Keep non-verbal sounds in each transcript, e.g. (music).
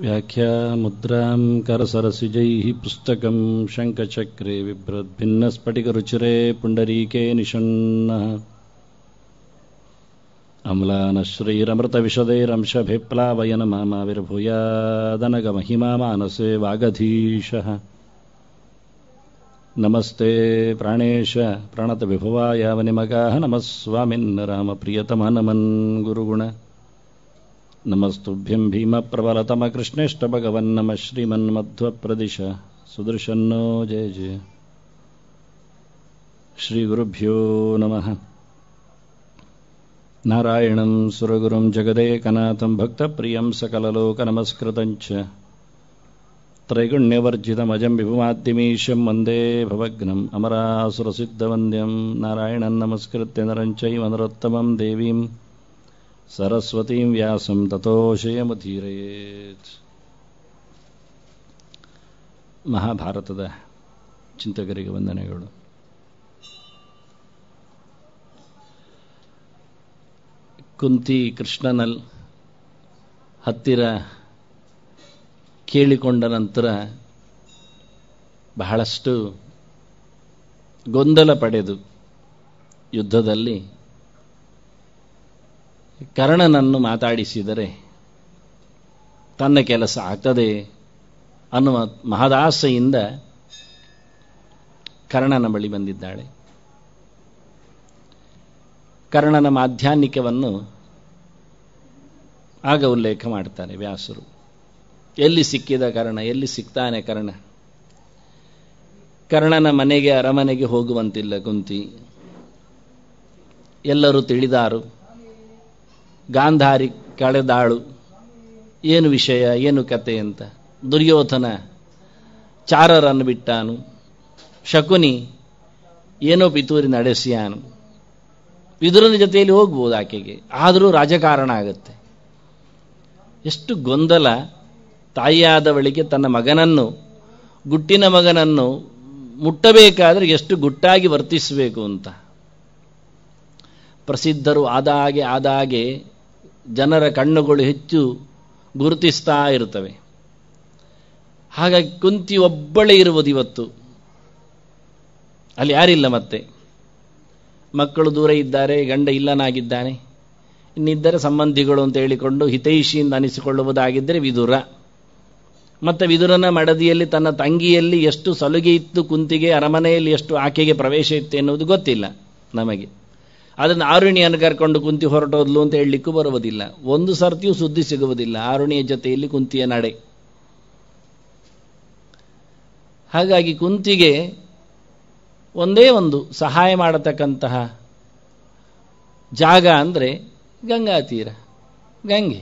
व्याख्यामुद्रां करसरसिजैः पुस्तकं शङ्कचक्रे बिभ्रद्भिन्नस्फटिकरुचिरे पुण्डरीके निषण्णः अम्लानश्रीरमृतविशदैरंशभिप्लावयनमाविर्भूयादनगमहिमा मानसे वागधीशः नमस्ते प्राणेश वनिमकाह नमः नमस्वामिन् रामप्रियतमः नमन् गुरुगुण नमस्तुभ्यं भीमप्रबलतमकृष्णेष्टभगवन्नम श्रीमन्मध्वप्रदिश सुदृशन्नो जय जय श्रीगुरुभ्यो नमः नारायणं सुरगुरुं जगदेकनाथं भक्तप्रियं सकललोकनमस्कृतञ्च च ತ್ರೈಗುಣ್ಯವರ್ಜಿತಮಜಂ ವಿಭುಮಧ್ಯಮೀಶಂ ವಂದೇ ಭವ್ನ ನಾರಾಯಣನ್ ನಾರಾಯಣ ನಮಸ್ಕೃತ್ಯರಂಚೈ ಮನರೋತ್ತಮಂ ದೇವೀಂ ಸರಸ್ವತೀಂ ವ್ಯಾಸಂ ತಥೋಶಯಮಧೀರೇತ್ ಮಹಾಭಾರತದ ಚಿಂತಕರಿಗೆ ವಂದನೆಗಳು ಕುಂತಿ ಕೃಷ್ಣನಲ್ ಹತ್ತಿರ ಕೇಳಿಕೊಂಡ ನಂತರ ಬಹಳಷ್ಟು ಗೊಂದಲ ಪಡೆದು ಯುದ್ಧದಲ್ಲಿ ಕರ್ಣನನ್ನು ಮಾತಾಡಿಸಿದರೆ ತನ್ನ ಕೆಲಸ ಆಗ್ತದೆ ಅನ್ನುವ ಮಹದಾಸೆಯಿಂದ ಕರ್ಣನ ಬಳಿ ಬಂದಿದ್ದಾಳೆ ಕರ್ಣನ ಮಾಧ್ಯಾನ್ನಿಕವನ್ನು ಆಗ ಉಲ್ಲೇಖ ಮಾಡ್ತಾರೆ ವ್ಯಾಸರು ಎಲ್ಲಿ ಸಿಕ್ಕಿದ ಕರ್ಣ ಎಲ್ಲಿ ಸಿಗ್ತಾನೆ ಕರ್ಣ ಕರ್ಣನ ಮನೆಗೆ ಅರಮನೆಗೆ ಹೋಗುವಂತಿಲ್ಲ ಕುಂತಿ ಎಲ್ಲರೂ ತಿಳಿದಾರು ಗಾಂಧಾರಿ ಕಳೆದಾಳು ಏನು ವಿಷಯ ಏನು ಕತೆ ಅಂತ ದುರ್ಯೋಧನ ಚಾರರನ್ನು ಬಿಟ್ಟಾನು ಶಕುನಿ ಏನೋ ಪಿತೂರಿ ನಡೆಸಿಯಾನು ವಿದುರನ ಜೊತೆಯಲ್ಲಿ ಹೋಗ್ಬೋದು ಆಕೆಗೆ ಆದರೂ ರಾಜಕಾರಣ ಆಗುತ್ತೆ ಎಷ್ಟು ಗೊಂದಲ ತಾಯಿಯಾದವಳಿಗೆ ತನ್ನ ಮಗನನ್ನು ಗುಟ್ಟಿನ ಮಗನನ್ನು ಮುಟ್ಟಬೇಕಾದರೆ ಎಷ್ಟು ಗುಟ್ಟಾಗಿ ವರ್ತಿಸಬೇಕು ಅಂತ ಪ್ರಸಿದ್ಧರು ಆದಾಗೆ ಆದಾಗೆ ಜನರ ಕಣ್ಣುಗಳು ಹೆಚ್ಚು ಗುರುತಿಸ್ತಾ ಇರ್ತವೆ ಹಾಗಾಗಿ ಕುಂತಿ ಒಬ್ಬಳೇ ಇರುವುದು ಇವತ್ತು ಅಲ್ಲಿ ಯಾರಿಲ್ಲ ಮತ್ತೆ ಮಕ್ಕಳು ದೂರ ಇದ್ದಾರೆ ಗಂಡ ಇಲ್ಲನಾಗಿದ್ದಾನೆ ಇನ್ನಿದ್ದರೆ ಸಂಬಂಧಿಗಳು ಅಂತ ಹೇಳಿಕೊಂಡು ಹಿತೈಷಿಯಿಂದ ಅನಿಸಿಕೊಳ್ಳುವುದಾಗಿದ್ದರೆ ವಿದುರ ಮತ್ತೆ ವಿದುರನ ಮಡದಿಯಲ್ಲಿ ತನ್ನ ತಂಗಿಯಲ್ಲಿ ಎಷ್ಟು ಸಲುಗೆ ಇತ್ತು ಕುಂತಿಗೆ ಅರಮನೆಯಲ್ಲಿ ಎಷ್ಟು ಆಕೆಗೆ ಪ್ರವೇಶ ಇತ್ತು ಎನ್ನುವುದು ಗೊತ್ತಿಲ್ಲ ನಮಗೆ ಅದನ್ನು ಆರುಣಿಯನ್ನು ಕರ್ಕೊಂಡು ಕುಂತಿ ಹೊರಟೋದ್ಲು ಅಂತ ಹೇಳಲಿಕ್ಕೂ ಬರುವುದಿಲ್ಲ ಒಂದು ಸರ್ತಿಯೂ ಸುದ್ದಿ ಸಿಗುವುದಿಲ್ಲ ಆರುಣಿಯ ಜೊತೆಯಲ್ಲಿ ಕುಂತಿಯ ನಡೆ ಹಾಗಾಗಿ ಕುಂತಿಗೆ ಒಂದೇ ಒಂದು ಸಹಾಯ ಮಾಡತಕ್ಕಂತಹ ಜಾಗ ಅಂದರೆ ಗಂಗಾ ತೀರ ಗಂಗೆ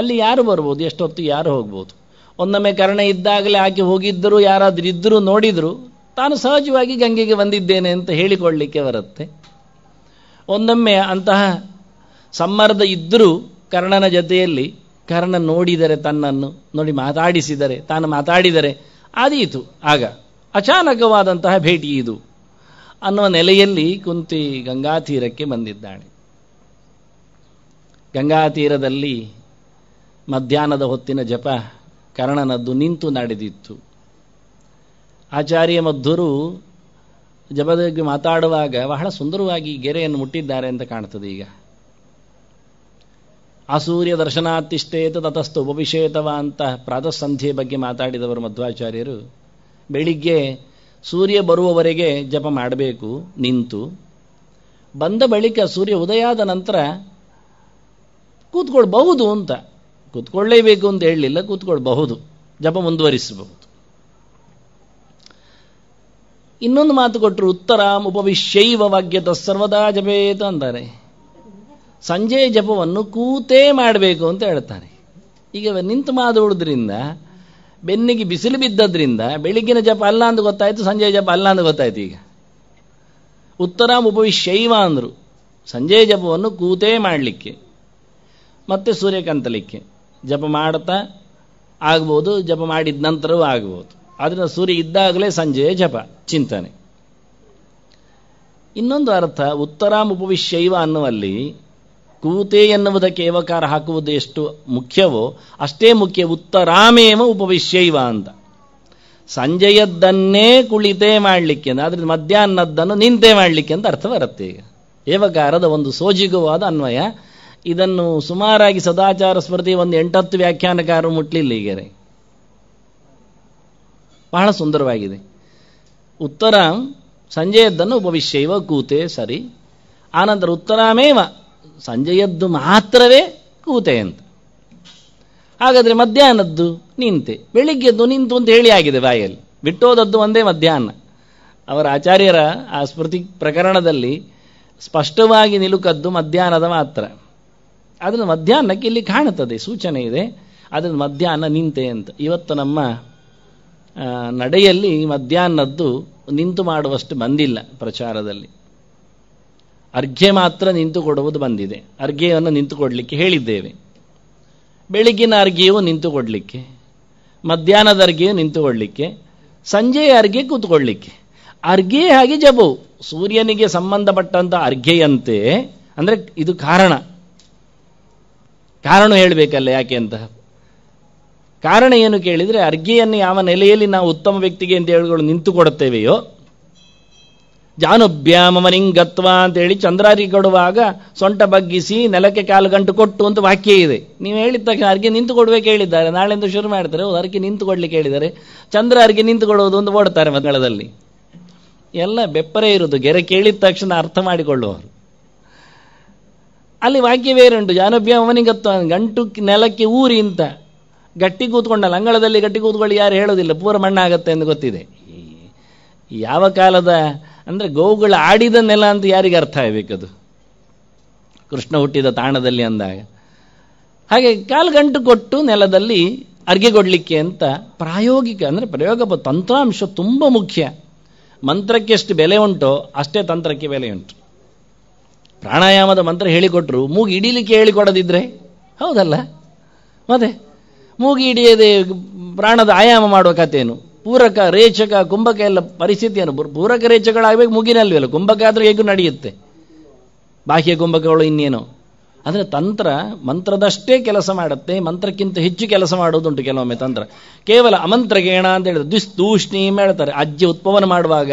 ಅಲ್ಲಿ ಯಾರು ಬರ್ಬೋದು ಎಷ್ಟೊತ್ತು ಯಾರು ಹೋಗ್ಬೋದು ಒಂದೊಮ್ಮೆ ಕರ್ಣ ಇದ್ದಾಗಲೇ ಆಕೆ ಹೋಗಿದ್ದರು ಯಾರಾದರೂ ಇದ್ದರೂ ನೋಡಿದರು ತಾನು ಸಹಜವಾಗಿ ಗಂಗೆಗೆ ಬಂದಿದ್ದೇನೆ ಅಂತ ಹೇಳಿಕೊಳ್ಳಲಿಕ್ಕೆ ಬರುತ್ತೆ ಒಂದೊಮ್ಮೆ ಅಂತಹ ಸಮ್ಮರ್ದ ಇದ್ದರೂ ಕರ್ಣನ ಜೊತೆಯಲ್ಲಿ ಕರ್ಣ ನೋಡಿದರೆ ತನ್ನನ್ನು ನೋಡಿ ಮಾತಾಡಿಸಿದರೆ ತಾನು ಮಾತಾಡಿದರೆ ಆದೀತು ಆಗ ಅಚಾನಕವಾದಂತಹ ಭೇಟಿ ಇದು ಅನ್ನುವ ನೆಲೆಯಲ್ಲಿ ಕುಂತಿ ಗಂಗಾತೀರಕ್ಕೆ ಬಂದಿದ್ದಾಳೆ ಗಂಗಾತೀರದಲ್ಲಿ ಮಧ್ಯಾಹ್ನದ ಹೊತ್ತಿನ ಜಪ ಕರ್ಣನದ್ದು ನಿಂತು ನಡೆದಿತ್ತು ಆಚಾರ್ಯ ಮಧ್ವರು ಜಪದಗ್ಗಿ ಮಾತಾಡುವಾಗ ಬಹಳ ಸುಂದರವಾಗಿ ಗೆರೆಯನ್ನು ಮುಟ್ಟಿದ್ದಾರೆ ಅಂತ ಕಾಣ್ತದೆ ಈಗ ಆ ಸೂರ್ಯ ದರ್ಶನಾತಿಷ್ಠೇತ ತತಸ್ಥ ಉಪವಿಷೇತವ ಅಂತ ಪ್ರಾತಃ ಬಗ್ಗೆ ಮಾತಾಡಿದವರು ಮಧ್ವಾಚಾರ್ಯರು ಬೆಳಿಗ್ಗೆ ಸೂರ್ಯ ಬರುವವರೆಗೆ ಜಪ ಮಾಡಬೇಕು ನಿಂತು ಬಂದ ಬಳಿಕ ಸೂರ್ಯ ಆದ ನಂತರ ಕೂತ್ಕೊಳ್ಬಹುದು ಅಂತ ಕೂತ್ಕೊಳ್ಳೇಬೇಕು ಅಂತ ಹೇಳಲಿಲ್ಲ ಕೂತ್ಕೊಳ್ಬಹುದು ಜಪ ಮುಂದುವರಿಸಬಹುದು ಇನ್ನೊಂದು ಮಾತು ಕೊಟ್ಟರು ಉತ್ತರ ಉಪವಿಶ್ಯೈವ ವಾಕ್ಯದ ಸರ್ವದಾ ಜಪೇತ ಅಂತಾರೆ ಸಂಜೆ ಜಪವನ್ನು ಕೂತೇ ಮಾಡಬೇಕು ಅಂತ ಹೇಳ್ತಾರೆ ಈಗ ನಿಂತು ಮಾತಾಡೋದ್ರಿಂದ ಬೆನ್ನಿಗೆ ಬಿಸಿಲು ಬಿದ್ದದ್ರಿಂದ ಬೆಳಿಗ್ಗಿನ ಜಪ ಅಲ್ಲ ಅಂತ ಗೊತ್ತಾಯ್ತು ಸಂಜೆ ಜಪ ಅಲ್ಲ ಅಂತ ಗೊತ್ತಾಯ್ತು ಈಗ ಉತ್ತರ ಉಪವಿಶ್ಯೈವ ಅಂದರು ಸಂಜೆ ಜಪವನ್ನು ಕೂತೇ ಮಾಡಲಿಕ್ಕೆ ಮತ್ತೆ ಸೂರ್ಯಕಾಂತಲಿಕ್ಕೆ ಜಪ ಮಾಡ್ತಾ ಆಗ್ಬೋದು ಜಪ ಮಾಡಿದ ನಂತರವೂ ಆಗ್ಬೋದು ಆದ್ದರಿಂದ ಸೂರ್ಯ ಇದ್ದಾಗಲೇ ಸಂಜೆಯ ಜಪ ಚಿಂತನೆ ಇನ್ನೊಂದು ಅರ್ಥ ಉಪವಿಶ್ಯೈವ ಅನ್ನುವಲ್ಲಿ ಕೂತೆ ಎನ್ನುವುದಕ್ಕೆ ಏವಕಾರ ಹಾಕುವುದು ಎಷ್ಟು ಮುಖ್ಯವೋ ಅಷ್ಟೇ ಮುಖ್ಯ ಉತ್ತರಾಮೇವ ಉಪವಿಶ್ಯೈವ ಅಂತ ಸಂಜೆಯದ್ದನ್ನೇ ಕುಳಿತೇ ಮಾಡಲಿಕ್ಕೆ ಅಂದರೆ ಮಧ್ಯಾಹ್ನದ್ದನ್ನು ನಿಂತೆ ಮಾಡಲಿಕ್ಕೆ ಅಂತ ಅರ್ಥ ಬರುತ್ತೆ ಈಗ ಏವಕಾರದ ಒಂದು ಸೋಜಿಗವಾದ ಅನ್ವಯ ಇದನ್ನು ಸುಮಾರಾಗಿ ಸದಾಚಾರ ಸ್ಮೃತಿ ಒಂದು ಎಂಟತ್ತು ವ್ಯಾಖ್ಯಾನಕಾರರು ಮುಟ್ಲಿಲ್ಲ ಈಗರೆ ಬಹಳ ಸುಂದರವಾಗಿದೆ ಉತ್ತರ ಸಂಜೆಯದ್ದನ್ನು ಉಪವಿಷ್ಯವ ಕೂತೆ ಸರಿ ಆನಂತರ ಉತ್ತರಾಮೇವ ಸಂಜೆಯದ್ದು ಮಾತ್ರವೇ ಕೂತೆ ಅಂತ ಹಾಗಾದ್ರೆ ಮಧ್ಯಾಹ್ನದ್ದು ನಿಂತೆ ಬೆಳಿಗ್ಗೆದ್ದು ನಿಂತು ಅಂತ ಹೇಳಿ ಆಗಿದೆ ಬಾಯಲ್ಲಿ ಬಿಟ್ಟೋದದ್ದು ಒಂದೇ ಮಧ್ಯಾಹ್ನ ಅವರ ಆಚಾರ್ಯರ ಆ ಸ್ಮೃತಿ ಪ್ರಕರಣದಲ್ಲಿ ಸ್ಪಷ್ಟವಾಗಿ ನಿಲುಕದ್ದು ಮಧ್ಯಾಹ್ನದ ಮಾತ್ರ ಅದರ ಮಧ್ಯಾಹ್ನಕ್ಕೆ ಇಲ್ಲಿ ಕಾಣುತ್ತದೆ ಸೂಚನೆ ಇದೆ ಅದರ ಮಧ್ಯಾಹ್ನ ನಿಂತೆ ಅಂತ ಇವತ್ತು ನಮ್ಮ ನಡೆಯಲ್ಲಿ ಮಧ್ಯಾಹ್ನದ್ದು ನಿಂತು ಮಾಡುವಷ್ಟು ಬಂದಿಲ್ಲ ಪ್ರಚಾರದಲ್ಲಿ ಅರ್ಘ್ಯ ಮಾತ್ರ ನಿಂತು ಕೊಡುವುದು ಬಂದಿದೆ ಅರ್ಘ್ಯವನ್ನು ಕೊಡಲಿಕ್ಕೆ ಹೇಳಿದ್ದೇವೆ ಬೆಳಗಿನ ನಿಂತು ನಿಂತುಕೊಡ್ಲಿಕ್ಕೆ ಮಧ್ಯಾಹ್ನದ ಅರ್ಘ್ಯವು ಕೊಡಲಿಕ್ಕೆ ಸಂಜೆಯ ಅರ್ಘ್ಯ ಕೂತ್ಕೊಳ್ಳಿಕ್ಕೆ ಅರ್ಘ್ಯ ಹಾಗೆ ಜಬು ಸೂರ್ಯನಿಗೆ ಸಂಬಂಧಪಟ್ಟಂಥ ಅರ್ಘೆಯಂತೆ ಅಂದರೆ ಇದು ಕಾರಣ ಕಾರಣ ಹೇಳಬೇಕಲ್ಲ ಯಾಕೆ ಅಂತ ಕಾರಣ ಏನು ಕೇಳಿದರೆ ಅರ್ಗೆಯನ್ನು ಯಾವ ನೆಲೆಯಲ್ಲಿ ನಾವು ಉತ್ತಮ ವ್ಯಕ್ತಿಗೆ ಅಂತ ಹೇಳಿಕೊಂಡು ನಿಂತು ಕೊಡುತ್ತೇವೆಯೋ ಜಾನುಭ್ಯಾಮನಿಂಗತ್ವ ಅಂತೇಳಿ ಚಂದ್ರಾರಿ ಕೊಡುವಾಗ ಸೊಂಟ ಬಗ್ಗಿಸಿ ನೆಲಕ್ಕೆ ಕಾಲು ಗಂಟು ಕೊಟ್ಟು ಅಂತ ವಾಕ್ಯ ಇದೆ ನೀವು ಹೇಳಿದ ತಕ್ಷಣ ಅರ್ಗೆ ನಿಂತು ಕೊಡಬೇಕು ಹೇಳಿದ್ದಾರೆ ನಾಳೆಂದು ಶುರು ಮಾಡ್ತಾರೆ ಹೌದು ಅರ್ಗೆ ನಿಂತು ಕೊಡ್ಲಿಕ್ಕೆ ಹೇಳಿದ್ದಾರೆ ಚಂದ್ರ ಅರ್ಗೆ ನಿಂತು ಕೊಡೋದು ಒಂದು ಓಡ್ತಾರೆ ಮಂಗಳದಲ್ಲಿ ಎಲ್ಲ ಬೆಪ್ಪರೇ ಇರೋದು ಗೆರೆ ಕೇಳಿದ ತಕ್ಷಣ ಅರ್ಥ ಮಾಡಿಕೊಳ್ಳುವರು ಅಲ್ಲಿ ವಾಕ್ಯ ಉಂಟು ಜಾನಭ್ಯ ಗಂಟು ನೆಲಕ್ಕೆ ಊರಿ ಅಂತ ಗಟ್ಟಿ ಕೂತ್ಕೊಂಡ ಅಂಗಳದಲ್ಲಿ ಗಟ್ಟಿ ಕೂತ್ಕೊಳ್ಳಿ ಯಾರು ಹೇಳೋದಿಲ್ಲ ಪೂರ ಮಣ್ಣಾಗತ್ತೆ ಎಂದು ಗೊತ್ತಿದೆ ಯಾವ ಕಾಲದ ಅಂದರೆ ಗೋವುಗಳು ಆಡಿದ ನೆಲ ಅಂತ ಯಾರಿಗೆ ಅರ್ಥ ಆಗಬೇಕದು ಕೃಷ್ಣ ಹುಟ್ಟಿದ ತಾಣದಲ್ಲಿ ಅಂದಾಗ ಹಾಗೆ ಕಾಲು ಗಂಟು ಕೊಟ್ಟು ನೆಲದಲ್ಲಿ ಅರ್ಗೆಗೊಡ್ಲಿಕ್ಕೆ ಅಂತ ಪ್ರಾಯೋಗಿಕ ಅಂದರೆ ಪ್ರಯೋಗ ತಂತ್ರಾಂಶ ತುಂಬ ಮುಖ್ಯ ಮಂತ್ರಕ್ಕೆ ಎಷ್ಟು ಬೆಲೆ ಉಂಟೋ ಅಷ್ಟೇ ತಂತ್ರಕ್ಕೆ ಬೆಲೆ ಉಂಟು ಪ್ರಾಣಾಯಾಮದ ಮಂತ್ರ ಹೇಳಿಕೊಟ್ರು ಮೂಗು ಇಡೀಲಿಕ್ಕೆ ಹೇಳಿಕೊಡದಿದ್ರೆ ಹೌದಲ್ಲ ಮತ್ತೆ ಮೂಗಿ ಹಿಡಿಯದೆ ಪ್ರಾಣದ ಆಯಾಮ ಮಾಡುವ ಕಥೆಯನ್ನು ಪೂರಕ ರೇಚಕ ಕುಂಭಕ ಎಲ್ಲ ಪರಿಸ್ಥಿತಿಯನ್ನು ಪೂರಕ ರೇಚಕಗಳಾಗಬೇಕು ಮುಗಿನಲ್ವಲ್ಲ ಕುಂಭಕ ಆದರೆ ಹೇಗೂ ನಡೆಯುತ್ತೆ ಬಾಹ್ಯ ಕುಂಭಕಗಳು ಇನ್ನೇನು ಅಂದರೆ ತಂತ್ರ ಮಂತ್ರದಷ್ಟೇ ಕೆಲಸ ಮಾಡುತ್ತೆ ಮಂತ್ರಕ್ಕಿಂತ ಹೆಚ್ಚು ಕೆಲಸ ಮಾಡೋದುಂಟು ಕೆಲವೊಮ್ಮೆ ತಂತ್ರ ಕೇವಲ ಅಮಂತ್ರಗೇಣ ಅಂತ ಹೇಳಿದ್ರೆ ದುಸ್ ಹೇಳ್ತಾರೆ ಅಜ್ಜಿ ಉತ್ಪವನ ಮಾಡುವಾಗ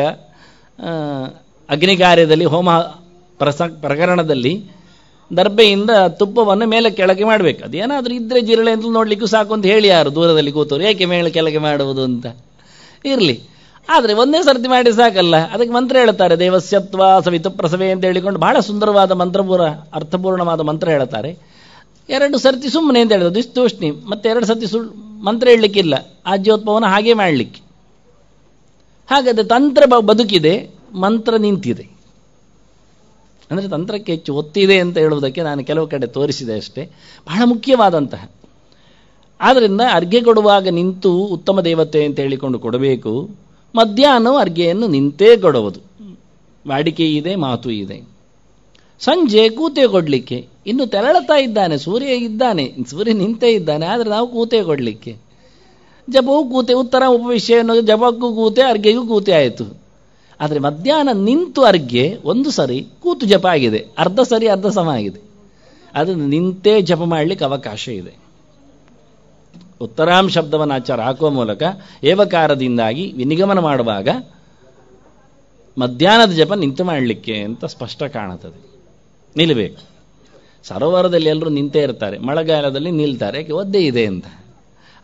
ಅಗ್ನಿ ಕಾರ್ಯದಲ್ಲಿ ಹೋಮ ಪ್ರಸ ಪ್ರಕರಣದಲ್ಲಿ ದರ್ಬೆಯಿಂದ ತುಪ್ಪವನ್ನು ಮೇಲೆ ಕೆಳಗೆ ಮಾಡಬೇಕು ಅದೇನಾದರೂ ಇದ್ರೆ ಜಿರಳೆ ಅಂತ ನೋಡಲಿಕ್ಕೂ ಸಾಕು ಅಂತ ಹೇಳಿ ಯಾರು ದೂರದಲ್ಲಿ ಕೂತವರು ಏಕೆ ಮೇಲೆ ಕೆಳಗೆ ಮಾಡುವುದು ಅಂತ ಇರಲಿ ಆದರೆ ಒಂದೇ ಸರ್ತಿ ಮಾಡಿ ಸಾಕಲ್ಲ ಅದಕ್ಕೆ ಮಂತ್ರ ಹೇಳ್ತಾರೆ ದೇವಸ್ಯತ್ವ ಸವಿತು ಪ್ರಸವೆ ಅಂತ ಹೇಳಿಕೊಂಡು ಬಹಳ ಸುಂದರವಾದ ಮಂತ್ರಪೂರ ಅರ್ಥಪೂರ್ಣವಾದ ಮಂತ್ರ ಹೇಳ್ತಾರೆ ಎರಡು ಸರ್ತಿ ಸುಮ್ಮನೆ ಅಂತ ಹೇಳಿದ್ರು ದುಸ್ತೂಷ್ಣಿ ಮತ್ತೆ ಎರಡು ಸರ್ತಿ ಸುಳ್ ಮಂತ್ರ ಹೇಳಲಿಕ್ಕಿಲ್ಲ ಆಜ್ಯೋತ್ಪವನ ಹಾಗೆ ಮಾಡಲಿಕ್ಕೆ ಹಾಗಾದರೆ ತಂತ್ರ ಬದುಕಿದೆ ಮಂತ್ರ ನಿಂತಿದೆ ಅಂದರೆ ತಂತ್ರಕ್ಕೆ ಹೆಚ್ಚು ಒತ್ತಿದೆ ಅಂತ ಹೇಳುವುದಕ್ಕೆ ನಾನು ಕೆಲವು ಕಡೆ ತೋರಿಸಿದೆ ಅಷ್ಟೇ ಬಹಳ ಮುಖ್ಯವಾದಂತಹ ಆದ್ದರಿಂದ ಅರ್ಗೆ ಕೊಡುವಾಗ ನಿಂತು ಉತ್ತಮ ದೇವತೆ ಅಂತ ಹೇಳಿಕೊಂಡು ಕೊಡಬೇಕು ಮಧ್ಯಾಹ್ನ ಅರ್ಗೆಯನ್ನು ನಿಂತೇ ಕೊಡುವುದು ವಾಡಿಕೆ ಇದೆ ಮಾತು ಇದೆ ಸಂಜೆ ಕೂತೆ ಕೊಡಲಿಕ್ಕೆ ಇನ್ನು ತೆರಳುತ್ತಾ ಇದ್ದಾನೆ ಸೂರ್ಯ ಇದ್ದಾನೆ ಸೂರ್ಯ ನಿಂತೇ ಇದ್ದಾನೆ ಆದರೆ ನಾವು ಕೂತೆ ಕೊಡಲಿಕ್ಕೆ ಜಪವು ಕೂತೆ ಉತ್ತರ ಉಪವಿಷ್ಯ ಅನ್ನೋದು ಜಪಕ್ಕೂ ಕೂತೆ ಅರ್ಗೆಗೂ ಕೂತೆ ಆಯಿತು ಆದರೆ ಮಧ್ಯಾಹ್ನ ನಿಂತು ಅರ್ಗೆ ಒಂದು ಸರಿ ಕೂತು ಜಪ ಆಗಿದೆ ಅರ್ಧ ಸರಿ ಅರ್ಧ ಸಮ ಆಗಿದೆ ಅದು ನಿಂತೇ ಜಪ ಮಾಡಲಿಕ್ಕೆ ಅವಕಾಶ ಇದೆ ಉತ್ತರಾಂ ಶಬ್ದವನ್ನು ಆಚಾರ ಹಾಕುವ ಮೂಲಕ ಏವಕಾರದಿಂದಾಗಿ ವಿನಿಗಮನ ಮಾಡುವಾಗ ಮಧ್ಯಾಹ್ನದ ಜಪ ನಿಂತು ಮಾಡಲಿಕ್ಕೆ ಅಂತ ಸ್ಪಷ್ಟ ಕಾಣುತ್ತದೆ ನಿಲ್ಲಬೇಕು ಸರೋವರದಲ್ಲಿ ಎಲ್ಲರೂ ನಿಂತೇ ಇರ್ತಾರೆ ಮಳೆಗಾಲದಲ್ಲಿ ನಿಲ್ತಾರೆ ಯಾಕೆ ಒದ್ದೆ ಇದೆ ಅಂತ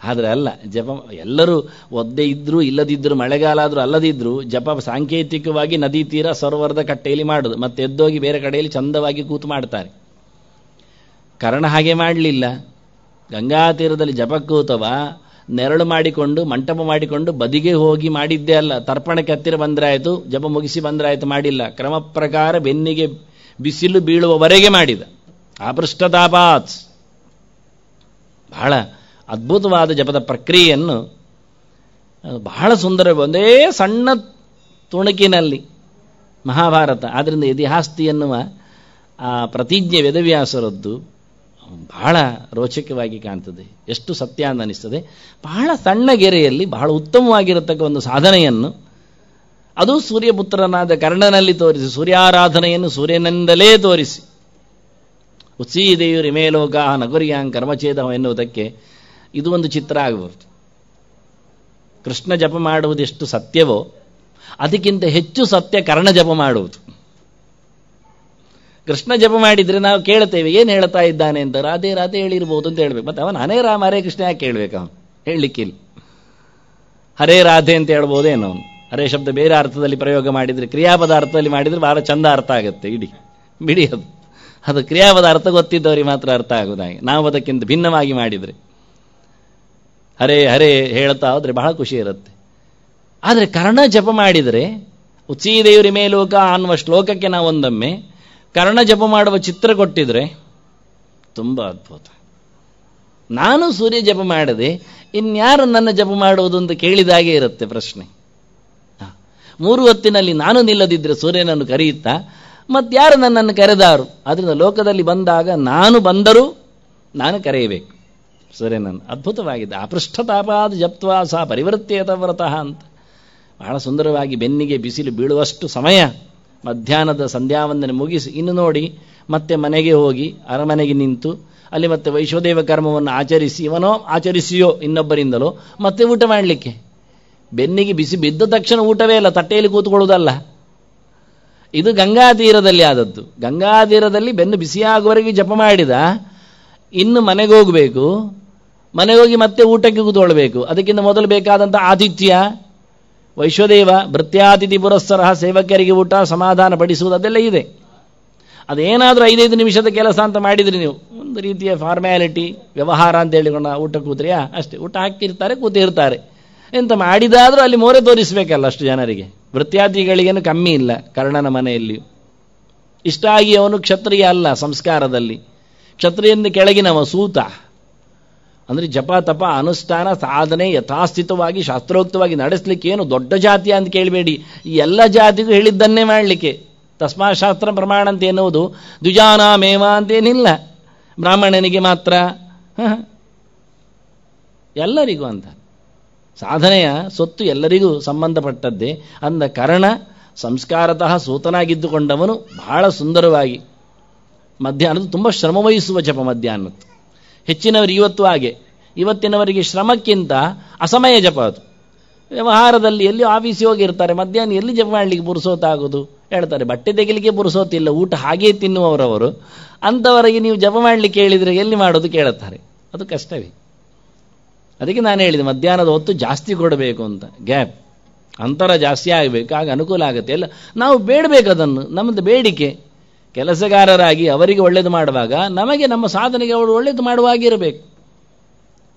ಆದರೆ ಅಲ್ಲ ಜಪ ಎಲ್ಲರೂ ಒದ್ದೆ ಇದ್ದರೂ ಇಲ್ಲದಿದ್ದರೂ ಮಳೆಗಾಲ ಆದರೂ ಅಲ್ಲದಿದ್ದರೂ ಜಪ ಸಾಂಕೇತಿಕವಾಗಿ ನದಿ ತೀರ ಸರೋವರದ ಕಟ್ಟೆಯಲ್ಲಿ ಮಾಡೋದು ಮತ್ತೆ ಎದ್ದೋಗಿ ಬೇರೆ ಕಡೆಯಲ್ಲಿ ಚಂದವಾಗಿ ಕೂತು ಮಾಡ್ತಾರೆ ಕರಣ ಹಾಗೆ ಮಾಡಲಿಲ್ಲ ಗಂಗಾ ತೀರದಲ್ಲಿ ಜಪ ಕೂತವ ನೆರಳು ಮಾಡಿಕೊಂಡು ಮಂಟಪ ಮಾಡಿಕೊಂಡು ಬದಿಗೆ ಹೋಗಿ ಮಾಡಿದ್ದೇ ಅಲ್ಲ ತರ್ಪಣಕ್ಕೆ ಹತ್ತಿರ ಬಂದರಾಯಿತು ಜಪ ಮುಗಿಸಿ ಬಂದರಾಯಿತು ಮಾಡಿಲ್ಲ ಕ್ರಮ ಪ್ರಕಾರ ಬೆನ್ನಿಗೆ ಬಿಸಿಲು ಬೀಳುವವರೆಗೆ ಮಾಡಿದ ಆಪೃಷ್ಟತಾಪಾತ್ ಬಹಳ ಅದ್ಭುತವಾದ ಜಪದ ಪ್ರಕ್ರಿಯೆಯನ್ನು ಬಹಳ ಸುಂದರ ಒಂದೇ ಸಣ್ಣ ತುಣುಕಿನಲ್ಲಿ ಮಹಾಭಾರತ ಆದ್ದರಿಂದ ಇತಿಹಾಸ್ತಿ ಎನ್ನುವ ಆ ಪ್ರತಿಜ್ಞೆ ವೇದವ್ಯಾಸರದ್ದು ಬಹಳ ರೋಚಕವಾಗಿ ಕಾಣ್ತದೆ ಎಷ್ಟು ಸತ್ಯ ಅಂತ ಅನ್ನಿಸ್ತದೆ ಬಹಳ ಸಣ್ಣ ಗೆರೆಯಲ್ಲಿ ಬಹಳ ಉತ್ತಮವಾಗಿರತಕ್ಕ ಒಂದು ಸಾಧನೆಯನ್ನು ಅದು ಸೂರ್ಯಪುತ್ರನಾದ ಕರ್ಣನಲ್ಲಿ ತೋರಿಸಿ ಸೂರ್ಯಾರಾಧನೆಯನ್ನು ಸೂರ್ಯನಿಂದಲೇ ತೋರಿಸಿ ಉತ್ಸೀದೇವರು ಇಮೇಲೋಕ ನಗುರಿಯಾಂಗ್ ಕರ್ಮಛೇದವು ಎನ್ನುವುದಕ್ಕೆ ಇದು ಒಂದು ಚಿತ್ರ ಆಗಬಹುದು ಕೃಷ್ಣ ಜಪ ಮಾಡುವುದು ಎಷ್ಟು ಸತ್ಯವೋ ಅದಕ್ಕಿಂತ ಹೆಚ್ಚು ಸತ್ಯ ಕರ್ಣ ಜಪ ಮಾಡುವುದು ಕೃಷ್ಣ ಜಪ ಮಾಡಿದರೆ ನಾವು ಕೇಳ್ತೇವೆ ಏನು ಹೇಳ್ತಾ ಇದ್ದಾನೆ ಅಂತ ರಾಧೆ ರಾಧೆ ಹೇಳಿರ್ಬೋದು ಅಂತ ಹೇಳ್ಬೇಕು ಮತ್ತೆ ಅವನು ಹನೇ ರಾಮ ಹರೇ ಕೃಷ್ಣ ಯಾಕೆ ಹೇಳ್ಬೇಕು ಅವನು ಹೇಳಲಿಕ್ಕಿಲ್ಲ ಹರೇ ರಾಧೆ ಅಂತ ಹೇಳ್ಬೋದೇನು ಅವನು ಹರೇ ಶಬ್ದ ಬೇರೆ ಅರ್ಥದಲ್ಲಿ ಪ್ರಯೋಗ ಮಾಡಿದರೆ ಕ್ರಿಯಾಪದ ಅರ್ಥದಲ್ಲಿ ಮಾಡಿದರೆ ಬಹಳ ಚಂದ ಅರ್ಥ ಆಗುತ್ತೆ ಇಡೀ ಬಿಡಿ ಅದು ಅದು ಕ್ರಿಯಾಪದ ಅರ್ಥ ಗೊತ್ತಿದ್ದವರಿಗೆ ಮಾತ್ರ ಅರ್ಥ ಆಗೋದಾಗಿ ನಾವು ಅದಕ್ಕಿಂತ ಭಿನ್ನವಾಗಿ ಮಾಡಿದರೆ ಹರೇ ಹರೇ ಹೇಳ್ತಾ ಹೋದ್ರೆ ಬಹಳ ಖುಷಿ ಇರುತ್ತೆ ಆದರೆ ಕರ್ಣ ಜಪ ಮಾಡಿದರೆ ಉಚ್ಚೀದೇವರಿ ಮೇಲೋಕ ಅನ್ನುವ ಶ್ಲೋಕಕ್ಕೆ ಒಂದೊಮ್ಮೆ ಕರ್ಣ ಜಪ ಮಾಡುವ ಚಿತ್ರ ಕೊಟ್ಟಿದ್ರೆ ತುಂಬ ಅದ್ಭುತ ನಾನು ಸೂರ್ಯ ಜಪ ಮಾಡದೆ ಇನ್ಯಾರು ನನ್ನ ಜಪ ಮಾಡುವುದು ಅಂತ ಕೇಳಿದಾಗೆ ಇರುತ್ತೆ ಪ್ರಶ್ನೆ ಮೂರು ಹೊತ್ತಿನಲ್ಲಿ ನಾನು ನಿಲ್ಲದಿದ್ದರೆ ಸೂರ್ಯನನ್ನು ಕರೆಯುತ್ತಾ ಮತ್ತಾರು ನನ್ನನ್ನು ಕರೆದಾರು ಅದರಿಂದ ಲೋಕದಲ್ಲಿ ಬಂದಾಗ ನಾನು ಬಂದರೂ ನಾನು ಕರೆಯಬೇಕು ಸರೇನನ್ ಅದ್ಭುತವಾಗಿದೆ ಅಪೃಷ್ಠತಾಪಾದ ಜಪ್ವಾ ಸಹ ಪರಿವರ್ತಿಯತ ವ್ರತಃ ಅಂತ ಬಹಳ ಸುಂದರವಾಗಿ ಬೆನ್ನಿಗೆ ಬಿಸಿಲು ಬೀಳುವಷ್ಟು ಸಮಯ ಮಧ್ಯಾಹ್ನದ ಸಂಧ್ಯಾವಂದನೆ ಮುಗಿಸಿ ಇನ್ನು ನೋಡಿ ಮತ್ತೆ ಮನೆಗೆ ಹೋಗಿ ಅರಮನೆಗೆ ನಿಂತು ಅಲ್ಲಿ ಮತ್ತೆ ವೈಶ್ವದೇವ ಕರ್ಮವನ್ನು ಆಚರಿಸಿ ಇವನೋ ಆಚರಿಸಿಯೋ ಇನ್ನೊಬ್ಬರಿಂದಲೋ ಮತ್ತೆ ಊಟ ಮಾಡಲಿಕ್ಕೆ ಬೆನ್ನಿಗೆ ಬಿಸಿ ಬಿದ್ದ ತಕ್ಷಣ ಊಟವೇ ಇಲ್ಲ ತಟ್ಟೆಯಲ್ಲಿ ಕೂತ್ಕೊಳ್ಳುವುದಲ್ಲ ಇದು ಗಂಗಾ ತೀರದಲ್ಲಿ ಆದದ್ದು ಗಂಗಾ ತೀರದಲ್ಲಿ ಬೆನ್ನು ಬಿಸಿಯಾಗುವವರೆಗೆ ಜಪ ಮಾಡಿದ ಇನ್ನು ಮನೆಗೆ ಹೋಗಬೇಕು ಮನೆಗೆ ಹೋಗಿ ಮತ್ತೆ ಊಟಕ್ಕೆ ಕೂತ್ಕೊಳ್ಬೇಕು ಅದಕ್ಕಿಂತ ಮೊದಲು ಬೇಕಾದಂಥ ಆತಿಥ್ಯ ವೈಶ್ವದೇವ ಭೃತ್ಯಾತಿಥಿ ಪುರಸ್ಸರ ಸೇವಕರಿಗೆ ಊಟ ಸಮಾಧಾನ ಪಡಿಸುವುದು ಅದೆಲ್ಲ ಇದೆ ಅದೇನಾದರೂ ಐದೈದು ನಿಮಿಷದ ಕೆಲಸ ಅಂತ ಮಾಡಿದ್ರಿ ನೀವು ಒಂದು ರೀತಿಯ ಫಾರ್ಮ್ಯಾಲಿಟಿ ವ್ಯವಹಾರ ಅಂತ ಹೇಳಿಕೊಂಡು ಊಟ ಕೂತ್ರಿಯಾ ಅಷ್ಟೇ ಊಟ ಹಾಕಿರ್ತಾರೆ ಕೂತಿರ್ತಾರೆ ಎಂತ ಮಾಡಿದಾದರೂ ಅಲ್ಲಿ ಮೋರೆ ತೋರಿಸಬೇಕಲ್ಲ ಅಷ್ಟು ಜನರಿಗೆ ವೃತ್ಯಾದಿಗಳಿಗೇನು ಕಮ್ಮಿ ಇಲ್ಲ ಕರ್ಣನ ಮನೆಯಲ್ಲಿ ಇಷ್ಟಾಗಿ ಅವನು ಕ್ಷತ್ರಿಯ ಅಲ್ಲ ಸಂಸ್ಕಾರದಲ್ಲಿ ಕ್ಷತ್ರಿಯಿಂದ ಕೆಳಗಿನವ ಸೂತ ಅಂದರೆ ಜಪ ತಪ ಅನುಷ್ಠಾನ ಸಾಧನೆ ಯಥಾಸ್ಥಿತವಾಗಿ ಶಾಸ್ತ್ರೋಕ್ತವಾಗಿ ನಡೆಸಲಿಕ್ಕೆ ಏನು ದೊಡ್ಡ ಜಾತಿಯ ಅಂತ ಕೇಳಬೇಡಿ ಎಲ್ಲ ಜಾತಿಗೂ ಹೇಳಿದ್ದನ್ನೇ ಮಾಡಲಿಕ್ಕೆ ತಸ್ಮಾ ಶಾಸ್ತ್ರ ಪ್ರಮಾಣ ಅಂತ ಎನ್ನುವುದು ದ್ವಿಜಾನಾಮೇವ ಅಂತೇನಿಲ್ಲ ಬ್ರಾಹ್ಮಣನಿಗೆ ಮಾತ್ರ ಎಲ್ಲರಿಗೂ ಅಂತ ಸಾಧನೆಯ ಸೊತ್ತು ಎಲ್ಲರಿಗೂ ಸಂಬಂಧಪಟ್ಟದ್ದೇ ಅಂದ ಕಾರಣ ಸಂಸ್ಕಾರತಃ ಸೂತನಾಗಿದ್ದುಕೊಂಡವನು ಬಹಳ ಸುಂದರವಾಗಿ ಮಧ್ಯಾಹ್ನದ್ದು ತುಂಬ ಶ್ರಮವಹಿಸುವ ಜಪ ಮಧ್ಯಾಹ್ನದ್ದು ಹೆಚ್ಚಿನವರು ಇವತ್ತು ಹಾಗೆ ಇವತ್ತಿನವರಿಗೆ ಶ್ರಮಕ್ಕಿಂತ ಅಸಮಯ ಜಪ ಅದು ವ್ಯವಹಾರದಲ್ಲಿ ಎಲ್ಲಿ ಆಫೀಸಿಗೆ ಹೋಗಿರ್ತಾರೆ ಮಧ್ಯಾಹ್ನ ಎಲ್ಲಿ ಜಪ ಮಾಡಲಿಕ್ಕೆ ಪುರುಸೋತಾಗೋದು ಹೇಳ್ತಾರೆ ಬಟ್ಟೆ ತೆಗಿಲಿಕ್ಕೆ ಪುರುಸೋತಿಲ್ಲ ಊಟ ಹಾಗೇ ತಿನ್ನುವವರವರು ಅಂಥವರಿಗೆ ನೀವು ಜಪ ಮಾಡಲಿಕ್ಕೆ ಹೇಳಿದರೆ ಎಲ್ಲಿ ಮಾಡೋದು ಕೇಳುತ್ತಾರೆ ಅದು ಕಷ್ಟವೇ ಅದಕ್ಕೆ ನಾನು ಹೇಳಿದೆ ಮಧ್ಯಾಹ್ನದ ಹೊತ್ತು ಜಾಸ್ತಿ ಕೊಡಬೇಕು ಅಂತ ಗ್ಯಾಪ್ ಅಂತರ ಜಾಸ್ತಿ ಆಗಬೇಕು ಆಗ ಅನುಕೂಲ ಆಗುತ್ತೆ ಅಲ್ಲ ನಾವು ಬೇಡಬೇಕು ಅದನ್ನು ನಮ್ಮದು ಬೇಡಿಕೆ ಕೆಲಸಗಾರರಾಗಿ ಅವರಿಗೆ ಒಳ್ಳೇದು ಮಾಡುವಾಗ ನಮಗೆ ನಮ್ಮ ಸಾಧನೆಗೆ ಅವರು ಒಳ್ಳೇದು ಮಾಡುವಾಗಿರಬೇಕು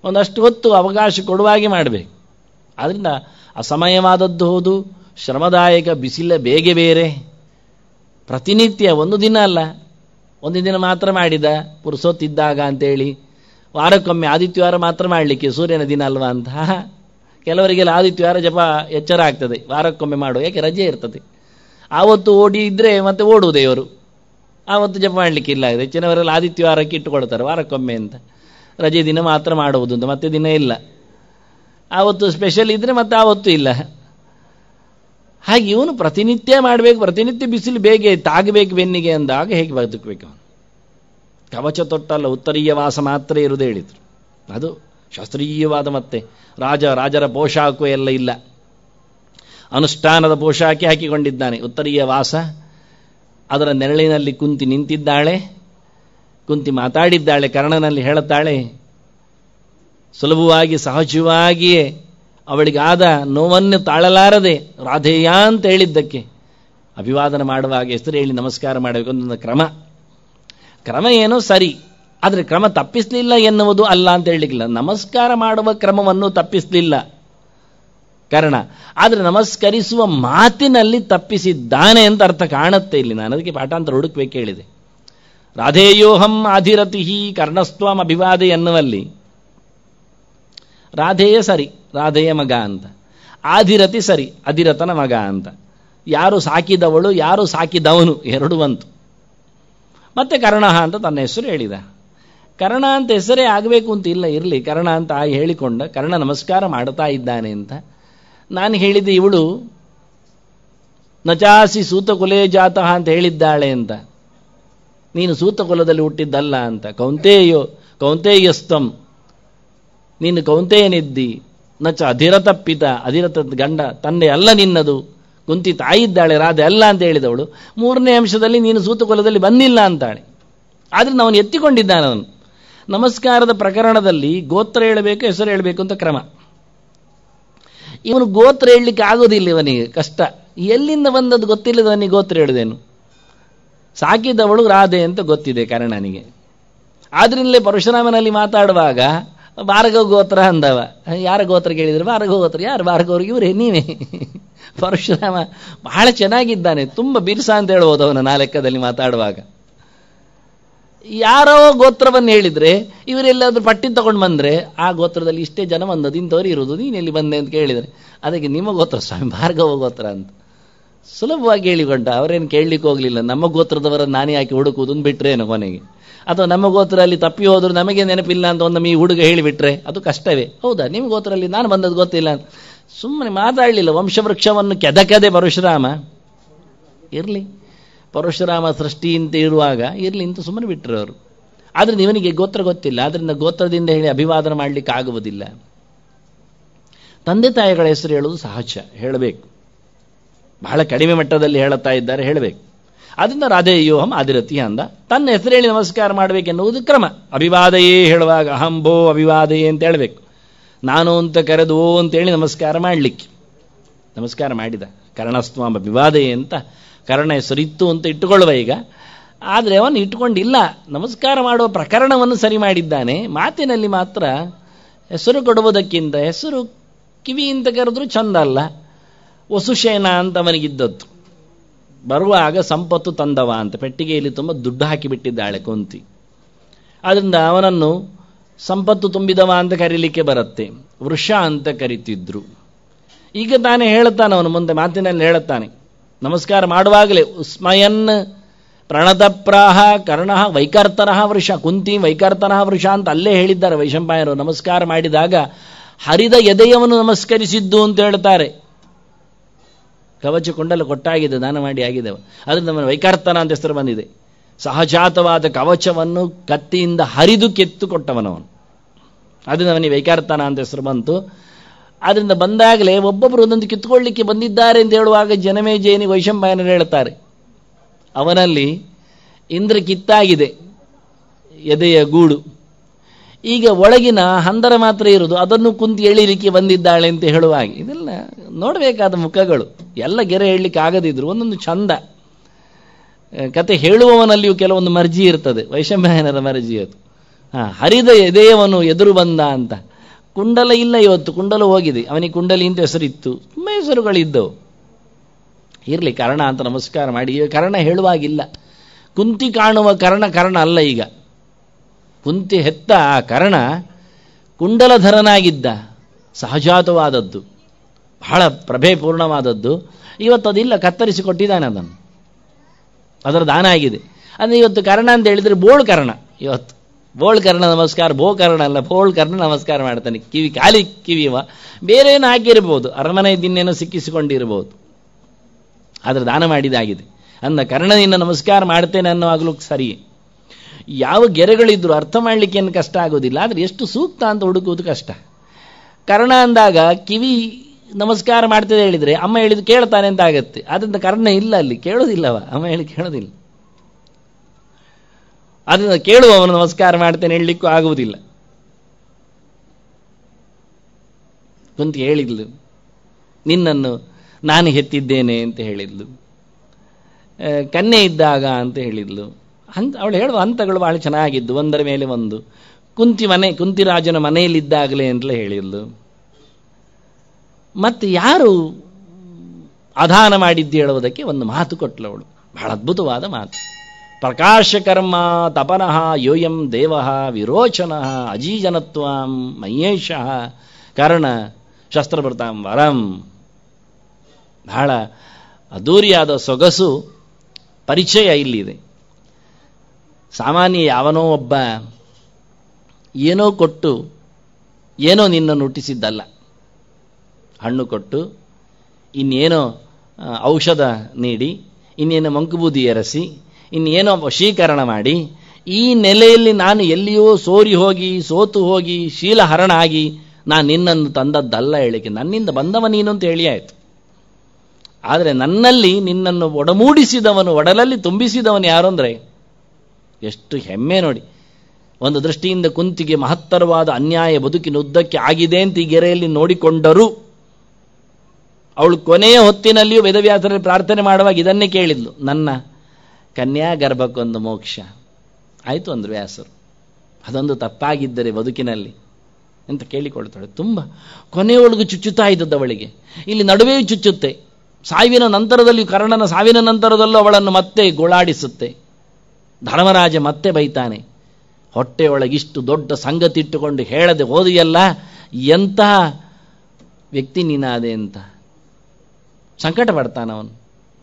ಒಂದಷ್ಟು ಹೊತ್ತು ಅವಕಾಶ ಕೊಡುವಾಗಿ ಮಾಡಬೇಕು ಆದ್ದರಿಂದ ಅಸಮಯವಾದದ್ದು ಹೌದು ಶ್ರಮದಾಯಕ ಬಿಸಿಲ ಬೇಗೆ ಬೇರೆ ಪ್ರತಿನಿತ್ಯ ಒಂದು ದಿನ ಅಲ್ಲ ಒಂದು ದಿನ ಮಾತ್ರ ಮಾಡಿದ ಪುರುಸೊತ್ತಿದ್ದಾಗ ಅಂತೇಳಿ ವಾರಕ್ಕೊಮ್ಮೆ ಆದಿತ್ಯವಾರ ಮಾತ್ರ ಮಾಡಲಿಕ್ಕೆ ಸೂರ್ಯನ ದಿನ ಅಲ್ವಾ ಅಂತ ಕೆಲವರಿಗೆಲ್ಲ ಆದಿತ್ಯವಾರ ಜಪ ಎಚ್ಚರ ಆಗ್ತದೆ ವಾರಕ್ಕೊಮ್ಮೆ ಮಾಡುವ ಯಾಕೆ ರಜೆ ಇರ್ತದೆ ಆವತ್ತು ಓಡಿ ಇದ್ದರೆ ಮತ್ತೆ ಓಡುವುದೇ ಇವರು ಆವತ್ತು ಜಪ ಇಲ್ಲ ಆಗಿದೆ ಹೆಚ್ಚಿನವರೆಲ್ಲ ಆದಿತ್ಯ ವಾರಕ್ಕೆ ಇಟ್ಟುಕೊಳ್ತಾರೆ ವಾರಕ್ಕೊಮ್ಮೆ ಅಂತ ರಜೆ ದಿನ ಮಾತ್ರ ಮಾಡುವುದು ಅಂತ ಮತ್ತೆ ದಿನ ಇಲ್ಲ ಆವತ್ತು ಸ್ಪೆಷಲ್ ಇದ್ರೆ ಮತ್ತೆ ಆವತ್ತು ಇಲ್ಲ ಹಾಗೆ ಇವನು ಪ್ರತಿನಿತ್ಯ ಮಾಡಬೇಕು ಪ್ರತಿನಿತ್ಯ ಬಿಸಿಲು ಬೇಗ ತಾಗಬೇಕು ಬೆನ್ನಿಗೆ ಅಂದಾಗ ಹೇಗೆ ಬದುಕಬೇಕು ಅವನು ಕವಚ ತೊಟ್ಟಲ್ಲ ಉತ್ತರೀಯ ವಾಸ ಮಾತ್ರ ಇರುವುದು ಹೇಳಿದರು ಅದು ಶಾಸ್ತ್ರೀಯವಾದ ಮತ್ತೆ ರಾಜ ರಾಜರ ಪೋಷಾಕು ಎಲ್ಲ ಇಲ್ಲ ಅನುಷ್ಠಾನದ ಪೋಷಾಕಿ ಹಾಕಿಕೊಂಡಿದ್ದಾನೆ ಉತ್ತರೀಯ ವಾಸ ಅದರ ನೆರಳಿನಲ್ಲಿ ಕುಂತಿ ನಿಂತಿದ್ದಾಳೆ ಕುಂತಿ ಮಾತಾಡಿದ್ದಾಳೆ ಕರ್ಣನಲ್ಲಿ ಹೇಳುತ್ತಾಳೆ ಸುಲಭವಾಗಿ ಸಹಜವಾಗಿಯೇ ಅವಳಿಗಾದ ನೋವನ್ನು ತಾಳಲಾರದೆ ರಾಧೇಯ ಅಂತ ಹೇಳಿದ್ದಕ್ಕೆ ಅಭಿವಾದನ ಮಾಡುವಾಗ ಹೆಸರು ಹೇಳಿ ನಮಸ್ಕಾರ ಮಾಡಬೇಕು ಅನ್ನೋ ಕ್ರಮ ಕ್ರಮ ಏನೋ ಸರಿ ಆದರೆ ಕ್ರಮ ತಪ್ಪಿಸಲಿಲ್ಲ ಎನ್ನುವುದು ಅಲ್ಲ ಅಂತ ಹೇಳಲಿಕ್ಕಿಲ್ಲ ನಮಸ್ಕಾರ ಮಾಡುವ ಕ್ರಮವನ್ನು ತಪ್ಪಿಸಲಿಲ್ಲ ಕರ್ಣ ಆದರೆ ನಮಸ್ಕರಿಸುವ ಮಾತಿನಲ್ಲಿ ತಪ್ಪಿಸಿದ್ದಾನೆ ಅಂತ ಅರ್ಥ ಕಾಣುತ್ತೆ ಇಲ್ಲಿ ನಾನು ಅದಕ್ಕೆ ಪಾಠಾಂತರ ಹುಡುಕ್ಬೇಕು ಹೇಳಿದೆ ರಾಧೇಯೋಹಂ ಹಿ ಕರ್ಣಸ್ತ್ವಂ ಅಭಿವಾದೆ ಎನ್ನುವಲ್ಲಿ ರಾಧೆಯ ಸರಿ ರಾಧೆಯ ಮಗ ಅಂತ ಆಧಿರತಿ ಸರಿ ಅಧಿರತನ ಮಗ ಅಂತ ಯಾರು ಸಾಕಿದವಳು ಯಾರು ಸಾಕಿದವನು ಎರಡು ಬಂತು ಮತ್ತೆ ಕರ್ಣ ಅಂತ ತನ್ನ ಹೆಸರು ಹೇಳಿದ ಕರ್ಣ ಅಂತ ಹೆಸರೇ ಆಗಬೇಕು ಅಂತ ಇಲ್ಲ ಇರಲಿ ಕರ್ಣ ಅಂತ ಹೇಳಿಕೊಂಡ ಕರ್ಣ ನಮಸ್ಕಾರ ಮಾಡ್ತಾ ಇದ್ದಾನೆ ಅಂತ ನಾನು ಹೇಳಿದ ಇವಳು ನಚಾಸಿ ಸೂತಕುಲೇ ಜಾತಃ ಅಂತ ಹೇಳಿದ್ದಾಳೆ ಅಂತ ನೀನು ಸೂತಕುಲದಲ್ಲಿ ಹುಟ್ಟಿದ್ದಲ್ಲ ಅಂತ ಕೌಂತೇಯೋ ಕೌಂತೇಯಸ್ತಂ ನೀನು ಕೌಂತೇಯನಿದ್ದಿ ನಚ ಅಧಿರತ ಪಿತ ಅಧಿರತ ಗಂಡ ತಂದೆ ಅಲ್ಲ ನಿನ್ನದು ಕುಂತಿ ತಾಯಿದ್ದಾಳೆ ರಾಧೆ ಅಲ್ಲ ಅಂತ ಹೇಳಿದವಳು ಮೂರನೇ ಅಂಶದಲ್ಲಿ ನೀನು ಸೂತಕುಲದಲ್ಲಿ ಬಂದಿಲ್ಲ ಅಂತಾಳೆ ಆದ್ರೆ ನಾವು ಎತ್ತಿಕೊಂಡಿದ್ದಾನೆ ಅವನು ನಮಸ್ಕಾರದ ಪ್ರಕರಣದಲ್ಲಿ ಗೋತ್ರ ಹೇಳಬೇಕು ಹೆಸರು ಹೇಳಬೇಕು ಅಂತ ಕ್ರಮ ಇವನು ಗೋತ್ರ ಹೇಳಲಿಕ್ಕೆ ಆಗೋದಿಲ್ಲ ಇವನಿಗೆ ಕಷ್ಟ ಎಲ್ಲಿಂದ ಬಂದದ್ದು ಗೊತ್ತಿಲ್ಲದವನಿಗೆ ಗೋತ್ರ ಹೇಳಿದೇನು ಸಾಕಿದವಳು ರಾಧೆ ಅಂತ ಗೊತ್ತಿದೆ ಕರ್ಣನಿಗೆ ಆದ್ರಿಂದಲೇ ಪರಶುರಾಮನಲ್ಲಿ ಮಾತಾಡುವಾಗ ಭಾರ್ಗವ ಗೋತ್ರ ಅಂದವ ಯಾರ ಗೋತ್ರ ಕೇಳಿದ್ರು ಭಾರ್ಗವ ಗೋತ್ರ ಯಾರು ಭಾರ್ಗವ್ರಿಗೆ ಇವರೇ ನೀವೇ ಪರಶುರಾಮ ಬಹಳ ಚೆನ್ನಾಗಿದ್ದಾನೆ ತುಂಬ ಬಿರ್ಸ ಅಂತ ಹೇಳ್ಬೋದು ಅವನ ಲೆಕ್ಕದಲ್ಲಿ ಮಾತಾಡುವಾಗ ಯಾರೋ ಗೋತ್ರವನ್ನು ಹೇಳಿದರೆ ಇವರೆಲ್ಲಾದರೂ ಪಟ್ಟಿ ತಗೊಂಡು ಬಂದರೆ ಆ ಗೋತ್ರದಲ್ಲಿ ಇಷ್ಟೇ ಜನ ಬಂದದ್ದು ಇಂಥವ್ರು ಇರೋದು ನೀನು ಎಲ್ಲಿ ಬಂದೆ ಅಂತ ಕೇಳಿದರೆ ಅದಕ್ಕೆ ನಿಮ್ಮ ಗೋತ್ರ ಸ್ವಾಮಿ ಭಾರ್ಗವ ಗೋತ್ರ ಅಂತ ಸುಲಭವಾಗಿ ಹೇಳಿಕೊಂಡ ಅವರೇನು ಕೇಳಲಿಕ್ಕೆ ಹೋಗಲಿಲ್ಲ ನಮ್ಮ ಗೋತ್ರದವರ ನಾನೇ ಹಾಕಿ ಹುಡುಕುವುದನ್ನು ಏನು ಕೊನೆಗೆ ಅಥವಾ ನಮ್ಮ ಗೋತ್ರ ಅಲ್ಲಿ ತಪ್ಪಿ ಹೋದರೂ ನಮಗೆ ನೆನಪಿಲ್ಲ ಅಂತ ಒಂದು ಈ ಹುಡುಗ ಹೇಳಿಬಿಟ್ರೆ ಅದು ಕಷ್ಟವೇ ಹೌದಾ ನಿಮ್ಮ ಗೋತ್ರದಲ್ಲಿ ನಾನು ಬಂದದ್ದು ಗೊತ್ತಿಲ್ಲ ಅಂತ ಸುಮ್ಮನೆ ಮಾತಾಡಲಿಲ್ಲ ವಂಶವೃಕ್ಷವನ್ನು ಕೆದಕದೆ ಪರಶುರಾಮ ಇರಲಿ ಪರಶುರಾಮ ಸೃಷ್ಟಿ ಅಂತ ಇರುವಾಗ ಇರಲಿ ಅಂತ ಸುಮ್ಮನೆ ಬಿಟ್ಟರು ಅವರು ಆದರೆ ಇವನಿಗೆ ಗೋತ್ರ ಗೊತ್ತಿಲ್ಲ ಆದ್ದರಿಂದ ಗೋತ್ರದಿಂದ ಹೇಳಿ ಅಭಿವಾದನ ಮಾಡಲಿಕ್ಕೆ ಆಗುವುದಿಲ್ಲ ತಂದೆ ತಾಯಿಗಳ ಹೆಸರು ಹೇಳುವುದು ಸಹಜ ಹೇಳಬೇಕು ಬಹಳ ಕಡಿಮೆ ಮಟ್ಟದಲ್ಲಿ ಹೇಳುತ್ತಾ ಇದ್ದಾರೆ ಹೇಳಬೇಕು ಅದರಿಂದ ರಾಧೆ ಯೋಹಂ ಆದಿರತಿ ಅಂದ ತನ್ನ ಹೆಸರು ಹೇಳಿ ನಮಸ್ಕಾರ ಮಾಡಬೇಕೆನ್ನುವುದು ಕ್ರಮ ಅಭಿವಾದಯೇ ಹೇಳುವಾಗ ಅಹಂಭೋ ಅಭಿವಾದಯೇ ಅಂತ ಹೇಳಬೇಕು ನಾನು ಅಂತ ಕರೆದು ಓ ಅಂತೇಳಿ ನಮಸ್ಕಾರ ಮಾಡಲಿಕ್ಕೆ ನಮಸ್ಕಾರ ಮಾಡಿದ ಕರ್ಣಸ್ವಾಮ ಅಭಿವಾದಯೇ ಅಂತ ಕರ್ಣ ಹೆಸರಿತ್ತು ಅಂತ ಇಟ್ಟುಕೊಳ್ಳುವ ಈಗ ಆದರೆ ಅವನು ಇಟ್ಟುಕೊಂಡಿಲ್ಲ ನಮಸ್ಕಾರ ಮಾಡುವ ಪ್ರಕರಣವನ್ನು ಸರಿ ಮಾಡಿದ್ದಾನೆ ಮಾತಿನಲ್ಲಿ ಮಾತ್ರ ಹೆಸರು ಕೊಡುವುದಕ್ಕಿಂತ ಹೆಸರು ಕಿವಿ ಅಂತ ಕರೆದ್ರೂ ಚಂದ ಅಲ್ಲ ವಸುಶೇನ ಅಂತ ಅವನಿಗಿದ್ದದ್ದು ಬರುವಾಗ ಸಂಪತ್ತು ತಂದವ ಅಂತ ಪೆಟ್ಟಿಗೆಯಲ್ಲಿ ತುಂಬ ದುಡ್ಡು ಹಾಕಿಬಿಟ್ಟಿದ್ದಾಳೆ ಕುಂತಿ ಆದ್ದರಿಂದ ಅವನನ್ನು ಸಂಪತ್ತು ತುಂಬಿದವ ಅಂತ ಕರೀಲಿಕ್ಕೆ ಬರುತ್ತೆ ವೃಷ ಅಂತ ಕರಿತಿದ್ರು ಈಗ ತಾನೇ ಹೇಳ್ತಾನೆ ಅವನು ಮುಂದೆ ಮಾತಿನಲ್ಲಿ ಹೇಳುತ್ತಾನೆ ನಮಸ್ಕಾರ ಮಾಡುವಾಗಲೇ ಉಸ್ಮಯನ್ ಪ್ರಣತಪ್ರಾಹ ಕರ್ಣ ವೈಕರ್ತನಃ ವೃಷ ಕುಂತಿ ವೈಕರ್ತನಃ ವೃಷ ಅಂತ ಅಲ್ಲೇ ಹೇಳಿದ್ದಾರೆ ವೈಶಂಪಾಯರು ನಮಸ್ಕಾರ ಮಾಡಿದಾಗ ಹರಿದ ಎದೆಯವನ್ನು ನಮಸ್ಕರಿಸಿದ್ದು ಅಂತ ಹೇಳ್ತಾರೆ ಕವಚ ಕುಂಡಲ ಕೊಟ್ಟಾಗಿದೆ ದಾನ ಮಾಡಿ ಆಗಿದೆ ಅದರಿಂದ ನಮ್ಮ ವೈಕರ್ತನ ಅಂತ ಹೆಸರು ಬಂದಿದೆ ಸಹಜಾತವಾದ ಕವಚವನ್ನು ಕತ್ತಿಯಿಂದ ಹರಿದು ಕೆತ್ತು ಕೊಟ್ಟವನವನು ಅದು ಅವನಿಗೆ ವೈಕರ್ತನ ಅಂತ ಹೆಸರು ಬಂತು ಆದ್ರಿಂದ ಬಂದಾಗಲೇ ಒಬ್ಬೊಬ್ಬರು ಒಂದೊಂದು ಕಿತ್ಕೊಳ್ಳಿಕ್ಕೆ ಬಂದಿದ್ದಾರೆ ಅಂತ ಹೇಳುವಾಗ ಜನಮೇ ಜಯನಿ ವೈಶಂಪಾಯನರು ಹೇಳ್ತಾರೆ ಅವನಲ್ಲಿ ಇಂದ್ರ ಕಿತ್ತಾಗಿದೆ ಎದೆಯ ಗೂಡು ಈಗ ಒಳಗಿನ ಹಂದರ ಮಾತ್ರ ಇರುವುದು ಅದನ್ನು ಕುಂತು ಎಳಿಲಿಕ್ಕೆ ಬಂದಿದ್ದಾಳೆ ಅಂತ ಹೇಳುವಾಗ ಇದೆಲ್ಲ ನೋಡಬೇಕಾದ ಮುಖಗಳು ಎಲ್ಲ ಗೆರೆ ಹೇಳಲಿಕ್ಕೆ ಆಗದಿದ್ರು ಒಂದೊಂದು ಚಂದ ಕತೆ ಹೇಳುವವನಲ್ಲಿಯೂ ಕೆಲವೊಂದು ಮರ್ಜಿ ಇರ್ತದೆ ವೈಷಮ್ಯಾಯನರ ಮರ್ಜಿ ಅದು ಹಾ ಹರಿದ ಎದೆಯವನು ಎದುರು ಬಂದ ಅಂತ ಕುಂಡಲ ಇಲ್ಲ ಇವತ್ತು ಕುಂಡಲ ಹೋಗಿದೆ ಅವನಿಗೆ ಕುಂಡಲಿ ಅಂತ ಹೆಸರಿತ್ತು ತುಂಬ ಹೆಸರುಗಳಿದ್ದವು ಇರಲಿ ಕರ್ಣ ಅಂತ ನಮಸ್ಕಾರ ಮಾಡಿ ಈಗ ಕರ್ಣ ಹೇಳುವಾಗಿಲ್ಲ ಕುಂತಿ ಕಾಣುವ ಕರ್ಣ ಕರ್ಣ ಅಲ್ಲ ಈಗ ಕುಂತಿ ಹೆತ್ತ ಆ ಕರ್ಣ ಕುಂಡಲಧರನಾಗಿದ್ದ ಸಹಜಾತವಾದದ್ದು ಬಹಳ ಪ್ರಭೆಪೂರ್ಣವಾದದ್ದು ಇವತ್ತು ಅದಿಲ್ಲ ಕತ್ತರಿಸಿ ಕೊಟ್ಟಿದ್ದಾನೆ ಅದನ್ನು ಅದರ ದಾನ ಆಗಿದೆ ಅಂದರೆ ಇವತ್ತು ಕರ್ಣ ಅಂತ ಹೇಳಿದರೆ ಬೋಳು ಕರ್ಣ ಇವತ್ತು ಕರ್ಣ ನಮಸ್ಕಾರ ಕರ್ಣ ಅಲ್ಲ ಕರ್ಣ ನಮಸ್ಕಾರ ಮಾಡ್ತಾನೆ ಕಿವಿ ಖಾಲಿ ಕಿವಿವ ಬೇರೆ ಏನು ಹಾಕಿರ್ಬೋದು ಅರಮನೆ ದಿನ್ನೇನೋ ಸಿಕ್ಕಿಸಿಕೊಂಡಿರ್ಬೋದು ಆದರೆ ದಾನ ಮಾಡಿದಾಗಿದೆ ಅಂದ ಕರ್ಣನಿಂದ ನಮಸ್ಕಾರ ಮಾಡ್ತೇನೆ ಅನ್ನೋವಾಗಲೂ ಸರಿ ಯಾವ ಗೆರೆಗಳಿದ್ರು ಅರ್ಥ ಮಾಡಲಿಕ್ಕೆ ಏನು ಕಷ್ಟ ಆಗೋದಿಲ್ಲ ಆದರೆ ಎಷ್ಟು ಸೂಕ್ತ ಅಂತ ಹುಡುಕುವುದು ಕಷ್ಟ ಕರ್ಣ ಅಂದಾಗ ಕಿವಿ ನಮಸ್ಕಾರ ಮಾಡ್ತದೆ ಹೇಳಿದರೆ ಅಮ್ಮ ಹೇಳಿದ್ದು ಕೇಳ್ತಾನೆ ಅಂತ ಆಗುತ್ತೆ ಆದ್ದರಿಂದ ಕರ್ಣ ಇಲ್ಲ ಅಲ್ಲಿ ಕೇಳೋದಿಲ್ಲವ ಅಮ್ಮ ಹೇಳಿ ಕೇಳೋದಿಲ್ಲ ಅದನ್ನು ಕೇಳುವವನು ನಮಸ್ಕಾರ ಮಾಡ್ತೇನೆ ಹೇಳಲಿಕ್ಕೂ ಆಗುವುದಿಲ್ಲ ಕುಂತಿ ಹೇಳಿದ್ಲು ನಿನ್ನನ್ನು ನಾನು ಹೆತ್ತಿದ್ದೇನೆ ಅಂತ ಹೇಳಿದ್ಲು ಕನ್ನೆ ಇದ್ದಾಗ ಅಂತ ಹೇಳಿದ್ಲು ಹಂತ ಅವಳು ಹೇಳುವ ಹಂತಗಳು ಭಾಳ ಚೆನ್ನಾಗಿದ್ದು ಒಂದರ ಮೇಲೆ ಒಂದು ಕುಂತಿ ಮನೆ ಕುಂತಿರಾಜನ ಮನೆಯಲ್ಲಿದ್ದಾಗಲೇ ಅಂತಲೇ ಹೇಳಿದ್ಲು ಮತ್ತು ಯಾರು ಅಧಾನ ಮಾಡಿದ್ದು ಹೇಳುವುದಕ್ಕೆ ಒಂದು ಮಾತು ಕೊಟ್ಟಳು ಅವಳು ಬಹಳ ಅದ್ಭುತವಾದ ಮಾತು ಪ್ರಕಾಶಕರ್ಮ ತಪನಃ ಯೋಯಂ ದೇವ ವಿರೋಚನ ಅಜೀಜನತ್ವಾಂ ಮಹೇಶ ಕಾರಣ ಶಸ್ತ್ರ ವರಂ ಬಹಳ ಅದೂರಿಯಾದ ಸೊಗಸು ಪರಿಚಯ ಇಲ್ಲಿದೆ ಸಾಮಾನ್ಯ ಯಾವನೋ ಒಬ್ಬ ಏನೋ ಕೊಟ್ಟು ಏನೋ ನಿನ್ನ ನುಟ್ಟಿಸಿದ್ದಲ್ಲ ಹಣ್ಣು ಕೊಟ್ಟು ಇನ್ನೇನೋ ಔಷಧ ನೀಡಿ ಇನ್ನೇನು ಮಂಕುಬೂದಿ ಎರಸಿ ಇನ್ನೇನೋ ವಶೀಕರಣ ಮಾಡಿ ಈ ನೆಲೆಯಲ್ಲಿ ನಾನು ಎಲ್ಲಿಯೋ ಸೋರಿ ಹೋಗಿ ಸೋತು ಹೋಗಿ ಶೀಲಹರಣ ಆಗಿ ನಾನು ನಿನ್ನನ್ನು ತಂದದ್ದಲ್ಲ ಹೇಳಿಕೆ ನನ್ನಿಂದ ಬಂದವ ನೀನು ಅಂತ ಹೇಳಿ ಆಯಿತು ಆದರೆ ನನ್ನಲ್ಲಿ ನಿನ್ನನ್ನು ಒಡಮೂಡಿಸಿದವನು ಒಡಲಲ್ಲಿ ತುಂಬಿಸಿದವನು ಯಾರು ಅಂದರೆ ಎಷ್ಟು ಹೆಮ್ಮೆ ನೋಡಿ ಒಂದು ದೃಷ್ಟಿಯಿಂದ ಕುಂತಿಗೆ ಮಹತ್ತರವಾದ ಅನ್ಯಾಯ ಬದುಕಿನ ಉದ್ದಕ್ಕೆ ಆಗಿದೆ ಅಂತ ಈ ಗೆರೆಯಲ್ಲಿ ನೋಡಿಕೊಂಡರು ಅವಳು ಕೊನೆಯ ಹೊತ್ತಿನಲ್ಲಿಯೂ ವೇದವ್ಯಾಸರಲ್ಲಿ ಪ್ರಾರ್ಥನೆ ಮಾಡುವಾಗ ಇದನ್ನೇ ಕೇಳಿದ್ಲು ನನ್ನ ಕನ್ಯಾ ಗರ್ಭಕ್ಕೊಂದು ಮೋಕ್ಷ ಆಯಿತು ಅಂದರು ವ್ಯಾಸರು ಅದೊಂದು ತಪ್ಪಾಗಿದ್ದರೆ ಬದುಕಿನಲ್ಲಿ ಅಂತ ಕೇಳಿಕೊಳ್ತಾಳೆ ತುಂಬ ಕೊನೆಯೊಳಗೂ ಚುಚ್ಚುತ್ತಾ ಇದ್ದದ್ದು ಅವಳಿಗೆ ಇಲ್ಲಿ ನಡುವೆಯೂ ಚುಚ್ಚುತ್ತೆ ಸಾವಿನ ನಂತರದಲ್ಲಿ ಕರ್ಣನ ಸಾವಿನ ನಂತರದಲ್ಲೂ ಅವಳನ್ನು ಮತ್ತೆ ಗೋಳಾಡಿಸುತ್ತೆ ಧರ್ಮರಾಜ ಮತ್ತೆ ಬೈತಾನೆ ಹೊಟ್ಟೆಯೊಳಗಿಷ್ಟು ದೊಡ್ಡ ಸಂಗತಿ ಇಟ್ಟುಕೊಂಡು ಹೇಳದೆ ಹೋದಿಯಲ್ಲ ಎಂತಹ ವ್ಯಕ್ತಿ ನೀನಾದೆ ಅಂತ ಸಂಕಟ ಪಡ್ತಾನವನು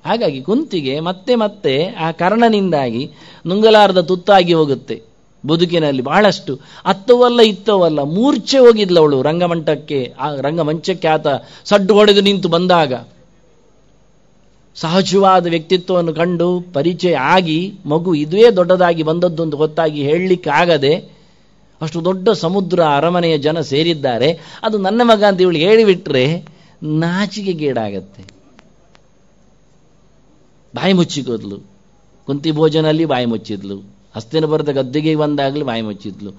ಹಾಗಾಗಿ ಕುಂತಿಗೆ ಮತ್ತೆ ಮತ್ತೆ ಆ ಕರ್ಣನಿಂದಾಗಿ ನುಂಗಲಾರದ ತುತ್ತಾಗಿ ಹೋಗುತ್ತೆ ಬದುಕಿನಲ್ಲಿ ಬಹಳಷ್ಟು ಅತ್ತವಲ್ಲ ಇತ್ತವಲ್ಲ ಮೂರ್ಛೆ ಹೋಗಿದ್ಲವಳು ರಂಗಮಂಟಕ್ಕೆ ಆ ರಂಗಮಂಚಕ್ಕೆ ಆತ ಸಡ್ಡು ಹೊಡೆದು ನಿಂತು ಬಂದಾಗ ಸಹಜವಾದ ವ್ಯಕ್ತಿತ್ವವನ್ನು ಕಂಡು ಪರಿಚಯ ಆಗಿ ಮಗು ಇದುವೇ ದೊಡ್ಡದಾಗಿ ಬಂದದ್ದು ಅಂತ ಗೊತ್ತಾಗಿ ಹೇಳಲಿಕ್ಕಾಗದೆ ಅಷ್ಟು ದೊಡ್ಡ ಸಮುದ್ರ ಅರಮನೆಯ ಜನ ಸೇರಿದ್ದಾರೆ ಅದು ನನ್ನ ಮಗ ಅಂತ ಇವಳು ಹೇಳಿಬಿಟ್ರೆ ನಾಚಿಕೆಗೇಡಾಗತ್ತೆ ಬಾಯಿ ಮುಚ್ಚಿಕೋದ್ಲು ಕುಂತಿ ಭೋಜನಲ್ಲಿ ಬಾಯಿ ಮುಚ್ಚಿದ್ಲು ಹಸ್ತಿನ ಬರೆದ ಗದ್ದೆಗೆ ಬಂದಾಗಲೂ ಬಾಯಿ ಮುಚ್ಚಿದ್ಲು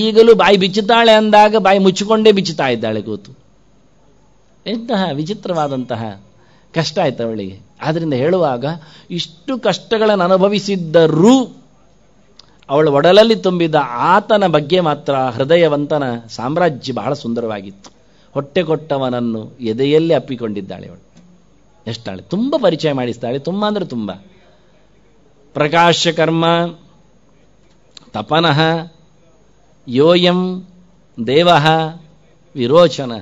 ಈಗಲೂ ಬಾಯಿ ಬಿಚ್ಚುತ್ತಾಳೆ ಅಂದಾಗ ಬಾಯಿ ಮುಚ್ಚಿಕೊಂಡೇ ಬಿಚ್ಚುತ್ತಾ ಇದ್ದಾಳೆ ಕೂತು ಎಂತಹ ವಿಚಿತ್ರವಾದಂತಹ ಕಷ್ಟ ಆಯ್ತು ಅವಳಿಗೆ ಆದ್ರಿಂದ ಹೇಳುವಾಗ ಇಷ್ಟು ಕಷ್ಟಗಳನ್ನು ಅನುಭವಿಸಿದ್ದರೂ ಅವಳ ಒಡಲಲ್ಲಿ ತುಂಬಿದ ಆತನ ಬಗ್ಗೆ ಮಾತ್ರ ಹೃದಯವಂತನ ಸಾಮ್ರಾಜ್ಯ ಬಹಳ ಸುಂದರವಾಗಿತ್ತು ಹೊಟ್ಟೆ ಕೊಟ್ಟವನನ್ನು ಎದೆಯಲ್ಲಿ ಅಪ್ಪಿಕೊಂಡಿದ್ದಾಳೆ ಅವಳು ಎಷ್ಟಾಳೆ ತುಂಬ ಪರಿಚಯ ಮಾಡಿಸ್ತಾಳೆ ತುಂಬ ಅಂದ್ರೆ ತುಂಬ ಪ್ರಕಾಶಕರ್ಮ ತಪನಃ ಯೋಯಂ ದೇವ ವಿರೋಚನ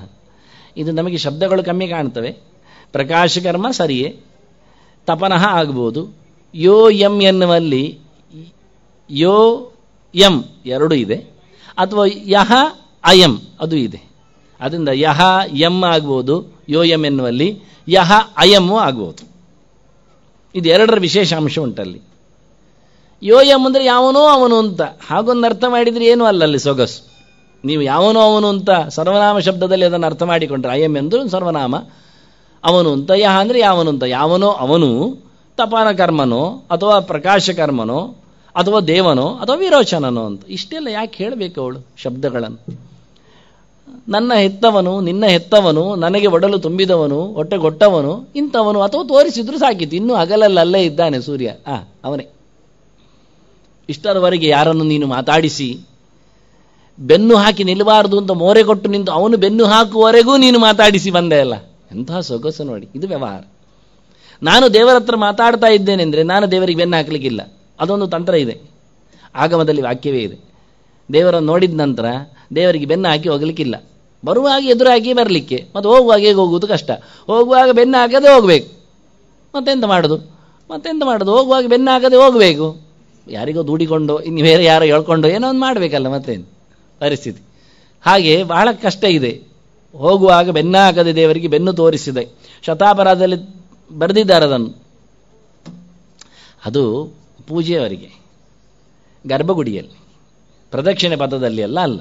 ಇದು ನಮಗೆ ಶಬ್ದಗಳು ಕಮ್ಮಿ ಕಾಣ್ತವೆ ಪ್ರಕಾಶಕರ್ಮ ಸರಿಯೇ ತಪನಃ ಆಗ್ಬೋದು ಯೋ ಎಂ ಎನ್ನುವಲ್ಲಿ ಯೋ ಎಂ ಎರಡು ಇದೆ ಅಥವಾ ಯಹ ಅಯಂ ಅದು ಇದೆ ಅದರಿಂದ ಯಹ ಎಂ ಆಗ್ಬೋದು ಯೋಯಂ ಎನ್ನುವಲ್ಲಿ ಯಹ ಅಯಂ ಆಗುವುದು ಇದು ಎರಡರ ವಿಶೇಷ ಅಂಶ ಉಂಟಲ್ಲಿ ಯೋಯಂ ಅಂದ್ರೆ ಅಂದರೆ ಯಾವನೋ ಅವನು ಅಂತ ಹಾಗೊಂದು ಅರ್ಥ ಮಾಡಿದರೆ ಏನೂ ಅಲ್ಲಲ್ಲಿ ಸೊಗಸು ನೀವು ಯಾವನೋ ಅವನು ಅಂತ ಸರ್ವನಾಮ ಶಬ್ದದಲ್ಲಿ ಅದನ್ನು ಅರ್ಥ ಮಾಡಿಕೊಂಡ್ರೆ ಅಯಂ ಎಂದು ಸರ್ವನಾಮ ಅವನು ಅಂತ ಯಹ ಅಂದರೆ ಯಾವನು ಅಂತ ಯಾವನೋ ಅವನು ತಪಾನ ಕರ್ಮನೋ ಅಥವಾ ಪ್ರಕಾಶ ಕರ್ಮನೋ ಅಥವಾ ದೇವನೋ ಅಥವಾ ವಿರೋಚನನೋ ಅಂತ ಇಷ್ಟೆಲ್ಲ ಯಾಕೆ ಹೇಳಬೇಕು ಅವಳು ಶಬ್ದಗಳನ್ನು ನನ್ನ ಹೆತ್ತವನು ನಿನ್ನ ಹೆತ್ತವನು ನನಗೆ ಒಡಲು ತುಂಬಿದವನು ಹೊಟ್ಟೆಗೊಟ್ಟವನು ಇಂಥವನು ಅಥವಾ ತೋರಿಸಿದ್ರು ಸಾಕಿತ್ತು ಇನ್ನೂ ಹಗಲಲ್ಲಿ ಅಲ್ಲೇ ಇದ್ದಾನೆ ಸೂರ್ಯ ಆ ಅವನೇ ಇಷ್ಟರವರೆಗೆ ಯಾರನ್ನು ನೀನು ಮಾತಾಡಿಸಿ ಬೆನ್ನು ಹಾಕಿ ನಿಲ್ಲಬಾರದು ಅಂತ ಮೋರೆ ಕೊಟ್ಟು ನಿಂತು ಅವನು ಬೆನ್ನು ಹಾಕುವವರೆಗೂ ನೀನು ಮಾತಾಡಿಸಿ ಬಂದೆ ಅಲ್ಲ ಎಂತಹ ಸೊಗಸು ನೋಡಿ ಇದು ವ್ಯವಹಾರ ನಾನು ದೇವರ ಹತ್ರ ಮಾತಾಡ್ತಾ ಇದ್ದೇನೆಂದ್ರೆ ನಾನು ದೇವರಿಗೆ ಬೆನ್ನು ಹಾಕ್ಲಿಕ್ಕಿಲ್ಲ ಅದೊಂದು ತಂತ್ರ ಇದೆ ಆಗಮದಲ್ಲಿ ವಾಕ್ಯವೇ ಇದೆ ದೇವರನ್ನು ನೋಡಿದ ನಂತರ ದೇವರಿಗೆ ಬೆನ್ನು ಹಾಕಿ ಹೋಗ್ಲಿಕ್ಕಿಲ್ಲ ಬರುವಾಗ ಎದುರಾಗಿ ಬರಲಿಕ್ಕೆ ಮತ್ತು ಹೋಗುವಾಗ ಹೇಗೆ ಹೋಗುವುದು ಕಷ್ಟ ಹೋಗುವಾಗ ಬೆನ್ನು ಹಾಕದೆ ಹೋಗಬೇಕು ಮತ್ತೆಂತ ಮಾಡೋದು ಮತ್ತೆಂತ ಮಾಡೋದು ಹೋಗುವಾಗ ಬೆನ್ನ ಹಾಕದೆ ಹೋಗಬೇಕು ಯಾರಿಗೋ ದೂಡಿಕೊಂಡು ಇನ್ನು ಬೇರೆ ಯಾರೋ ಹೇಳ್ಕೊಂಡು ಏನೋ ಒಂದು ಮಾಡಬೇಕಲ್ಲ ಮತ್ತೆ ಪರಿಸ್ಥಿತಿ ಹಾಗೆ ಬಹಳ ಕಷ್ಟ ಇದೆ ಹೋಗುವಾಗ ಬೆನ್ನ ಹಾಕದೆ ದೇವರಿಗೆ ಬೆನ್ನು ತೋರಿಸಿದೆ ಶತಾಪರಾಧದಲ್ಲಿ ಬರೆದಿದ್ದಾರೆ ಅದನ್ನು ಅದು ಪೂಜೆಯವರಿಗೆ ಗರ್ಭಗುಡಿಯಲ್ಲಿ ಪ್ರದಕ್ಷಿಣೆ ಪದದಲ್ಲಿ ಅಲ್ಲ ಅಲ್ಲ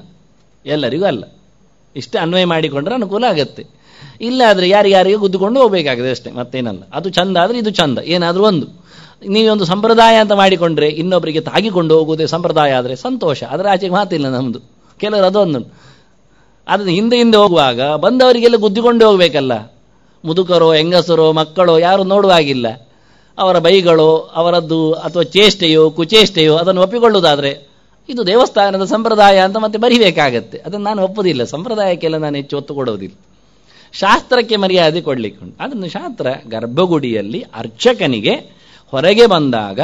ಎಲ್ಲರಿಗೂ ಅಲ್ಲ ಇಷ್ಟೇ ಅನ್ವಯ ಮಾಡಿಕೊಂಡ್ರೆ ಅನುಕೂಲ ಆಗುತ್ತೆ ಇಲ್ಲಾದರೆ ಯಾರಿಗಾರಿಗೆ ಗುದ್ದುಕೊಂಡು ಹೋಗಬೇಕಾಗಿದೆ ಅಷ್ಟೇ ಮತ್ತೇನಲ್ಲ ಅದು ಚಂದ ಆದರೆ ಇದು ಚಂದ ಏನಾದರೂ ಒಂದು ನೀವೊಂದು ಸಂಪ್ರದಾಯ ಅಂತ ಮಾಡಿಕೊಂಡ್ರೆ ಇನ್ನೊಬ್ಬರಿಗೆ ತಾಗಿಕೊಂಡು ಹೋಗುವುದೇ ಸಂಪ್ರದಾಯ ಆದರೆ ಸಂತೋಷ ಅದರ ಆಚೆಗೆ ಮಾತಿಲ್ಲ ನಮ್ಮದು ಕೆಲವರು ಅದೊಂದು ಅದನ್ನು ಹಿಂದೆ ಹಿಂದೆ ಹೋಗುವಾಗ ಬಂದವರಿಗೆಲ್ಲ ಗುದ್ದಿಕೊಂಡು ಹೋಗಬೇಕಲ್ಲ ಮುದುಕರೋ ಹೆಂಗಸರೋ ಮಕ್ಕಳೋ ಯಾರು ನೋಡುವಾಗಿಲ್ಲ ಅವರ ಬೈಗಳು ಅವರದ್ದು ಅಥವಾ ಚೇಷ್ಟೆಯೋ ಕುಚೇಷ್ಟೆಯೋ ಅದನ್ನು ಒಪ್ಪಿಕೊಳ್ಳುವುದಾದರೆ ಇದು ದೇವಸ್ಥಾನದ ಸಂಪ್ರದಾಯ ಅಂತ ಮತ್ತೆ ಬರಿಬೇಕಾಗತ್ತೆ ಅದನ್ನು ನಾನು ಒಪ್ಪೋದಿಲ್ಲ ಸಂಪ್ರದಾಯಕ್ಕೆಲ್ಲ ನಾನು ಹೆಚ್ಚು ಒತ್ತು ಕೊಡೋದಿಲ್ಲ ಶಾಸ್ತ್ರಕ್ಕೆ ಮರ್ಯಾದೆ ಉಂಟು ಅದನ್ನು ಶಾಸ್ತ್ರ ಗರ್ಭಗುಡಿಯಲ್ಲಿ ಅರ್ಚಕನಿಗೆ ಹೊರಗೆ ಬಂದಾಗ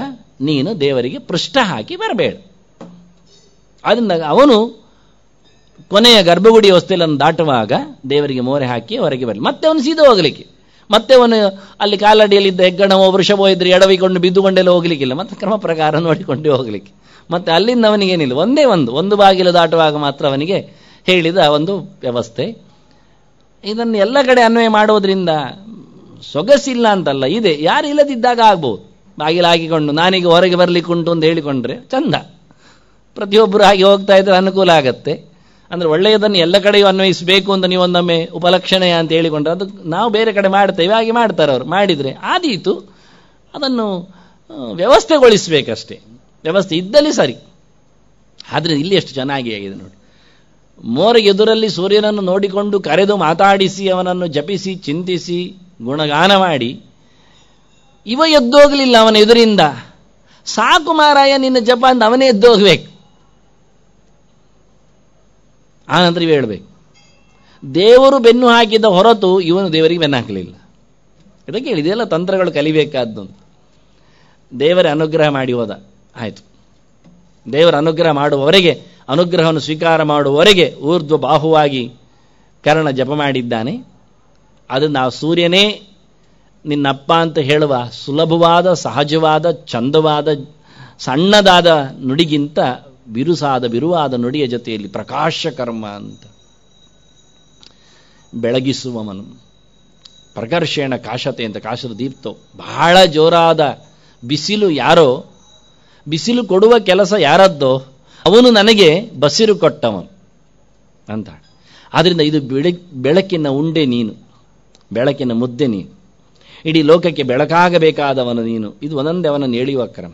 ನೀನು ದೇವರಿಗೆ ಪೃಷ್ಠ ಹಾಕಿ ಬರಬೇಡ ಅದರಿಂದ ಅವನು ಕೊನೆಯ ಗರ್ಭಗುಡಿ ಹೊಸ್ತಿಲನ್ನು ದಾಟುವಾಗ ದೇವರಿಗೆ ಮೋರೆ ಹಾಕಿ ಹೊರಗೆ ಬರಲಿ ಮತ್ತೆ ಅವನು ಸೀದಾ ಹೋಗಲಿಕ್ಕೆ ಮತ್ತೆ ಅವನು ಅಲ್ಲಿ ಕಾಲಡಿಯಲ್ಲಿದ್ದ ಹೆಗ್ಗಣವೋ ವೃಷವೋ ಇದ್ರೆ ಎಡವಿಕೊಂಡು ಬಿದ್ದುಕೊಂಡೆಲ್ಲ ಹೋಗ್ಲಿಕ್ಕಿಲ್ಲ ಮತ್ತೆ ಕ್ರಮ ಪ್ರಕಾರ ನೋಡಿಕೊಂಡು ಹೋಗ್ಲಿಕ್ಕೆ ಮತ್ತೆ ಅಲ್ಲಿಂದ ಅವನಿಗೇನಿಲ್ಲ ಒಂದೇ ಒಂದು ಒಂದು ಬಾಗಿಲು ದಾಟುವಾಗ ಮಾತ್ರ ಅವನಿಗೆ ಹೇಳಿದ ಒಂದು ವ್ಯವಸ್ಥೆ ಇದನ್ನು ಎಲ್ಲ ಕಡೆ ಅನ್ವಯ ಮಾಡೋದ್ರಿಂದ ಸೊಗಸಿಲ್ಲ ಅಂತಲ್ಲ ಇದೆ ಯಾರು ಇಲ್ಲದಿದ್ದಾಗ ಆಗ್ಬೋದು ಬಾಗಿಲಾಗಿಕೊಂಡು ನಾನೀಗ ಹೊರಗೆ ಬರಲಿಕ್ಕುಂಟು ಅಂತ ಹೇಳಿಕೊಂಡ್ರೆ ಚಂದ ಪ್ರತಿಯೊಬ್ಬರು ಹಾಗೆ ಹೋಗ್ತಾ ಇದ್ರೆ ಅನುಕೂಲ ಆಗತ್ತೆ ಅಂದ್ರೆ ಒಳ್ಳೆಯದನ್ನು ಎಲ್ಲ ಕಡೆಯೂ ಅನ್ವಯಿಸಬೇಕು ಅಂತ ನೀವೊಂದೊಮ್ಮೆ ಉಪಲಕ್ಷಣೆಯ ಅಂತ ಹೇಳಿಕೊಂಡ್ರೆ ಅದು ನಾವು ಬೇರೆ ಕಡೆ ಮಾಡ್ತೇವೆ ಹಾಗೆ ಮಾಡ್ತಾರೆ ಅವರು ಮಾಡಿದ್ರೆ ಆದೀತು ಅದನ್ನು ವ್ಯವಸ್ಥೆಗೊಳಿಸಬೇಕಷ್ಟೇ ವ್ಯವಸ್ಥೆ ಇದ್ದಲ್ಲಿ ಸರಿ ಆದರೆ ಇಲ್ಲಿ ಎಷ್ಟು ಚೆನ್ನಾಗಿ ಆಗಿದೆ ನೋಡಿ ಮೋರ ಎದುರಲ್ಲಿ ಸೂರ್ಯನನ್ನು ನೋಡಿಕೊಂಡು ಕರೆದು ಮಾತಾಡಿಸಿ ಅವನನ್ನು ಜಪಿಸಿ ಚಿಂತಿಸಿ ಗುಣಗಾನ ಮಾಡಿ ಇವ ಎದ್ದೋಗಲಿಲ್ಲ ಅವನ ಎದುರಿಂದ ಸಾಕು ಮಾರಾಯ ನಿನ್ನ ಜಪ ಅಂತ ಅವನೇ ಎದ್ದೋಗ್ಬೇಕು ಆನಂತರ ಇವು ಹೇಳಬೇಕು ದೇವರು ಬೆನ್ನು ಹಾಕಿದ ಹೊರತು ಇವನು ದೇವರಿಗೆ ಬೆನ್ನು ಹಾಕಲಿಲ್ಲ ಇದಕ್ಕೆ ಇದೆಲ್ಲ ತಂತ್ರಗಳು ಕಲಿಬೇಕಾದ್ದು ದೇವರ ಅನುಗ್ರಹ ಮಾಡಿ ಹೋದ ಆಯಿತು ದೇವರ ಅನುಗ್ರಹ ಮಾಡುವವರೆಗೆ ಅನುಗ್ರಹವನ್ನು ಸ್ವೀಕಾರ ಮಾಡುವವರೆಗೆ ಊರ್ಧ್ವ ಬಾಹುವಾಗಿ ಕರ್ಣ ಜಪ ಮಾಡಿದ್ದಾನೆ ಅದು ನಾವು ಸೂರ್ಯನೇ ನಿನ್ನಪ್ಪ ಅಂತ ಹೇಳುವ ಸುಲಭವಾದ ಸಹಜವಾದ ಚಂದವಾದ ಸಣ್ಣದಾದ ನುಡಿಗಿಂತ ಬಿರುಸಾದ ಬಿರುವಾದ ನುಡಿಯ ಜೊತೆಯಲ್ಲಿ ಪ್ರಕಾಶ ಕರ್ಮ ಅಂತ ಬೆಳಗಿಸುವವನು ಪ್ರಕರ್ಷೇಣ ಕಾಶತೆ ಅಂತ ಕಾಶದ ದೀಪ್ತೋ ಬಹಳ ಜೋರಾದ ಬಿಸಿಲು ಯಾರೋ ಬಿಸಿಲು ಕೊಡುವ ಕೆಲಸ ಯಾರದ್ದೋ ಅವನು ನನಗೆ ಬಸಿರು ಕೊಟ್ಟವನು ಅಂತ ಆದ್ದರಿಂದ ಇದು ಬೆಳಕ್ ಬೆಳಕಿನ ಉಂಡೆ ನೀನು ಬೆಳಕಿನ ಮುದ್ದೆ ನೀನು ಇಡೀ ಲೋಕಕ್ಕೆ ಬೆಳಕಾಗಬೇಕಾದವನು ನೀನು ಇದು ಒಂದೊಂದೇ ಅವನನ್ನು ಎಳೆಯುವ ಕ್ರಮ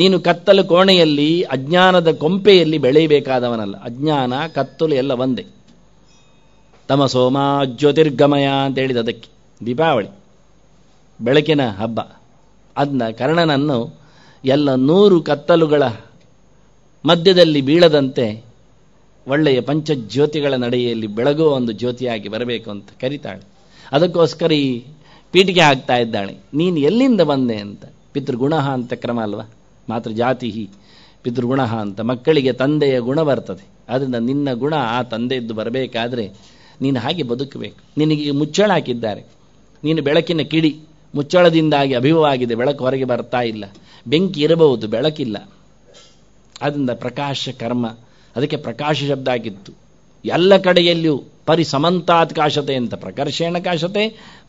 ನೀನು ಕತ್ತಲು ಕೋಣೆಯಲ್ಲಿ ಅಜ್ಞಾನದ ಕೊಂಪೆಯಲ್ಲಿ ಬೆಳೆಯಬೇಕಾದವನಲ್ಲ ಅಜ್ಞಾನ ಕತ್ತಲು ಎಲ್ಲ ಒಂದೇ ತಮ ಸೋಮ ಜ್ಯೋತಿರ್ಗಮಯ ಅಂತ ಹೇಳಿದ ಅದಕ್ಕೆ ದೀಪಾವಳಿ ಬೆಳಕಿನ ಹಬ್ಬ ಅದನ್ನ ಕರ್ಣನನ್ನು ಎಲ್ಲ ನೂರು ಕತ್ತಲುಗಳ ಮಧ್ಯದಲ್ಲಿ ಬೀಳದಂತೆ ಒಳ್ಳೆಯ ಪಂಚಜ್ಯೋತಿಗಳ ನಡೆಯಲ್ಲಿ ಬೆಳಗುವ ಒಂದು ಜ್ಯೋತಿಯಾಗಿ ಬರಬೇಕು ಅಂತ ಕರೀತಾಳೆ ಅದಕ್ಕೋಸ್ಕರ ಈ ಪೀಠಿಗೆ ಆಗ್ತಾ ಇದ್ದಾಳೆ ನೀನು ಎಲ್ಲಿಂದ ಬಂದೆ ಅಂತ ಪಿತೃಗುಣ ಅಂತ ಕ್ರಮ ಅಲ್ವಾ ಮಾತ್ರ ಜಾತಿ ಪಿತೃಗುಣ ಅಂತ ಮಕ್ಕಳಿಗೆ ತಂದೆಯ ಗುಣ ಬರ್ತದೆ ಆದ್ದರಿಂದ ನಿನ್ನ ಗುಣ ಆ ತಂದೆಯದ್ದು ಬರಬೇಕಾದ್ರೆ ನೀನು ಹಾಗೆ ಬದುಕಬೇಕು ನಿನಗೆ ಮುಚ್ಚಳ ಹಾಕಿದ್ದಾರೆ ನೀನು ಬೆಳಕಿನ ಕಿಡಿ ಮುಚ್ಚಳದಿಂದಾಗಿ ಅಭಿವವಾಗಿದೆ ಬೆಳಕು ಹೊರಗೆ ಬರ್ತಾ ಇಲ್ಲ ಬೆಂಕಿ ಇರಬಹುದು ಬೆಳಕಿಲ್ಲ ಆದ್ದರಿಂದ ಪ್ರಕಾಶ ಕರ್ಮ ಅದಕ್ಕೆ ಪ್ರಕಾಶ ಶಬ್ದ ಆಗಿತ್ತು ಎಲ್ಲ ಕಡೆಯಲ್ಲಿಯೂ ಪರಿಸಮಂತಾತ್ ಕಾಶತೆ ಅಂತ ಪ್ರಕರ್ಷೇಣ ಕಾಶತೆ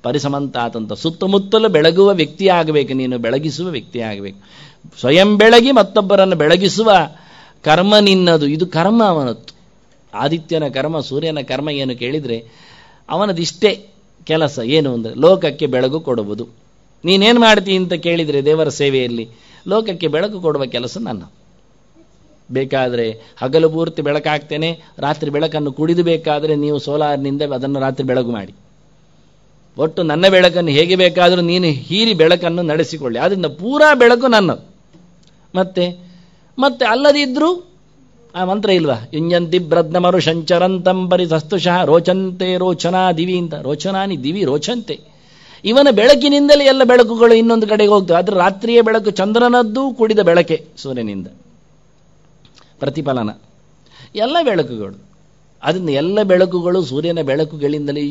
ಪರಿಸಮಂತಾತ್ ಅಂತ ಸುತ್ತಮುತ್ತಲು ಬೆಳಗುವ ವ್ಯಕ್ತಿ ಆಗಬೇಕು ನೀನು ಬೆಳಗಿಸುವ ವ್ಯಕ್ತಿ ಆಗಬೇಕು ಸ್ವಯಂ ಬೆಳಗಿ ಮತ್ತೊಬ್ಬರನ್ನು ಬೆಳಗಿಸುವ ಕರ್ಮ ನಿನ್ನದು ಇದು ಕರ್ಮ ಅವನತ್ತು ಆದಿತ್ಯನ ಕರ್ಮ ಸೂರ್ಯನ ಕರ್ಮ ಏನು ಕೇಳಿದರೆ ಅವನದಿಷ್ಟೇ ಕೆಲಸ ಏನು ಅಂದರೆ ಲೋಕಕ್ಕೆ ಬೆಳಗು ಕೊಡುವುದು ನೀನೇನು ಮಾಡ್ತೀನಿ ಅಂತ ಕೇಳಿದರೆ ದೇವರ ಸೇವೆಯಲ್ಲಿ ಲೋಕಕ್ಕೆ ಬೆಳಕು ಕೊಡುವ ಕೆಲಸ ನನ್ನ ಬೇಕಾದರೆ ಹಗಲು ಪೂರ್ತಿ ಬೆಳಕಾಗ್ತೇನೆ ರಾತ್ರಿ ಬೆಳಕನ್ನು ಕುಡಿದು ಬೇಕಾದರೆ ನೀವು ಸೋಲಾರ್ನಿಂದ ಅದನ್ನು ರಾತ್ರಿ ಬೆಳಕು ಮಾಡಿ ಒಟ್ಟು ನನ್ನ ಬೆಳಕನ್ನು ಹೇಗೆ ಬೇಕಾದರೂ ನೀನು ಹೀರಿ ಬೆಳಕನ್ನು ನಡೆಸಿಕೊಳ್ಳಿ ಆದ್ದರಿಂದ ಪೂರಾ ಬೆಳಕು ನನ್ನದು ಮತ್ತೆ ಮತ್ತೆ ಅಲ್ಲದಿದ್ದರೂ ಆ ಮಂತ್ರ ಇಲ್ವಾ ಯುಂಜಂತಿ ಬ್ರದ್ನ ಮರು ಶಂಚರಂತಂಬರಿ ಸಸ್ತುಶಃ ರೋಚಂತೆ ರೋಚನಾ ದಿವಿ ಅಂತ ರೋಚನಾನಿ ದಿವಿ ರೋಚಂತೆ ಇವನ ಬೆಳಕಿನಿಂದಲೇ ಎಲ್ಲ ಬೆಳಕುಗಳು ಇನ್ನೊಂದು ಕಡೆಗೆ ಹೋಗ್ತವೆ ಆದ್ರೆ ರಾತ್ರಿಯ ಬೆಳಕು ಚಂದ್ರನದ್ದು ಕೂಡಿದ ಬೆಳಕೆ ಸೂರ್ಯನಿಂದ ಪ್ರತಿಫಲನ ಎಲ್ಲ ಬೆಳಕುಗಳು ಅದರಿಂದ ಎಲ್ಲ ಬೆಳಕುಗಳು ಸೂರ್ಯನ ಬೆಳಕುಗಳಿಂದಲೇ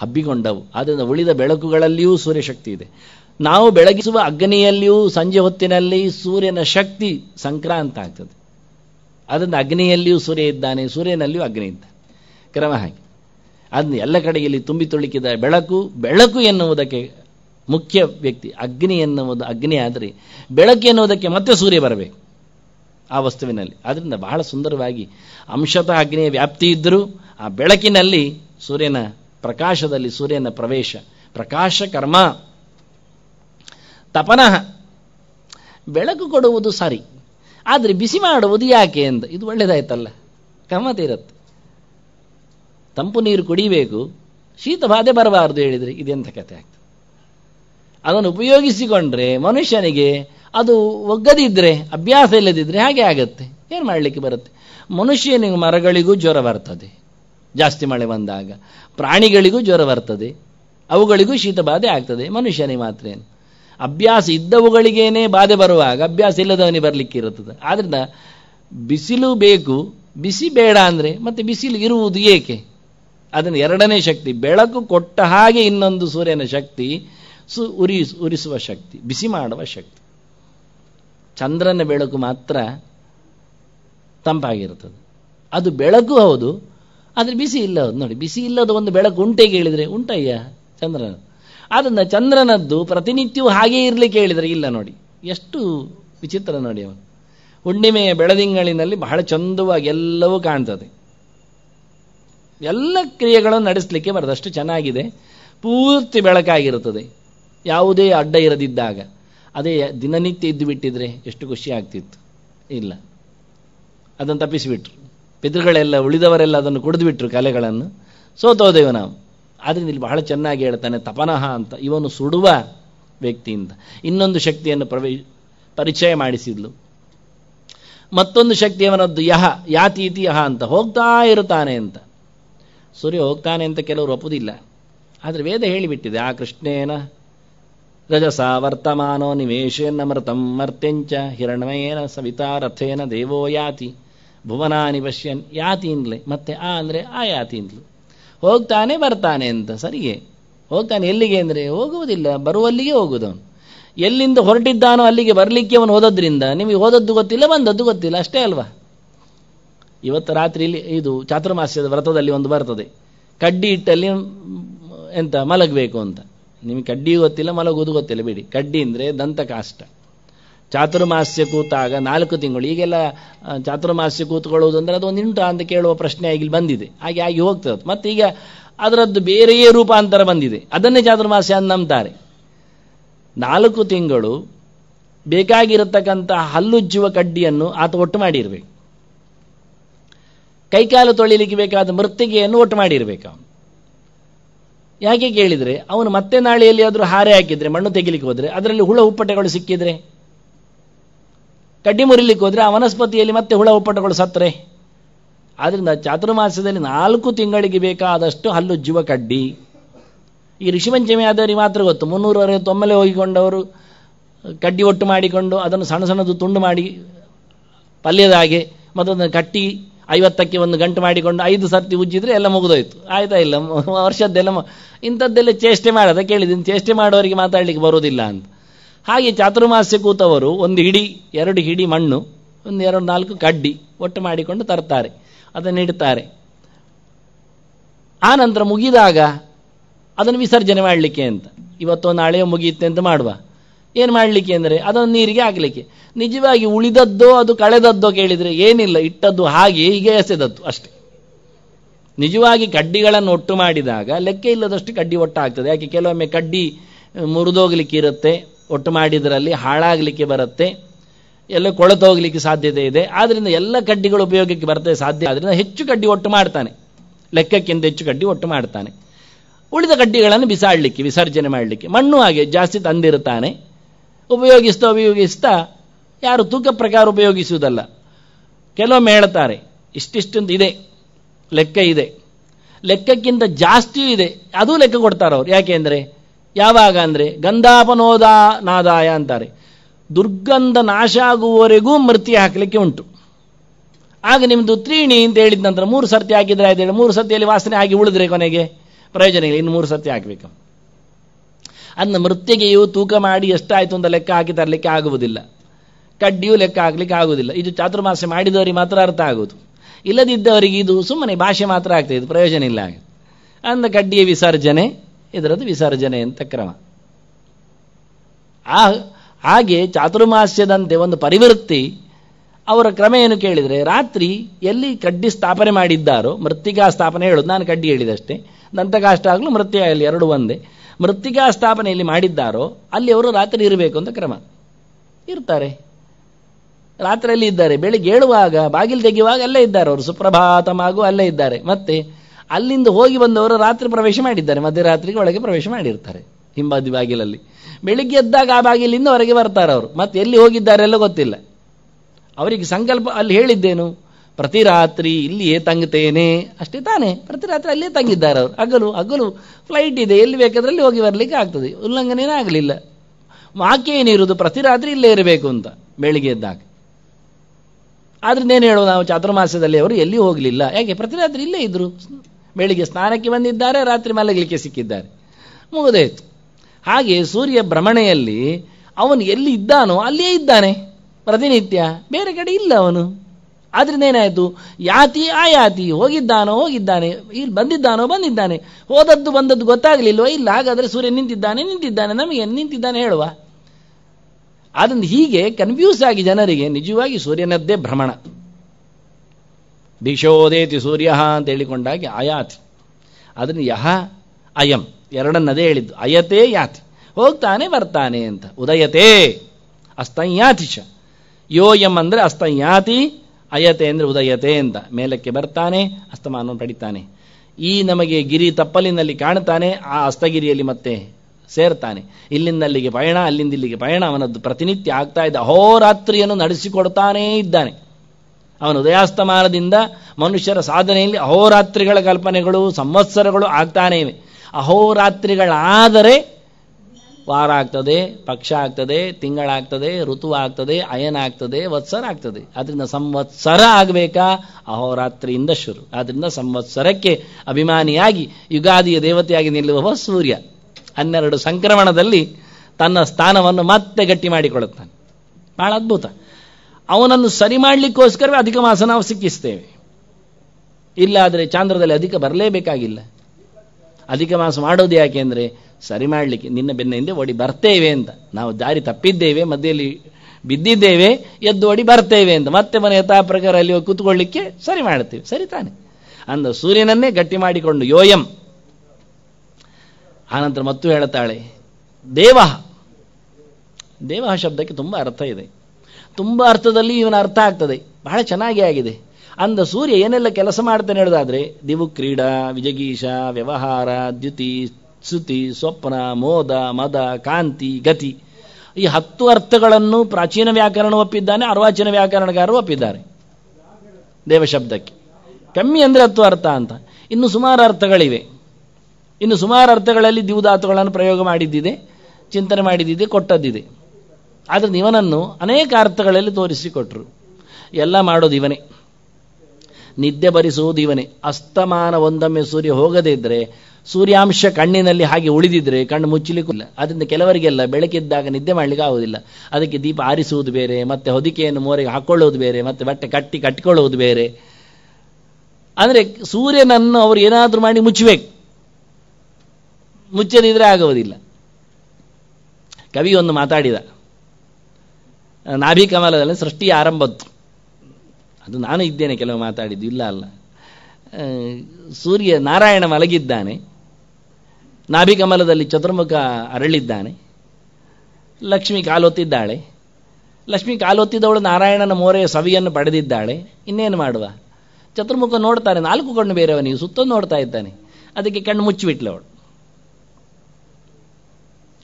ಹಬ್ಬಿಕೊಂಡವು ಅದರಿಂದ ಉಳಿದ ಬೆಳಕುಗಳಲ್ಲಿಯೂ ಸೂರ್ಯಶಕ್ತಿ ಇದೆ ನಾವು ಬೆಳಗಿಸುವ ಅಗ್ನಿಯಲ್ಲಿಯೂ ಸಂಜೆ ಹೊತ್ತಿನಲ್ಲಿ ಸೂರ್ಯನ ಶಕ್ತಿ ಸಂಕ್ರಾಂತ ಆಗ್ತದೆ ಅದರಿಂದ ಅಗ್ನಿಯಲ್ಲಿಯೂ ಸೂರ್ಯ ಇದ್ದಾನೆ ಸೂರ್ಯನಲ್ಲಿಯೂ ಅಗ್ನಿ ಇದ್ದಾನೆ ಕ್ರಮ ಹಾಗೆ ಅದನ್ನು ಎಲ್ಲ ಕಡೆಯಲ್ಲಿ ತುಂಬಿ ತುಳುಕಿದ ಬೆಳಕು ಬೆಳಕು ಎನ್ನುವುದಕ್ಕೆ ಮುಖ್ಯ ವ್ಯಕ್ತಿ ಅಗ್ನಿ ಎನ್ನುವುದು ಅಗ್ನಿ ಆದರೆ ಬೆಳಕು ಎನ್ನುವುದಕ್ಕೆ ಮತ್ತೆ ಸೂರ್ಯ ಬರಬೇಕು ಆ ವಸ್ತುವಿನಲ್ಲಿ ಅದರಿಂದ ಬಹಳ ಸುಂದರವಾಗಿ ಅಂಶತಃ ಅಗ್ನಿಯ ವ್ಯಾಪ್ತಿ ಇದ್ದರೂ ಆ ಬೆಳಕಿನಲ್ಲಿ ಸೂರ್ಯನ ಪ್ರಕಾಶದಲ್ಲಿ ಸೂರ್ಯನ ಪ್ರವೇಶ ಪ್ರಕಾಶ ಕರ್ಮ ತಪನಃ ಬೆಳಕು ಕೊಡುವುದು ಸಾರಿ ಆದರೆ ಬಿಸಿ ಮಾಡುವುದು ಯಾಕೆ ಅಂತ ಇದು ಒಳ್ಳೇದಾಯ್ತಲ್ಲ ಇರುತ್ತೆ ತಂಪು ನೀರು ಕುಡಿಬೇಕು ಶೀತ ಬಾಧೆ ಬರಬಾರದು ಹೇಳಿದರೆ ಇದೆಂಥ ಕಥೆ ಆಗ್ತದೆ ಅದನ್ನು ಉಪಯೋಗಿಸಿಕೊಂಡ್ರೆ ಮನುಷ್ಯನಿಗೆ ಅದು ಒಗ್ಗದಿದ್ದರೆ ಅಭ್ಯಾಸ ಇಲ್ಲದಿದ್ದರೆ ಹಾಗೆ ಆಗುತ್ತೆ ಏನು ಮಾಡಲಿಕ್ಕೆ ಬರುತ್ತೆ ಮನುಷ್ಯನಿಗೆ ಮರಗಳಿಗೂ ಜ್ವರ ಬರ್ತದೆ ಜಾಸ್ತಿ ಮಳೆ ಬಂದಾಗ ಪ್ರಾಣಿಗಳಿಗೂ ಜ್ವರ ಬರ್ತದೆ ಅವುಗಳಿಗೂ ಶೀತ ಬಾಧೆ ಆಗ್ತದೆ ಮನುಷ್ಯನಿಗೆ ಮಾತ್ರ ಏನು ಅಭ್ಯಾಸ ಇದ್ದವುಗಳಿಗೇನೆ ಬಾಧೆ ಬರುವಾಗ ಅಭ್ಯಾಸ ಬರಲಿಕ್ಕೆ ಇರುತ್ತದೆ ಆದ್ದರಿಂದ ಬಿಸಿಲು ಬೇಕು ಬಿಸಿ ಬೇಡ ಅಂದರೆ ಮತ್ತೆ ಬಿಸಿಲು ಇರುವುದು ಏಕೆ ಅದನ್ನು ಎರಡನೇ ಶಕ್ತಿ ಬೆಳಕು ಕೊಟ್ಟ ಹಾಗೆ ಇನ್ನೊಂದು ಸೂರ್ಯನ ಶಕ್ತಿ ಸು ಉರಿ ಉರಿಸುವ ಶಕ್ತಿ ಬಿಸಿ ಮಾಡುವ ಶಕ್ತಿ ಚಂದ್ರನ ಬೆಳಕು ಮಾತ್ರ ತಂಪಾಗಿರುತ್ತದೆ ಅದು ಬೆಳಕು ಹೌದು ಆದರೆ ಬಿಸಿ ಇಲ್ಲ ನೋಡಿ ಬಿಸಿ ಇಲ್ಲದ ಒಂದು ಬೆಳಕು ಉಂಟೆ ಕೇಳಿದರೆ ಉಂಟಯ್ಯ ಚಂದ್ರನ ಅದನ್ನು ಚಂದ್ರನದ್ದು ಪ್ರತಿನಿತ್ಯವೂ ಹಾಗೇ ಇರಲಿಕ್ಕೆ ಹೇಳಿದರೆ ಇಲ್ಲ ನೋಡಿ ಎಷ್ಟು ವಿಚಿತ್ರ ನೋಡಿ ಅವನು ಹುಣ್ಣಿಮೆಯ ಬೆಳದಿಂಗಳಿನಲ್ಲಿ ಬಹಳ ಚಂದವಾಗಿ ಎಲ್ಲವೂ ಕಾಣ್ತದೆ ಎಲ್ಲ ಕ್ರಿಯೆಗಳನ್ನು ನಡೆಸಲಿಕ್ಕೆ ಬರದಷ್ಟು ಚೆನ್ನಾಗಿದೆ ಪೂರ್ತಿ ಬೆಳಕಾಗಿರುತ್ತದೆ ಯಾವುದೇ ಅಡ್ಡ ಇರದಿದ್ದಾಗ ಅದೇ ದಿನನಿತ್ಯ ಇದ್ದು ಬಿಟ್ಟಿದ್ರೆ ಎಷ್ಟು ಖುಷಿ ಆಗ್ತಿತ್ತು ಇಲ್ಲ ಅದನ್ನು ತಪ್ಪಿಸಿಬಿಟ್ರು ಪಿತೃಗಳೆಲ್ಲ ಉಳಿದವರೆಲ್ಲ ಅದನ್ನು ಕುಡಿದು ಕಲೆಗಳನ್ನು ಸೋತೋದೆವು ನಾವು ಆದ್ರಿಂದ ಇಲ್ಲಿ ಬಹಳ ಚೆನ್ನಾಗಿ ಹೇಳ್ತಾನೆ ತಪನಃ ಅಂತ ಇವನು ಸುಡುವ ವ್ಯಕ್ತಿಯಿಂದ ಇನ್ನೊಂದು ಶಕ್ತಿಯನ್ನು ಪ್ರವೇ ಪರಿಚಯ ಮಾಡಿಸಿದ್ಲು ಮತ್ತೊಂದು ಶಕ್ತಿ ಅವನದ್ದು ಯಹ ಯಾತೀತಿ ಯಹ ಅಂತ ಹೋಗ್ತಾ ಇರುತ್ತಾನೆ ಅಂತ ಸೂರ್ಯ ಹೋಗ್ತಾನೆ ಅಂತ ಕೆಲವರು ಒಪ್ಪುದಿಲ್ಲ ಆದರೆ ವೇದ ಹೇಳಿಬಿಟ್ಟಿದೆ ಆ ಕೃಷ್ಣೇನ ರಜಸ ವರ್ತಮಾನೋ ನಿಮೇಶೇನ ಮೃತಂ ಮರ್ತ್ಯಂಚ ಹಿರಣ್ಮಯೇನ ಸವಿತಾ ರಥೇನ ದೇವೋ ಯಾತಿ ಭುವನಾ ನಿವಶ್ಯನ್ ಯಾತಿ ಮತ್ತೆ ಆ ಅಂದರೆ ಆ ಯಾತಿ ಹೋಗ್ತಾನೆ ಬರ್ತಾನೆ ಅಂತ ಸರಿಗೆ ಹೋಗ್ತಾನೆ ಎಲ್ಲಿಗೆ ಅಂದರೆ ಹೋಗುವುದಿಲ್ಲ ಬರುವಲ್ಲಿಗೆ ಹೋಗುವುದು ಅವನು ಎಲ್ಲಿಂದ ಹೊರಟಿದ್ದಾನೋ ಅಲ್ಲಿಗೆ ಬರಲಿಕ್ಕೆ ಅವನು ಓದೋದ್ರಿಂದ ನಿಮಗೆ ಹೋದದ್ದು ಗೊತ್ತಿಲ್ಲ ಬಂದದ್ದು ಗೊತ್ತಿಲ್ಲ ಅಷ್ಟೇ ಅಲ್ವಾ ಇವತ್ತು ರಾತ್ರಿ ಇದು ಚಾತುರ್ಮಾಸ್ಯದ ವ್ರತದಲ್ಲಿ ಒಂದು ಬರ್ತದೆ ಕಡ್ಡಿ ಇಟ್ಟಲ್ಲಿ ಎಂತ ಮಲಗಬೇಕು ಅಂತ ನಿಮಗೆ ಕಡ್ಡಿ ಗೊತ್ತಿಲ್ಲ ಮಲಗುವುದು ಗೊತ್ತಿಲ್ಲ ಬಿಡಿ ಕಡ್ಡಿ ಅಂದರೆ ಕಾಷ್ಟ ಚಾತುರ್ಮಾಸ್ಯ ಕೂತಾಗ ನಾಲ್ಕು ತಿಂಗಳು ಈಗೆಲ್ಲ ಚಾತುರ್ಮಾಸ್ಯ ಕೂತ್ಕೊಳ್ಳುವುದು ಅಂದರೆ ಅದು ಒಂದು ಇಂಟ ಅಂತ ಕೇಳುವ ಪ್ರಶ್ನೆ ಇಲ್ಲಿ ಬಂದಿದೆ ಹಾಗೆ ಆಗಿ ಹೋಗ್ತದೆ ಮತ್ತೆ ಈಗ ಅದರದ್ದು ಬೇರೆಯೇ ರೂಪಾಂತರ ಬಂದಿದೆ ಅದನ್ನೇ ಚಾತುರ್ಮಾಸ್ಯ ಅಂತ ನಂಬ್ತಾರೆ ನಾಲ್ಕು ತಿಂಗಳು ಬೇಕಾಗಿರತಕ್ಕಂಥ ಹಲ್ಲುಜ್ಜುವ ಕಡ್ಡಿಯನ್ನು ಆತ ಒಟ್ಟು ಮಾಡಿರಬೇಕು ಕೈಕಾಲು ತೊಳಿಲಿಕ್ಕೆ ಬೇಕಾದ ಮೃತ್ತಿಗೆಯನ್ನು ಒಟ್ಟು ಮಾಡಿರಬೇಕು ಅವನು ಯಾಕೆ ಕೇಳಿದರೆ ಅವನು ಮತ್ತೆ ನಾಳೆಯಲ್ಲಿ ಆದರೂ ಹಾರೆ ಹಾಕಿದರೆ ಮಣ್ಣು ತೆಗಿಲಿಕ್ಕೆ ಹೋದರೆ ಅದರಲ್ಲಿ ಹುಳ ಹುಪ್ಪಟೆಗಳು ಸಿಕ್ಕಿದರೆ ಕಡ್ಡಿ ಮುರಿಲಿಕ್ಕೆ ಹೋದ್ರೆ ಆ ವನಸ್ಪತಿಯಲ್ಲಿ ಮತ್ತೆ ಹುಳ ಒಪ್ಪಟಗಳು ಸತ್ತರೆ ಆದ್ರಿಂದ ಚಾತುರ್ಮಾಸದಲ್ಲಿ ನಾಲ್ಕು ತಿಂಗಳಿಗೆ ಬೇಕಾದಷ್ಟು ಹಲ್ಲುಜ್ಜುವ ಕಡ್ಡಿ ಈ ಋಷಿಮಂಚಮಿ ಆದವರಿಗೆ ಮಾತ್ರ ಗೊತ್ತು ಮುನ್ನೂರವರೆಗೆ ತೊಮ್ಮಲೆ ಹೋಗಿಕೊಂಡವರು ಕಡ್ಡಿ ಒಟ್ಟು ಮಾಡಿಕೊಂಡು ಅದನ್ನು ಸಣ್ಣ ಸಣ್ಣದು ತುಂಡು ಮಾಡಿ ಪಲ್ಯದ ಹಾಗೆ ಮತ್ತೊಂದು ಕಟ್ಟಿ ಐವತ್ತಕ್ಕೆ ಒಂದು ಗಂಟು ಮಾಡಿಕೊಂಡು ಐದು ಸರ್ತಿ ಉಜ್ಜಿದ್ರೆ ಎಲ್ಲ ಮುಗಿದೋಯ್ತು ಆಯ್ತಾ ಇಲ್ಲ ವರ್ಷದ್ದೆಲ್ಲ ಇಂಥದ್ದೆಲ್ಲ ಚೇಷ್ಟೆ ಮಾಡೋದ ಕೇಳಿದ್ದೀನಿ ಚೇಷ್ಟೆ ಮಾಡೋರಿಗೆ ಮಾತಾಡಲಿಕ್ಕೆ ಬರೋದಿಲ್ಲ ಅಂತ ಹಾಗೆ ಕೂತವರು ಒಂದು ಹಿಡಿ ಎರಡು ಹಿಡಿ ಮಣ್ಣು ಒಂದು ಎರಡು ನಾಲ್ಕು ಕಡ್ಡಿ ಒಟ್ಟು ಮಾಡಿಕೊಂಡು ತರ್ತಾರೆ ಇಡ್ತಾರೆ ಆ ನಂತರ ಮುಗಿದಾಗ ಅದನ್ನು ವಿಸರ್ಜನೆ ಮಾಡಲಿಕ್ಕೆ ಅಂತ ಇವತ್ತು ನಾಳೆ ಮುಗಿಯುತ್ತೆ ಅಂತ ಮಾಡುವ ಏನು ಮಾಡಲಿಕ್ಕೆ ಅಂದರೆ ಅದನ್ನು ನೀರಿಗೆ ಹಾಕಲಿಕ್ಕೆ ನಿಜವಾಗಿ ಉಳಿದದ್ದೋ ಅದು ಕಳೆದದ್ದೋ ಕೇಳಿದರೆ ಏನಿಲ್ಲ ಇಟ್ಟದ್ದು ಹಾಗೆ ಹೀಗೆ ಎಸೆದದ್ದು ಅಷ್ಟೆ ನಿಜವಾಗಿ ಕಡ್ಡಿಗಳನ್ನು ಒಟ್ಟು ಮಾಡಿದಾಗ ಲೆಕ್ಕ ಇಲ್ಲದಷ್ಟು ಕಡ್ಡಿ ಒಟ್ಟಾಗ್ತದೆ ಯಾಕೆ ಕೆಲವೊಮ್ಮೆ ಕಡ್ಡಿ ಇರುತ್ತೆ ಒಟ್ಟು ಮಾಡಿದರಲ್ಲಿ ಹಾಳಾಗಲಿಕ್ಕೆ ಬರುತ್ತೆ ಎಲ್ಲ ಕೊಳತೋಗ್ಲಿಕ್ಕೆ ಸಾಧ್ಯತೆ ಇದೆ ಆದ್ದರಿಂದ ಎಲ್ಲ ಕಡ್ಡಿಗಳು ಉಪಯೋಗಕ್ಕೆ ಬರುತ್ತೆ ಸಾಧ್ಯ ಆದ್ದರಿಂದ ಹೆಚ್ಚು ಕಡ್ಡಿ ಒಟ್ಟು ಮಾಡ್ತಾನೆ ಲೆಕ್ಕಕ್ಕಿಂತ ಹೆಚ್ಚು ಕಡ್ಡಿ ಒಟ್ಟು ಮಾಡ್ತಾನೆ ಉಳಿದ ಕಡ್ಡಿಗಳನ್ನು ಬಿಸಾಡಲಿಕ್ಕೆ ವಿಸರ್ಜನೆ ಮಾಡಲಿಕ್ಕೆ ಮಣ್ಣು ಹಾಗೆ ಜಾಸ್ತಿ ತಂದಿರುತ್ತಾನೆ ಉಪಯೋಗಿಸ್ತಾ ಉಪಯೋಗಿಸ್ತಾ ಯಾರು ತೂಕ ಪ್ರಕಾರ ಉಪಯೋಗಿಸುವುದಲ್ಲ ಕೆಲವೊಮ್ಮೆ ಹೇಳ್ತಾರೆ ಇಷ್ಟಿಷ್ಟೊಂದು ಇದೆ ಲೆಕ್ಕ ಇದೆ ಲೆಕ್ಕಕ್ಕಿಂತ ಜಾಸ್ತಿಯೂ ಇದೆ ಅದೂ ಲೆಕ್ಕ ಕೊಡ್ತಾರೆ ಅವ್ರು ಯಾಕೆಂದ್ರೆ ಯಾವಾಗ ಅಂದರೆ ಗಂಧಾಪನೋದ ನಾದಾಯ ಅಂತಾರೆ ದುರ್ಗಂಧ ನಾಶ ಆಗುವವರೆಗೂ ಮೃತಿ ಹಾಕಲಿಕ್ಕೆ ಉಂಟು ಆಗ ನಿಮ್ಮದು ತ್ರೀಣಿ ಅಂತ ಹೇಳಿದ ನಂತರ ಮೂರು ಸರ್ತಿ ಹಾಕಿದ್ರೆ ಆಯ್ತು ಹೇಳಿ ಮೂರು ಸರ್ತಿಯಲ್ಲಿ ವಾಸನೆ ಆಗಿ ಉಳಿದ್ರೆ ಕೊನೆಗೆ ಪ್ರಯೋಜನ ಇಲ್ಲ ಇನ್ನು ಮೂರು ಸರ್ತಿ ಹಾಕಬೇಕು ಅದನ್ನ ಮೃತ್ಯಗೆಯು ತೂಕ ಮಾಡಿ ಎಷ್ಟಾಯಿತು ಅಂತ ಲೆಕ್ಕ ಹಾಕಿ ತರಲಿಕ್ಕೆ ಆಗುವುದಿಲ್ಲ ಕಡ್ಡಿಯು ಲೆಕ್ಕ ಹಾಕ್ಲಿಕ್ಕೆ ಆಗುವುದಿಲ್ಲ ಇದು ಚಾತುರ್ಮಾಸ ಮಾಡಿದವರಿಗೆ ಮಾತ್ರ ಅರ್ಥ ಆಗುವುದು ಇಲ್ಲದಿದ್ದವರಿಗೆ ಇದು ಸುಮ್ಮನೆ ಭಾಷೆ ಮಾತ್ರ ಆಗ್ತಾ ಇದು ಪ್ರಯೋಜನ ಇಲ್ಲ ಅಂದ ಕಡ್ಡಿಯ ವಿಸರ್ಜನೆ ಇದರದ್ದು ವಿಸರ್ಜನೆ ಅಂತ ಕ್ರಮ ಆ ಹಾಗೆ ಚಾತುರ್ಮಾಸ್ಯದಂತೆ ಒಂದು ಪರಿವೃತ್ತಿ ಅವರ ಕ್ರಮ ಏನು ಕೇಳಿದರೆ ರಾತ್ರಿ ಎಲ್ಲಿ ಕಡ್ಡಿ ಸ್ಥಾಪನೆ ಮಾಡಿದ್ದಾರೋ ಮೃತ್ತಿಕಾ ಸ್ಥಾಪನೆ ಹೇಳೋದು ನಾನು ಕಡ್ಡಿ ಹೇಳಿದಷ್ಟೇ ದಂತಕಾಷ್ಟ ಆಗಲು ಮೃತ್ಯ ಅಲ್ಲಿ ಎರಡು ಒಂದೇ ಮೃತ್ತಿಕಾ ಸ್ಥಾಪನೆಯಲ್ಲಿ ಮಾಡಿದ್ದಾರೋ ಅಲ್ಲಿ ಅವರು ರಾತ್ರಿ ಇರಬೇಕು ಅಂತ ಕ್ರಮ ಇರ್ತಾರೆ ರಾತ್ರಿಯಲ್ಲಿ ಇದ್ದಾರೆ ಬೆಳಿಗ್ಗೆ ಏಳುವಾಗ ಬಾಗಿಲು ತೆಗೆಯುವಾಗ ಅಲ್ಲೇ ಇದ್ದಾರೆ ಅವರು ಸುಪ್ರಭಾತಮಾಗೂ ಅಲ್ಲೇ ಇದ್ದಾರೆ ಮತ್ತೆ ಅಲ್ಲಿಂದ ಹೋಗಿ ಬಂದವರು ರಾತ್ರಿ ಪ್ರವೇಶ ಮಾಡಿದ್ದಾರೆ ಮಧ್ಯರಾತ್ರಿಗೆ ಒಳಗೆ ಪ್ರವೇಶ ಮಾಡಿರ್ತಾರೆ ಹಿಂಬಾದಿ ಬಾಗಿಲಲ್ಲಿ ಬೆಳಿಗ್ಗೆ ಎದ್ದಾಗ ಆ ಬಾಗಿಲಿಂದ ಹೊರಗೆ ಬರ್ತಾರೆ ಅವರು ಮತ್ತೆ ಎಲ್ಲಿ ಹೋಗಿದ್ದಾರೆ ಎಲ್ಲ ಗೊತ್ತಿಲ್ಲ ಅವರಿಗೆ ಸಂಕಲ್ಪ ಅಲ್ಲಿ ಹೇಳಿದ್ದೇನು ಪ್ರತಿ ರಾತ್ರಿ ಇಲ್ಲಿಯೇ ತಂಗ್ತೇನೆ ಅಷ್ಟೇ ತಾನೇ ಪ್ರತಿ ರಾತ್ರಿ ಅಲ್ಲೇ ತಂಗಿದ್ದಾರೆ ಅವರು ಹಗಲು ಹಗಲು ಫ್ಲೈಟ್ ಇದೆ ಎಲ್ಲಿ ಬೇಕಾದ್ರೆ ಅಲ್ಲಿ ಹೋಗಿ ಬರಲಿಕ್ಕೆ ಆಗ್ತದೆ ಉಲ್ಲಂಘನೆನೇ ಆಗಲಿಲ್ಲ ಆಕೆ ಏನಿರುವುದು ಪ್ರತಿ ರಾತ್ರಿ ಇಲ್ಲೇ ಇರಬೇಕು ಅಂತ ಬೆಳಿಗ್ಗೆ ಎದ್ದಾಗ ಆದ್ರಿಂದ ಏನು ಹೇಳುವ ನಾವು ಚಾತುರ್ಮಾಸದಲ್ಲಿ ಅವರು ಎಲ್ಲಿ ಹೋಗಲಿಲ್ಲ ಯಾಕೆ ಪ್ರತಿ ರಾತ್ರಿ ಇಲ್ಲೇ ಇದ್ರು ಬೆಳಿಗ್ಗೆ ಸ್ನಾನಕ್ಕೆ ಬಂದಿದ್ದಾರೆ ರಾತ್ರಿ ಮಲಗಲಿಕ್ಕೆ ಸಿಕ್ಕಿದ್ದಾರೆ ಮುಗಿದಾಯಿತು ಹಾಗೆ ಸೂರ್ಯ ಭ್ರಮಣೆಯಲ್ಲಿ ಅವನು ಎಲ್ಲಿ ಇದ್ದಾನೋ ಅಲ್ಲಿಯೇ ಇದ್ದಾನೆ ಪ್ರತಿನಿತ್ಯ ಬೇರೆ ಕಡೆ ಇಲ್ಲ ಅವನು ಆದ್ರಿಂದ ಏನಾಯಿತು ಯಾತಿ ಆಯಾತಿ ಹೋಗಿದ್ದಾನೋ ಹೋಗಿದ್ದಾನೆ ಇಲ್ಲಿ ಬಂದಿದ್ದಾನೋ ಬಂದಿದ್ದಾನೆ ಹೋದದ್ದು ಬಂದದ್ದು ಗೊತ್ತಾಗಲಿಲ್ವೋ ಇಲ್ಲ ಹಾಗಾದರೆ ಸೂರ್ಯ ನಿಂತಿದ್ದಾನೆ ನಿಂತಿದ್ದಾನೆ ನಮಗೆ ನಿಂತಿದ್ದಾನೆ ಹೇಳುವ ಆದ್ರಿಂದ ಹೀಗೆ ಕನ್ಫ್ಯೂಸ್ ಆಗಿ ಜನರಿಗೆ ನಿಜವಾಗಿ ಸೂರ್ಯನದ್ದೇ ಭ್ರಮಣ ಭಿಕ್ಷೋದೇತಿ ಸೂರ್ಯ ಅಂತ ಹೇಳಿಕೊಂಡಾಗಿ ಆಯಾತಿ ಅದನ್ನು ಯಹ ಅಯಂ ಎರಡನ್ನದೇ ಹೇಳಿದ್ದು ಅಯತೆ ಯಾತಿ ಹೋಗ್ತಾನೆ ಬರ್ತಾನೆ ಅಂತ ಉದಯತೆ ಯೋ ಯೋಯಂ ಅಂದರೆ ಅಸ್ತಂಯಾತಿ ಅಯತೆ ಅಂದರೆ ಉದಯತೆ ಅಂತ ಮೇಲಕ್ಕೆ ಬರ್ತಾನೆ ಅಸ್ತಮಾನವನ್ನು ಪಡಿತಾನೆ ಈ ನಮಗೆ ಗಿರಿ ತಪ್ಪಲಿನಲ್ಲಿ ಕಾಣ್ತಾನೆ ಆ ಅಸ್ತಗಿರಿಯಲ್ಲಿ ಮತ್ತೆ ಸೇರ್ತಾನೆ ಇಲ್ಲಿಂದ ಅಲ್ಲಿಗೆ ಪಯಣ ಅಲ್ಲಿಂದ ಇಲ್ಲಿಗೆ ಪಯಣ ಅವನದ್ದು ಪ್ರತಿನಿತ್ಯ ಆಗ್ತಾ ಇದ್ದ ಅಹೋರಾತ್ರಿಯನ್ನು ನಡೆಸಿಕೊಡ್ತಾನೇ ಇದ್ದಾನೆ ಅವನು ಉದಯಾಸ್ತಮಾನದಿಂದ ಮನುಷ್ಯರ ಸಾಧನೆಯಲ್ಲಿ ಅಹೋರಾತ್ರಿಗಳ ಕಲ್ಪನೆಗಳು ಸಂವತ್ಸರಗಳು ಆಗ್ತಾನೇ ಇವೆ ಅಹೋರಾತ್ರಿಗಳಾದರೆ ವಾರ ಆಗ್ತದೆ ಪಕ್ಷ ಆಗ್ತದೆ ತಿಂಗಳಾಗ್ತದೆ ಋತು ಆಗ್ತದೆ ಅಯನ ಆಗ್ತದೆ ವತ್ಸರ ಆಗ್ತದೆ ಅದರಿಂದ ಸಂವತ್ಸರ ಆಗಬೇಕಾ ಅಹೋರಾತ್ರಿಯಿಂದ ಶುರು ಆದ್ದರಿಂದ ಸಂವತ್ಸರಕ್ಕೆ ಅಭಿಮಾನಿಯಾಗಿ ಯುಗಾದಿಯ ದೇವತೆಯಾಗಿ ನಿಲ್ಲುವವ ಸೂರ್ಯ ಹನ್ನೆರಡು ಸಂಕ್ರಮಣದಲ್ಲಿ ತನ್ನ ಸ್ಥಾನವನ್ನು ಮತ್ತೆ ಗಟ್ಟಿ ಮಾಡಿಕೊಳ್ಳುತ್ತಾನೆ ಬಹಳ ಅದ್ಭುತ ಅವನನ್ನು ಸರಿ ಮಾಡಲಿಕ್ಕೋಸ್ಕರವೇ ಅಧಿಕ ಮಾಸ ನಾವು ಸಿಕ್ಕಿಸ್ತೇವೆ ಇಲ್ಲಾದರೆ ಚಾಂದ್ರದಲ್ಲಿ ಅಧಿಕ ಬರಲೇಬೇಕಾಗಿಲ್ಲ ಅಧಿಕ ಮಾಸ ಮಾಡೋದು ಯಾಕೆ ಅಂದರೆ ಸರಿ ಮಾಡಲಿಕ್ಕೆ ನಿನ್ನ ಬೆನ್ನ ಹಿಂದೆ ಓಡಿ ಬರ್ತೇವೆ ಅಂತ ನಾವು ದಾರಿ ತಪ್ಪಿದ್ದೇವೆ ಮಧ್ಯೆಯಲ್ಲಿ ಬಿದ್ದಿದ್ದೇವೆ ಎದ್ದು ಓಡಿ ಬರ್ತೇವೆ ಅಂತ ಮತ್ತೆ ಮನೆ ಯಥಾ ಪ್ರಕಾರ ಅಲ್ಲಿ ಕೂತ್ಕೊಳ್ಳಿಕ್ಕೆ ಸರಿ ಮಾಡ್ತೇವೆ ಸರಿ ತಾನೆ ಅಂದ ಸೂರ್ಯನನ್ನೇ ಗಟ್ಟಿ ಮಾಡಿಕೊಂಡು ಯೋಯಂ ಆನಂತರ ಮತ್ತೂ ಹೇಳ್ತಾಳೆ ದೇವ ದೇವ ಶಬ್ದಕ್ಕೆ ತುಂಬ ಅರ್ಥ ಇದೆ ತುಂಬ ಅರ್ಥದಲ್ಲಿ ಇವನ ಅರ್ಥ ಆಗ್ತದೆ ಬಹಳ ಚೆನ್ನಾಗಿ ಆಗಿದೆ ಅಂದ ಸೂರ್ಯ ಏನೆಲ್ಲ ಕೆಲಸ ಮಾಡ್ತಾನೆ ಹೇಳೋದಾದ್ರೆ ದಿವು ಕ್ರೀಡಾ ವಿಜಗೀಶ ವ್ಯವಹಾರ ದ್ಯುತಿ ಶ್ರುತಿ ಸ್ವಪ್ನ ಮೋದ ಮದ ಕಾಂತಿ ಗತಿ ಈ ಹತ್ತು ಅರ್ಥಗಳನ್ನು ಪ್ರಾಚೀನ ವ್ಯಾಕರಣ ಒಪ್ಪಿದ್ದಾನೆ ಅರ್ವಾಚೀನ ವ್ಯಾಕರಣಗಾರರು ಒಪ್ಪಿದ್ದಾರೆ ದೇವಶಬ್ದಕ್ಕೆ ಕಮ್ಮಿ ಅಂದರೆ ಹತ್ತು ಅರ್ಥ ಅಂತ ಇನ್ನು ಸುಮಾರು ಅರ್ಥಗಳಿವೆ ಇನ್ನು ಸುಮಾರು ಅರ್ಥಗಳಲ್ಲಿ ದಿವುದಾತುಗಳನ್ನು ಪ್ರಯೋಗ ಮಾಡಿದ್ದಿದೆ ಚಿಂತನೆ ಮಾಡಿದ್ದಿದೆ ಕೊಟ್ಟದ್ದಿದೆ ಆದರೆ ಇವನನ್ನು ಅನೇಕ ಅರ್ಥಗಳಲ್ಲಿ ತೋರಿಸಿಕೊಟ್ರು ಎಲ್ಲ ಮಾಡೋದು ಇವನೇ ನಿದ್ದೆ ಬರಿಸುವುದು ಇವನೇ ಅಸ್ತಮಾನ ಒಂದೊಮ್ಮೆ ಸೂರ್ಯ ಹೋಗದೇ ಸೂರ್ಯಾಂಶ ಕಣ್ಣಿನಲ್ಲಿ ಹಾಗೆ ಉಳಿದಿದ್ರೆ ಕಣ್ಣು ಮುಚ್ಚಲಿಕ್ಕೂ ಇಲ್ಲ ಅದರಿಂದ ಕೆಲವರಿಗೆಲ್ಲ ಬೆಳಕಿದ್ದಾಗ ನಿದ್ದೆ ಮಾಡಲಿಕ್ಕೆ ಆಗುವುದಿಲ್ಲ ಅದಕ್ಕೆ ದೀಪ ಆರಿಸುವುದು ಬೇರೆ ಮತ್ತೆ ಹೊದಿಕೆಯನ್ನು ಮೋರೆಗೆ ಹಾಕ್ಕೊಳ್ಳೋದು ಬೇರೆ ಮತ್ತೆ ಬಟ್ಟೆ ಕಟ್ಟಿ ಕಟ್ಟಿಕೊಳ್ಳೋದು ಬೇರೆ ಅಂದ್ರೆ ಸೂರ್ಯನನ್ನು ಅವರು ಏನಾದರೂ ಮಾಡಿ ಮುಚ್ಚಬೇಕು ಮುಚ್ಚದಿದ್ರೆ ಆಗುವುದಿಲ್ಲ ಕವಿಯೊಂದು ಮಾತಾಡಿದ ನಾಭಿಕಮಲದಲ್ಲಿ ಸೃಷ್ಟಿ ಆರಂಭದ್ದು ಅದು ನಾನು ಇದ್ದೇನೆ ಕೆಲವು ಮಾತಾಡಿದ್ದು ಇಲ್ಲ ಅಲ್ಲ ಸೂರ್ಯ ನಾರಾಯಣ ಮಲಗಿದ್ದಾನೆ ನಾಭಿಕಮಲದಲ್ಲಿ ಚತುರ್ಮುಖ ಅರಳಿದ್ದಾನೆ ಲಕ್ಷ್ಮಿ ಕಾಲೊತ್ತಿದ್ದಾಳೆ ಲಕ್ಷ್ಮಿ ಕಾಲೊತ್ತಿದ್ದವಳು ನಾರಾಯಣನ ಮೋರೆಯ ಸವಿಯನ್ನು ಪಡೆದಿದ್ದಾಳೆ ಇನ್ನೇನು ಮಾಡುವ ಚತುರ್ಮುಖ ನೋಡ್ತಾನೆ ನಾಲ್ಕು ಕಣ್ಣು ಬೇರೆಯವನಿಗೆ ಸುತ್ತ ನೋಡ್ತಾ ಇದ್ದಾನೆ ಅದಕ್ಕೆ ಕಣ್ಣು ಮುಚ್ಚಿಬಿಟ್ಲವಳು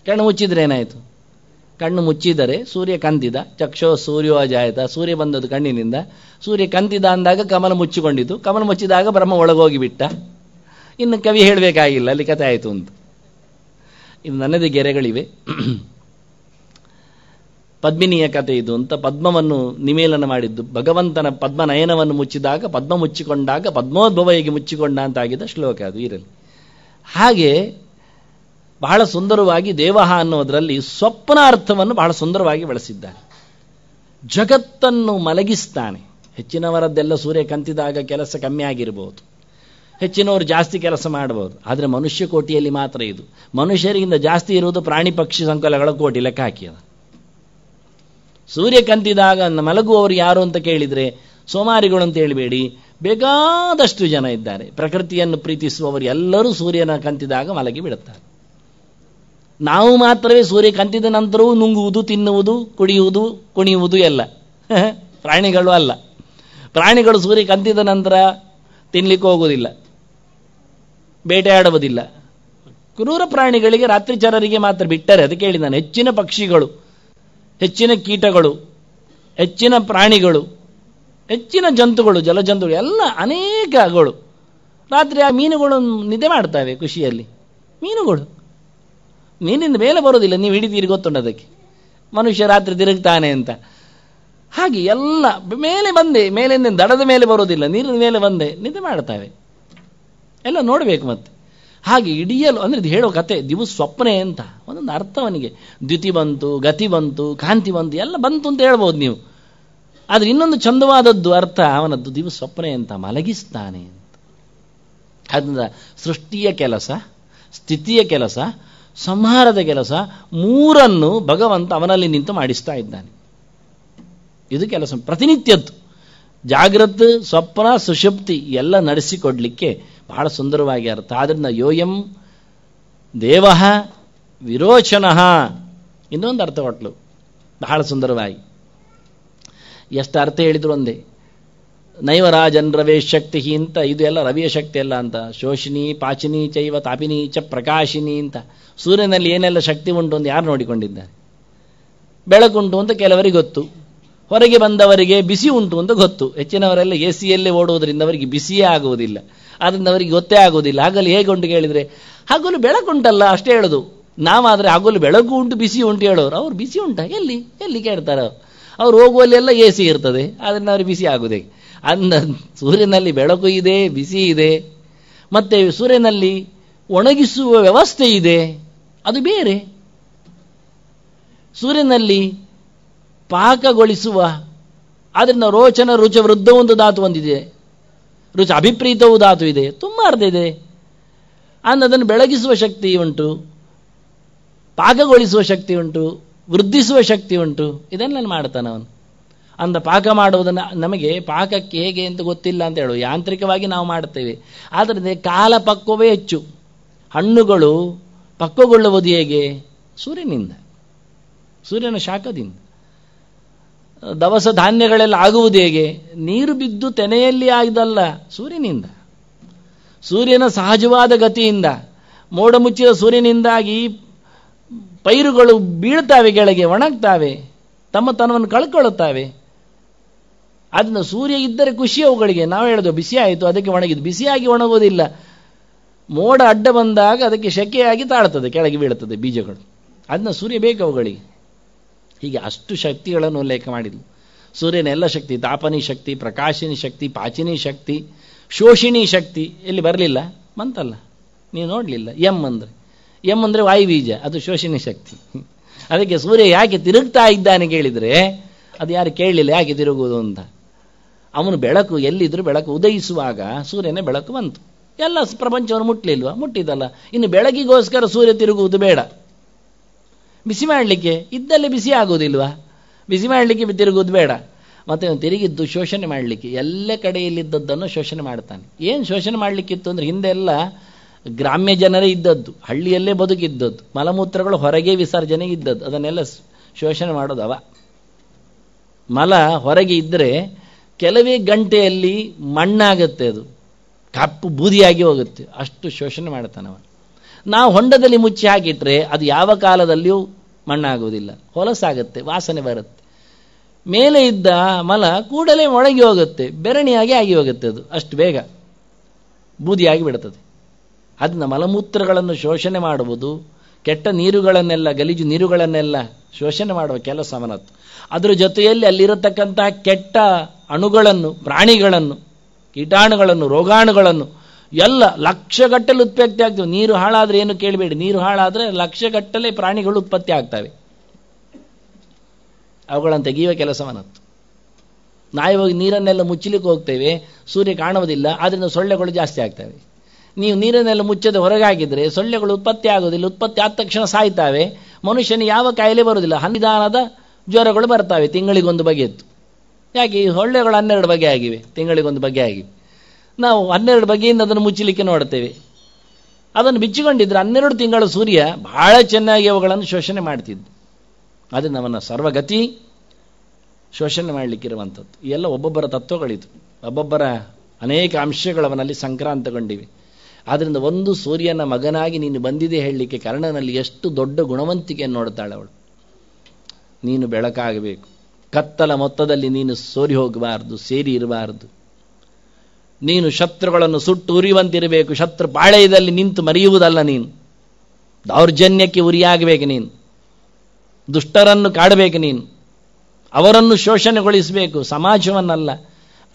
ಕಣ್ಣು ಮುಚ್ಚಿದ್ರೆ ಏನಾಯಿತು ಕಣ್ಣು ಮುಚ್ಚಿದರೆ ಸೂರ್ಯ ಕಂದಿದ ಚಕ್ಷೋ ಸೂರ್ಯೋ ಜಾಯತ ಸೂರ್ಯ ಬಂದದ್ದು ಕಣ್ಣಿನಿಂದ ಸೂರ್ಯ ಕಂದಿದ ಅಂದಾಗ ಕಮಲ ಮುಚ್ಚಿಕೊಂಡಿತು ಕಮಲ ಮುಚ್ಚಿದಾಗ ಬ್ರಹ್ಮ ಒಳಗೋಗಿಬಿಟ್ಟ ಬಿಟ್ಟ ಇನ್ನು ಕವಿ ಹೇಳಬೇಕಾಗಿಲ್ಲ ಅಲ್ಲಿ ಕಥೆ ಆಯಿತು ಅಂತ ಇದು ನನ್ನದೇ ಗೆರೆಗಳಿವೆ ಪದ್ಮಿನಿಯ ಕಥೆ ಇದು ಅಂತ ಪದ್ಮವನ್ನು ನಿಮೇಲನ ಮಾಡಿದ್ದು ಭಗವಂತನ ಪದ್ಮ ನಯನವನ್ನು ಮುಚ್ಚಿದಾಗ ಪದ್ಮ ಮುಚ್ಚಿಕೊಂಡಾಗ ಪದ್ಮೋದ್ಭವ ಹೇಗೆ ಮುಚ್ಚಿಕೊಂಡ ಅಂತಾಗಿದ್ದ ಶ್ಲೋಕ ಅದು ಇರಲಿ ಹಾಗೆ ಬಹಳ ಸುಂದರವಾಗಿ ದೇವಹ ಅನ್ನೋದರಲ್ಲಿ ಸ್ವಪ್ನ ಅರ್ಥವನ್ನು ಬಹಳ ಸುಂದರವಾಗಿ ಬಳಸಿದ್ದಾನೆ ಜಗತ್ತನ್ನು ಮಲಗಿಸ್ತಾನೆ ಹೆಚ್ಚಿನವರದ್ದೆಲ್ಲ ಸೂರ್ಯ ಕಂತಿದಾಗ ಕೆಲಸ ಕಮ್ಮಿ ಆಗಿರ್ಬೋದು ಹೆಚ್ಚಿನವರು ಜಾಸ್ತಿ ಕೆಲಸ ಮಾಡಬಹುದು ಆದರೆ ಮನುಷ್ಯ ಕೋಟಿಯಲ್ಲಿ ಮಾತ್ರ ಇದು ಮನುಷ್ಯರಿಗಿಂತ ಜಾಸ್ತಿ ಇರುವುದು ಪ್ರಾಣಿ ಪಕ್ಷಿ ಸಂಕುಲಗಳ ಕೋಟಿ ಲೆಕ್ಕ ಹಾಕಿದ ಸೂರ್ಯ ಕಂತಿದಾಗ ಮಲಗುವವರು ಯಾರು ಅಂತ ಕೇಳಿದರೆ ಸೋಮಾರಿಗಳು ಅಂತ ಹೇಳಬೇಡಿ ಬೇಕಾದಷ್ಟು ಜನ ಇದ್ದಾರೆ ಪ್ರಕೃತಿಯನ್ನು ಪ್ರೀತಿಸುವವರು ಎಲ್ಲರೂ ಸೂರ್ಯನ ಕಂತಿದಾಗ ಮಲಗಿ ಬಿಡುತ್ತಾರೆ ನಾವು ಮಾತ್ರವೇ ಸೂರ್ಯ ಕಂತಿದ ನಂತರವೂ ನುಂಗುವುದು ತಿನ್ನುವುದು ಕುಡಿಯುವುದು ಕುಣಿಯುವುದು ಎಲ್ಲ (laughs) ಪ್ರಾಣಿಗಳು ಅಲ್ಲ ಪ್ರಾಣಿಗಳು ಸೂರ್ಯ ಕಂತಿದ ನಂತರ ತಿನ್ಲಿಕ್ಕೆ ಹೋಗೋದಿಲ್ಲ ಬೇಟೆಯಾಡುವುದಿಲ್ಲ ಕ್ರೂರ ಪ್ರಾಣಿಗಳಿಗೆ ಚರರಿಗೆ ಮಾತ್ರ ಬಿಟ್ಟರೆ ಅದಕ್ಕೆ ಹೇಳಿ ನಾನು ಹೆಚ್ಚಿನ ಪಕ್ಷಿಗಳು ಹೆಚ್ಚಿನ ಕೀಟಗಳು ಹೆಚ್ಚಿನ ಪ್ರಾಣಿಗಳು ಹೆಚ್ಚಿನ ಜಂತುಗಳು ಜಲಜಂತುಗಳು ಎಲ್ಲ ಅನೇಕಗಳು ರಾತ್ರಿ ಆ ಮೀನುಗಳು ನಿದ್ದೆ ಮಾಡ್ತವೆ ಖುಷಿಯಲ್ಲಿ ಮೀನುಗಳು ನಿನ್ನಿಂದ ಮೇಲೆ ಬರೋದಿಲ್ಲ ನೀವು ಹಿಡಿದೀರಿ ಗೊತ್ತುಂಟು ಅದಕ್ಕೆ ಮನುಷ್ಯ ರಾತ್ರಿ ತಿರುಗ್ತಾನೆ ಅಂತ ಹಾಗೆ ಎಲ್ಲ ಮೇಲೆ ಬಂದೆ ಮೇಲಿಂದ ದಡದ ಮೇಲೆ ಬರೋದಿಲ್ಲ ನೀರಿನ ಮೇಲೆ ಬಂದೆ ನಿದ್ದೆ ಮಾಡ್ತಾವೆ ಎಲ್ಲ ನೋಡಬೇಕು ಮತ್ತೆ ಹಾಗೆ ಇಡಿಯಲು ಅಂದ್ರೆ ಇದು ಹೇಳೋ ಕತೆ ದಿವು ಸ್ವಪ್ನೆ ಅಂತ ಒಂದೊಂದು ಅರ್ಥ ಅವನಿಗೆ ದ್ಯುತಿ ಬಂತು ಗತಿ ಬಂತು ಕಾಂತಿ ಬಂತು ಎಲ್ಲ ಬಂತು ಅಂತ ಹೇಳ್ಬೋದು ನೀವು ಆದರೆ ಇನ್ನೊಂದು ಚಂದವಾದದ್ದು ಅರ್ಥ ಅವನದ್ದು ದಿವು ಸ್ವಪ್ನೆ ಅಂತ ಮಲಗಿಸ್ತಾನೆ ಅಂತ ಅದರಿಂದ ಸೃಷ್ಟಿಯ ಕೆಲಸ ಸ್ಥಿತಿಯ ಕೆಲಸ ಸಂಹಾರದ ಕೆಲಸ ಮೂರನ್ನು ಭಗವಂತ ಅವನಲ್ಲಿ ನಿಂತು ಮಾಡಿಸ್ತಾ ಇದ್ದಾನೆ ಇದು ಕೆಲಸ ಪ್ರತಿನಿತ್ಯದ್ದು ಜಾಗೃತ ಸ್ವಪ್ನ ಸುಶಪ್ತಿ ಎಲ್ಲ ನಡೆಸಿಕೊಡ್ಲಿಕ್ಕೆ ಬಹಳ ಸುಂದರವಾಗಿ ಅರ್ಥ ಆದ್ದರಿಂದ ಯೋಯಂ ದೇವ ವಿರೋಚನ ಇನ್ನೊಂದು ಅರ್ಥ ಕೊಟ್ಲು ಬಹಳ ಸುಂದರವಾಗಿ ಎಷ್ಟು ಅರ್ಥ ಹೇಳಿದ್ರು ಒಂದೇ ರವೇ ಶಕ್ತಿ ಅಂತ ಇದು ಎಲ್ಲ ರವಿಯ ಶಕ್ತಿ ಅಲ್ಲ ಅಂತ ಶೋಷಿಣಿ ಪಾಚಿನಿ ಚೈವ ತಾಪಿನಿ ಚ ಪ್ರಕಾಶಿನಿ ಅಂತ ಸೂರ್ಯನಲ್ಲಿ ಏನೆಲ್ಲ ಶಕ್ತಿ ಉಂಟು ಅಂತ ಯಾರು ನೋಡಿಕೊಂಡಿದ್ದಾರೆ ಬೆಳಕುಂಟು ಅಂತ ಕೆಲವರಿಗೆ ಗೊತ್ತು ಹೊರಗೆ ಬಂದವರಿಗೆ ಬಿಸಿ ಉಂಟು ಅಂತ ಗೊತ್ತು ಹೆಚ್ಚಿನವರೆಲ್ಲ ಎ ಸಿಯಲ್ಲೇ ಓಡುವುದರಿಂದ ಅವರಿಗೆ ಬಿಸಿಯೇ ಆಗುವುದಿಲ್ಲ ಆದ್ದರಿಂದ ಅವರಿಗೆ ಗೊತ್ತೇ ಆಗುವುದಿಲ್ಲ ಹಗಲು ಹೇಗೆ ಉಂಟು ಕೇಳಿದರೆ ಹಗಲು ಬೆಳಕುಂಟಲ್ಲ ಅಷ್ಟೇ ಹೇಳೋದು ನಾವಾದರೆ ಹಗಲು ಬೆಳಕು ಉಂಟು ಬಿಸಿ ಉಂಟು ಹೇಳೋರು ಅವ್ರು ಬಿಸಿ ಉಂಟಾ ಎಲ್ಲಿ ಎಲ್ಲಿ ಕೇಳ್ತಾರೆ ಅವರು ಹೋಗುವಲ್ಲೆಲ್ಲ ಎ ಸಿ ಇರ್ತದೆ ಆದ್ರಿಂದ ಅವ್ರಿಗೆ ಬಿಸಿ ಆಗುವುದೇ ಅಂದ ಸೂರ್ಯನಲ್ಲಿ ಬೆಳಕು ಇದೆ ಬಿಸಿ ಇದೆ ಮತ್ತೆ ಸೂರ್ಯನಲ್ಲಿ ಒಣಗಿಸುವ ವ್ಯವಸ್ಥೆ ಇದೆ ಅದು ಬೇರೆ ಸೂರ್ಯನಲ್ಲಿ ಪಾಕಗೊಳಿಸುವ ಆದ್ದರಿಂದ ರೋಚನ ರುಚ ವೃದ್ಧ ಒಂದು ಧಾತು ಒಂದಿದೆ ರುಚ ಅಭಿಪ್ರೀತವು ಧಾತು ಇದೆ ತುಂಬ ಅರ್ಧ ಇದೆ ಅದನ್ನು ಬೆಳಗಿಸುವ ಶಕ್ತಿ ಉಂಟು ಪಾಕಗೊಳಿಸುವ ಶಕ್ತಿ ಉಂಟು ವೃದ್ಧಿಸುವ ಶಕ್ತಿ ಉಂಟು ಇದನ್ನೆಲ್ಲ ಮಾಡ್ತಾನೆ ಅವನು ಅಂದ ಪಾಕ ಮಾಡುವುದನ್ನು ನಮಗೆ ಪಾಕಕ್ಕೆ ಹೇಗೆ ಅಂತ ಗೊತ್ತಿಲ್ಲ ಅಂತ ಹೇಳುವ ಯಾಂತ್ರಿಕವಾಗಿ ನಾವು ಮಾಡುತ್ತೇವೆ ಆದ್ದರಿಂದ ಕಾಲ ಪಕ್ವವೇ ಹೆಚ್ಚು ಹಣ್ಣುಗಳು ಪಕ್ವಗೊಳ್ಳುವುದು ಹೇಗೆ ಸೂರ್ಯನಿಂದ ಸೂರ್ಯನ ಶಾಖದಿಂದ ದವಸ ಧಾನ್ಯಗಳೆಲ್ಲ ಆಗುವುದು ಹೇಗೆ ನೀರು ಬಿದ್ದು ತೆನೆಯಲ್ಲಿ ಆಗಿದಲ್ಲ ಸೂರ್ಯನಿಂದ ಸೂರ್ಯನ ಸಹಜವಾದ ಗತಿಯಿಂದ ಮೋಡ ಮುಚ್ಚಿದ ಸೂರ್ಯನಿಂದಾಗಿ ಪೈರುಗಳು ಬೀಳ್ತಾವೆ ಕೆಳಗೆ ಒಣಗ್ತಾವೆ ತಮ್ಮ ತನವನ್ನು ಕಳ್ಕೊಳ್ಳುತ್ತವೆ ಅದನ್ನು ಸೂರ್ಯ ಇದ್ದರೆ ಖುಷಿ ಅವುಗಳಿಗೆ ನಾವು ಹೇಳೋದು ಬಿಸಿ ಆಯಿತು ಅದಕ್ಕೆ ಒಣಗಿದ್ದು ಬಿಸಿಯಾಗಿ ಒಣಗೋದಿಲ್ಲ ಮೋಡ ಅಡ್ಡ ಬಂದಾಗ ಅದಕ್ಕೆ ಶಕೆಯಾಗಿ ತಾಳ್ತದೆ ಕೆಳಗೆ ಬೀಳುತ್ತದೆ ಬೀಜಗಳು ಅದನ್ನ ಸೂರ್ಯ ಬೇಕು ಅವುಗಳಿಗೆ ಹೀಗೆ ಅಷ್ಟು ಶಕ್ತಿಗಳನ್ನು ಉಲ್ಲೇಖ ಮಾಡಿದ್ಲು ಸೂರ್ಯನ ಎಲ್ಲ ಶಕ್ತಿ ತಾಪನಿ ಶಕ್ತಿ ಪ್ರಕಾಶಿನಿ ಶಕ್ತಿ ಪಾಚಿನಿ ಶಕ್ತಿ ಶೋಷಿಣಿ ಶಕ್ತಿ ಎಲ್ಲಿ ಬರಲಿಲ್ಲ ಮಂತಲ್ಲ ನೀವು ನೋಡಲಿಲ್ಲ ಎಮ್ ಅಂದರೆ ಎಮ್ ಅಂದರೆ ವಾಯುಬೀಜ ಅದು ಶೋಷಣಿ ಶಕ್ತಿ ಅದಕ್ಕೆ ಸೂರ್ಯ ಯಾಕೆ ತಿರುಗ್ತಾ ಇದ್ದಾನೆ ಕೇಳಿದರೆ ಅದು ಯಾರು ಕೇಳಲಿಲ್ಲ ಯಾಕೆ ತಿರುಗುವುದು ಅಂತ ಅವನು ಬೆಳಕು ಎಲ್ಲಿದ್ರು ಬೆಳಕು ಉದಯಿಸುವಾಗ ಸೂರ್ಯನೇ ಬೆಳಕು ಬಂತು ಎಲ್ಲ ಪ್ರಪಂಚವನ್ನು ಮುಟ್ಲಿಲ್ವ ಮುಟ್ಟಿದಲ್ಲ ಇನ್ನು ಬೆಳಗಿಗೋಸ್ಕರ ಸೂರ್ಯ ತಿರುಗುವುದು ಬೇಡ ಬಿಸಿ ಮಾಡಲಿಕ್ಕೆ ಇದ್ದಲ್ಲಿ ಬಿಸಿ ಆಗುವುದಿಲ್ವಾ ಬಿಸಿ ಮಾಡಲಿಕ್ಕೆ ತಿರುಗುವುದು ಬೇಡ ಮತ್ತೆ ಅವನು ತಿರುಗಿದ್ದು ಶೋಷಣೆ ಮಾಡಲಿಕ್ಕೆ ಎಲ್ಲ ಕಡೆಯಲ್ಲಿದ್ದದ್ದನ್ನು ಶೋಷಣೆ ಮಾಡ್ತಾನೆ ಏನು ಶೋಷಣೆ ಮಾಡಲಿಕ್ಕಿತ್ತು ಅಂದರೆ ಎಲ್ಲ ಗ್ರಾಮ್ಯ ಜನರೇ ಇದ್ದದ್ದು ಹಳ್ಳಿಯಲ್ಲೇ ಬದುಕಿದ್ದದ್ದು ಮಲಮೂತ್ರಗಳು ಹೊರಗೆ ವಿಸರ್ಜನೆ ಇದ್ದದ್ದು ಅದನ್ನೆಲ್ಲ ಶೋಷಣೆ ಮಾಡೋದವ ಮಲ ಹೊರಗೆ ಇದ್ದರೆ ಕೆಲವೇ ಗಂಟೆಯಲ್ಲಿ ಮಣ್ಣಾಗುತ್ತೆ ಅದು ಕಪ್ಪು ಬೂದಿಯಾಗಿ ಹೋಗುತ್ತೆ ಅಷ್ಟು ಶೋಷಣೆ ಮಾಡ್ತಾನೆ ಅವನು ನಾವು ಹೊಂಡದಲ್ಲಿ ಮುಚ್ಚಿ ಹಾಕಿಟ್ರೆ ಅದು ಯಾವ ಕಾಲದಲ್ಲಿಯೂ ಮಣ್ಣಾಗುವುದಿಲ್ಲ ಹೊಲಸಾಗುತ್ತೆ ವಾಸನೆ ಬರುತ್ತೆ ಮೇಲೆ ಇದ್ದ ಮಲ ಕೂಡಲೇ ಒಣಗಿ ಹೋಗುತ್ತೆ ಬೆರಣಿಯಾಗಿ ಆಗಿ ಹೋಗುತ್ತೆ ಅದು ಅಷ್ಟು ಬೇಗ ಬೂದಿಯಾಗಿ ಬಿಡುತ್ತದೆ ಅದನ್ನ ಮಲಮೂತ್ರಗಳನ್ನು ಶೋಷಣೆ ಮಾಡುವುದು ಕೆಟ್ಟ ನೀರುಗಳನ್ನೆಲ್ಲ ಗಲೀಜು ನೀರುಗಳನ್ನೆಲ್ಲ ಶೋಷಣೆ ಮಾಡುವ ಕೆಲಸವನತ್ತು ಅದರ ಜೊತೆಯಲ್ಲಿ ಅಲ್ಲಿರತಕ್ಕಂತಹ ಕೆಟ್ಟ ಅಣುಗಳನ್ನು ಪ್ರಾಣಿಗಳನ್ನು ಕೀಟಾಣುಗಳನ್ನು ರೋಗಾಣುಗಳನ್ನು ಎಲ್ಲ ಲಕ್ಷಗಟ್ಟಲೆ ಉತ್ಪತ್ತಿ ಆಗ್ತವೆ ನೀರು ಹಾಳಾದರೆ ಏನು ಕೇಳಬೇಡಿ ನೀರು ಹಾಳಾದರೆ ಲಕ್ಷಗಟ್ಟಲೆ ಪ್ರಾಣಿಗಳು ಉತ್ಪತ್ತಿ ಆಗ್ತವೆ ಅವುಗಳನ್ನು ತೆಗೆಯುವ ಕೆಲಸವನತ್ತು ನಾಯಿ ಹೋಗಿ ನೀರನ್ನೆಲ್ಲ ಮುಚ್ಚಲಿಕ್ಕೆ ಹೋಗ್ತೇವೆ ಸೂರ್ಯ ಕಾಣುವುದಿಲ್ಲ ಆದ್ರಿಂದ ಸೊಳ್ಳೆಗಳು ಜಾಸ್ತಿ ಆಗ್ತವೆ ನೀವು ನೀರನ್ನೆಲ್ಲ ಮುಚ್ಚದೆ ಹೊರಗಾಗಿದ್ರೆ ಸೊಳ್ಳೆಗಳು ಉತ್ಪತ್ತಿ ಆಗೋದಿಲ್ಲ ಉತ್ಪತ್ತಿ ಆದ ತಕ್ಷಣ ಸಾಯ್ತಾವೆ ಮನುಷ್ಯನ ಯಾವ ಕಾಯಿಲೆ ಬರುವುದಿಲ್ಲ ಹನ್ನಿಧಾನದ ಜ್ವರಗಳು ಬರ್ತಾವೆ ತಿಂಗಳಿಗೊಂದು ಬಗೆಯಿತ್ತು ಯಾಕೆ ಈ ಸೊಳ್ಳೆಗಳು ಹನ್ನೆರಡು ಬಗೆ ಆಗಿವೆ ತಿಂಗಳಿಗೊಂದು ಬಗೆ ಆಗಿವೆ ನಾವು ಹನ್ನೆರಡು ಬಗೆಯಿಂದ ಅದನ್ನು ಮುಚ್ಚಲಿಕ್ಕೆ ನೋಡ್ತೇವೆ ಅದನ್ನು ಬಿಚ್ಚಿಕೊಂಡಿದ್ರೆ ಹನ್ನೆರಡು ತಿಂಗಳ ಸೂರ್ಯ ಬಹಳ ಚೆನ್ನಾಗಿ ಅವುಗಳನ್ನು ಶೋಷಣೆ ಮಾಡ್ತಿದ್ದು ಅದು ನಮ್ಮನ್ನು ಸರ್ವಗತಿ ಶೋಷಣೆ ಮಾಡಲಿಕ್ಕಿರುವಂಥದ್ದು ಎಲ್ಲ ಒಬ್ಬೊಬ್ಬರ ತತ್ವಗಳಿತು ಒಬ್ಬೊಬ್ಬರ ಅನೇಕ ಅಂಶಗಳು ಅವನಲ್ಲಿ ಸಂಕ್ರಾಂತಗೊಂಡಿವೆ ಆದ್ರಿಂದ ಒಂದು ಸೂರ್ಯನ ಮಗನಾಗಿ ನೀನು ಬಂದಿದೆ ಹೇಳಲಿಕ್ಕೆ ಕರ್ಣನಲ್ಲಿ ಎಷ್ಟು ದೊಡ್ಡ ಗುಣವಂತಿಕೆಯನ್ನು ನೋಡ್ತಾಳೆ ಅವಳು ನೀನು ಬೆಳಕಾಗಬೇಕು ಕತ್ತಲ ಮೊತ್ತದಲ್ಲಿ ನೀನು ಸೋರಿ ಹೋಗಬಾರ್ದು ಸೇರಿ ಇರಬಾರ್ದು ನೀನು ಶತ್ರುಗಳನ್ನು ಸುಟ್ಟು ಉರಿಯುವಂತಿರಬೇಕು ಶತ್ರು ಪಾಳೆಯದಲ್ಲಿ ನಿಂತು ಮರೆಯುವುದಲ್ಲ ನೀನು ದೌರ್ಜನ್ಯಕ್ಕೆ ಉರಿಯಾಗಬೇಕು ನೀನು ದುಷ್ಟರನ್ನು ಕಾಡಬೇಕು ನೀನು ಅವರನ್ನು ಶೋಷಣೆಗೊಳಿಸಬೇಕು ಸಮಾಜವನ್ನಲ್ಲ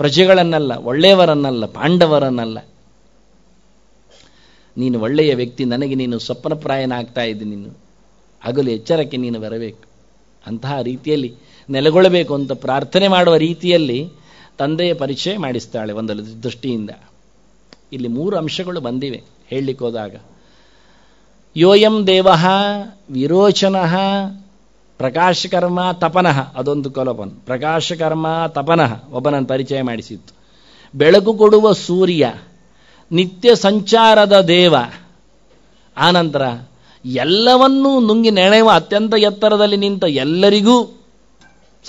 ಪ್ರಜೆಗಳನ್ನಲ್ಲ ಒಳ್ಳೆಯವರನ್ನಲ್ಲ ಪಾಂಡವರನ್ನಲ್ಲ ನೀನು ಒಳ್ಳೆಯ ವ್ಯಕ್ತಿ ನನಗೆ ನೀನು ಸ್ವಪ್ನಪ್ರಾಯನಾಗ್ತಾ ಆಗ್ತಾ ಇದ್ದಿ ನೀನು ಹಗಲು ಎಚ್ಚರಕ್ಕೆ ನೀನು ಬರಬೇಕು ಅಂತಹ ರೀತಿಯಲ್ಲಿ ನೆಲೆಗೊಳ್ಳಬೇಕು ಅಂತ ಪ್ರಾರ್ಥನೆ ಮಾಡುವ ರೀತಿಯಲ್ಲಿ ತಂದೆಯ ಪರಿಚಯ ಮಾಡಿಸ್ತಾಳೆ ಒಂದು ದೃಷ್ಟಿಯಿಂದ ಇಲ್ಲಿ ಮೂರು ಅಂಶಗಳು ಬಂದಿವೆ ಹೇಳಲಿಕ್ಕೆ ಹೋದಾಗ ಯೋಯಂ ದೇವ ವಿರೋಚನಃ ಪ್ರಕಾಶಕರ್ಮ ತಪನಃ ಅದೊಂದು ಕೊಲಪನ್ ಪ್ರಕಾಶಕರ್ಮ ತಪನಃ ಒಬ್ಬನನ್ನು ಪರಿಚಯ ಮಾಡಿಸಿತ್ತು ಬೆಳಕು ಕೊಡುವ ಸೂರ್ಯ ನಿತ್ಯ ಸಂಚಾರದ ದೇವ ಆನಂತರ ಎಲ್ಲವನ್ನೂ ನುಂಗಿ ನೆಣೆಯುವ ಅತ್ಯಂತ ಎತ್ತರದಲ್ಲಿ ನಿಂತ ಎಲ್ಲರಿಗೂ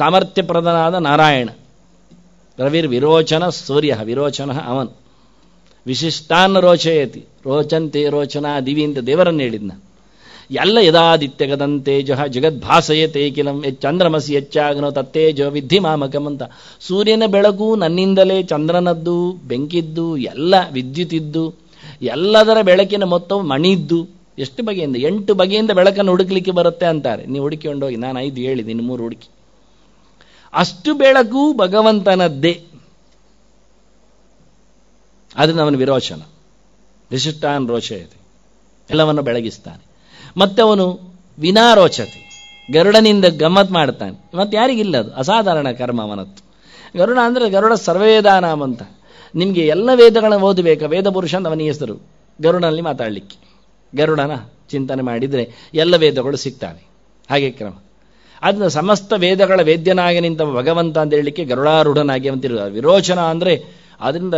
ಸಾಮರ್ಥ್ಯಪ್ರದನಾದ ನಾರಾಯಣ ರವಿರ್ ವಿರೋಚನ ಸೂರ್ಯ ವಿರೋಚನ ಅವನು ವಿಶಿಷ್ಟಾನ್ನ ರೋಚಯತಿ ರೋಚಂತೆ ರೋಚನ ದಿವಿ ಅಂತ ದೇವರನ್ನು ಹೇಳಿದ್ನ ಎಲ್ಲ ಜಹ ಜಗದ್ಭಾಸೆಯ ತೇಕಿಲಂ ಚಂದ್ರಮಸಿ ಹೆಚ್ಚಾಗನೋ ತತ್ತೇಜೋ ವಿದ್ಧಿ ಮಾಮಕಂ ಅಂತ ಸೂರ್ಯನ ಬೆಳಕು ನನ್ನಿಂದಲೇ ಚಂದ್ರನದ್ದು ಬೆಂಕಿದ್ದು ಎಲ್ಲ ವಿದ್ಯುತ್ ಇದ್ದು ಎಲ್ಲದರ ಬೆಳಕಿನ ಮೊತ್ತವು ಮಣಿದ್ದು ಎಷ್ಟು ಬಗೆಯಿಂದ ಎಂಟು ಬಗೆಯಿಂದ ಬೆಳಕನ್ನು ಹುಡುಕ್ಲಿಕ್ಕೆ ಬರುತ್ತೆ ಅಂತಾರೆ ನೀವು ಹೋಗಿ ನಾನು ಐದು ಹೇಳಿ ನಿನ್ನ ಮೂರು ಹುಡುಕಿ ಅಷ್ಟು ಬೆಳಕು ಭಗವಂತನದ್ದೇ ಅದನ್ನು ಅವನ ವಿರೋಚನ ವಿಶಿಷ್ಟಾನ್ ರೋಷ ಇದೆ ಎಲ್ಲವನ್ನು ಬೆಳಗಿಸ್ತಾನೆ ಮತ್ತೆ ಅವನು ವಿನಾರೋಚತೆ ಗರುಡನಿಂದ ಗಮ್ಮತ್ ಮಾಡ್ತಾನೆ ಮತ್ತೆ ಯಾರಿಗಿಲ್ಲ ಅದು ಅಸಾಧಾರಣ ಕರ್ಮ ಅವನತ್ತು ಗರುಡ ಅಂದರೆ ಗರುಡ ಸರ್ವೇದಾನಾಮಂತ ಅಂತ ನಿಮಗೆ ಎಲ್ಲ ವೇದಗಳನ್ನು ಓದಬೇಕು ವೇದ ಪುರುಷ ಅಂತ ಅವನ ಹೆಸರು ಗರುಡನಲ್ಲಿ ಮಾತಾಡಲಿಕ್ಕೆ ಗರುಡನ ಚಿಂತನೆ ಮಾಡಿದರೆ ಎಲ್ಲ ವೇದಗಳು ಸಿಗ್ತಾನೆ ಹಾಗೆ ಕ್ರಮ ಅದನ್ನ ಸಮಸ್ತ ವೇದಗಳ ವೇದ್ಯನಾಗಿ ನಿಂತ ಭಗವಂತ ಅಂತ ಹೇಳಲಿಕ್ಕೆ ಗರುಡಾರೂಢನಾಗಿ ಅಂತಿರುವ ವಿರೋಚನ ಅಂದರೆ ಅದರಿಂದ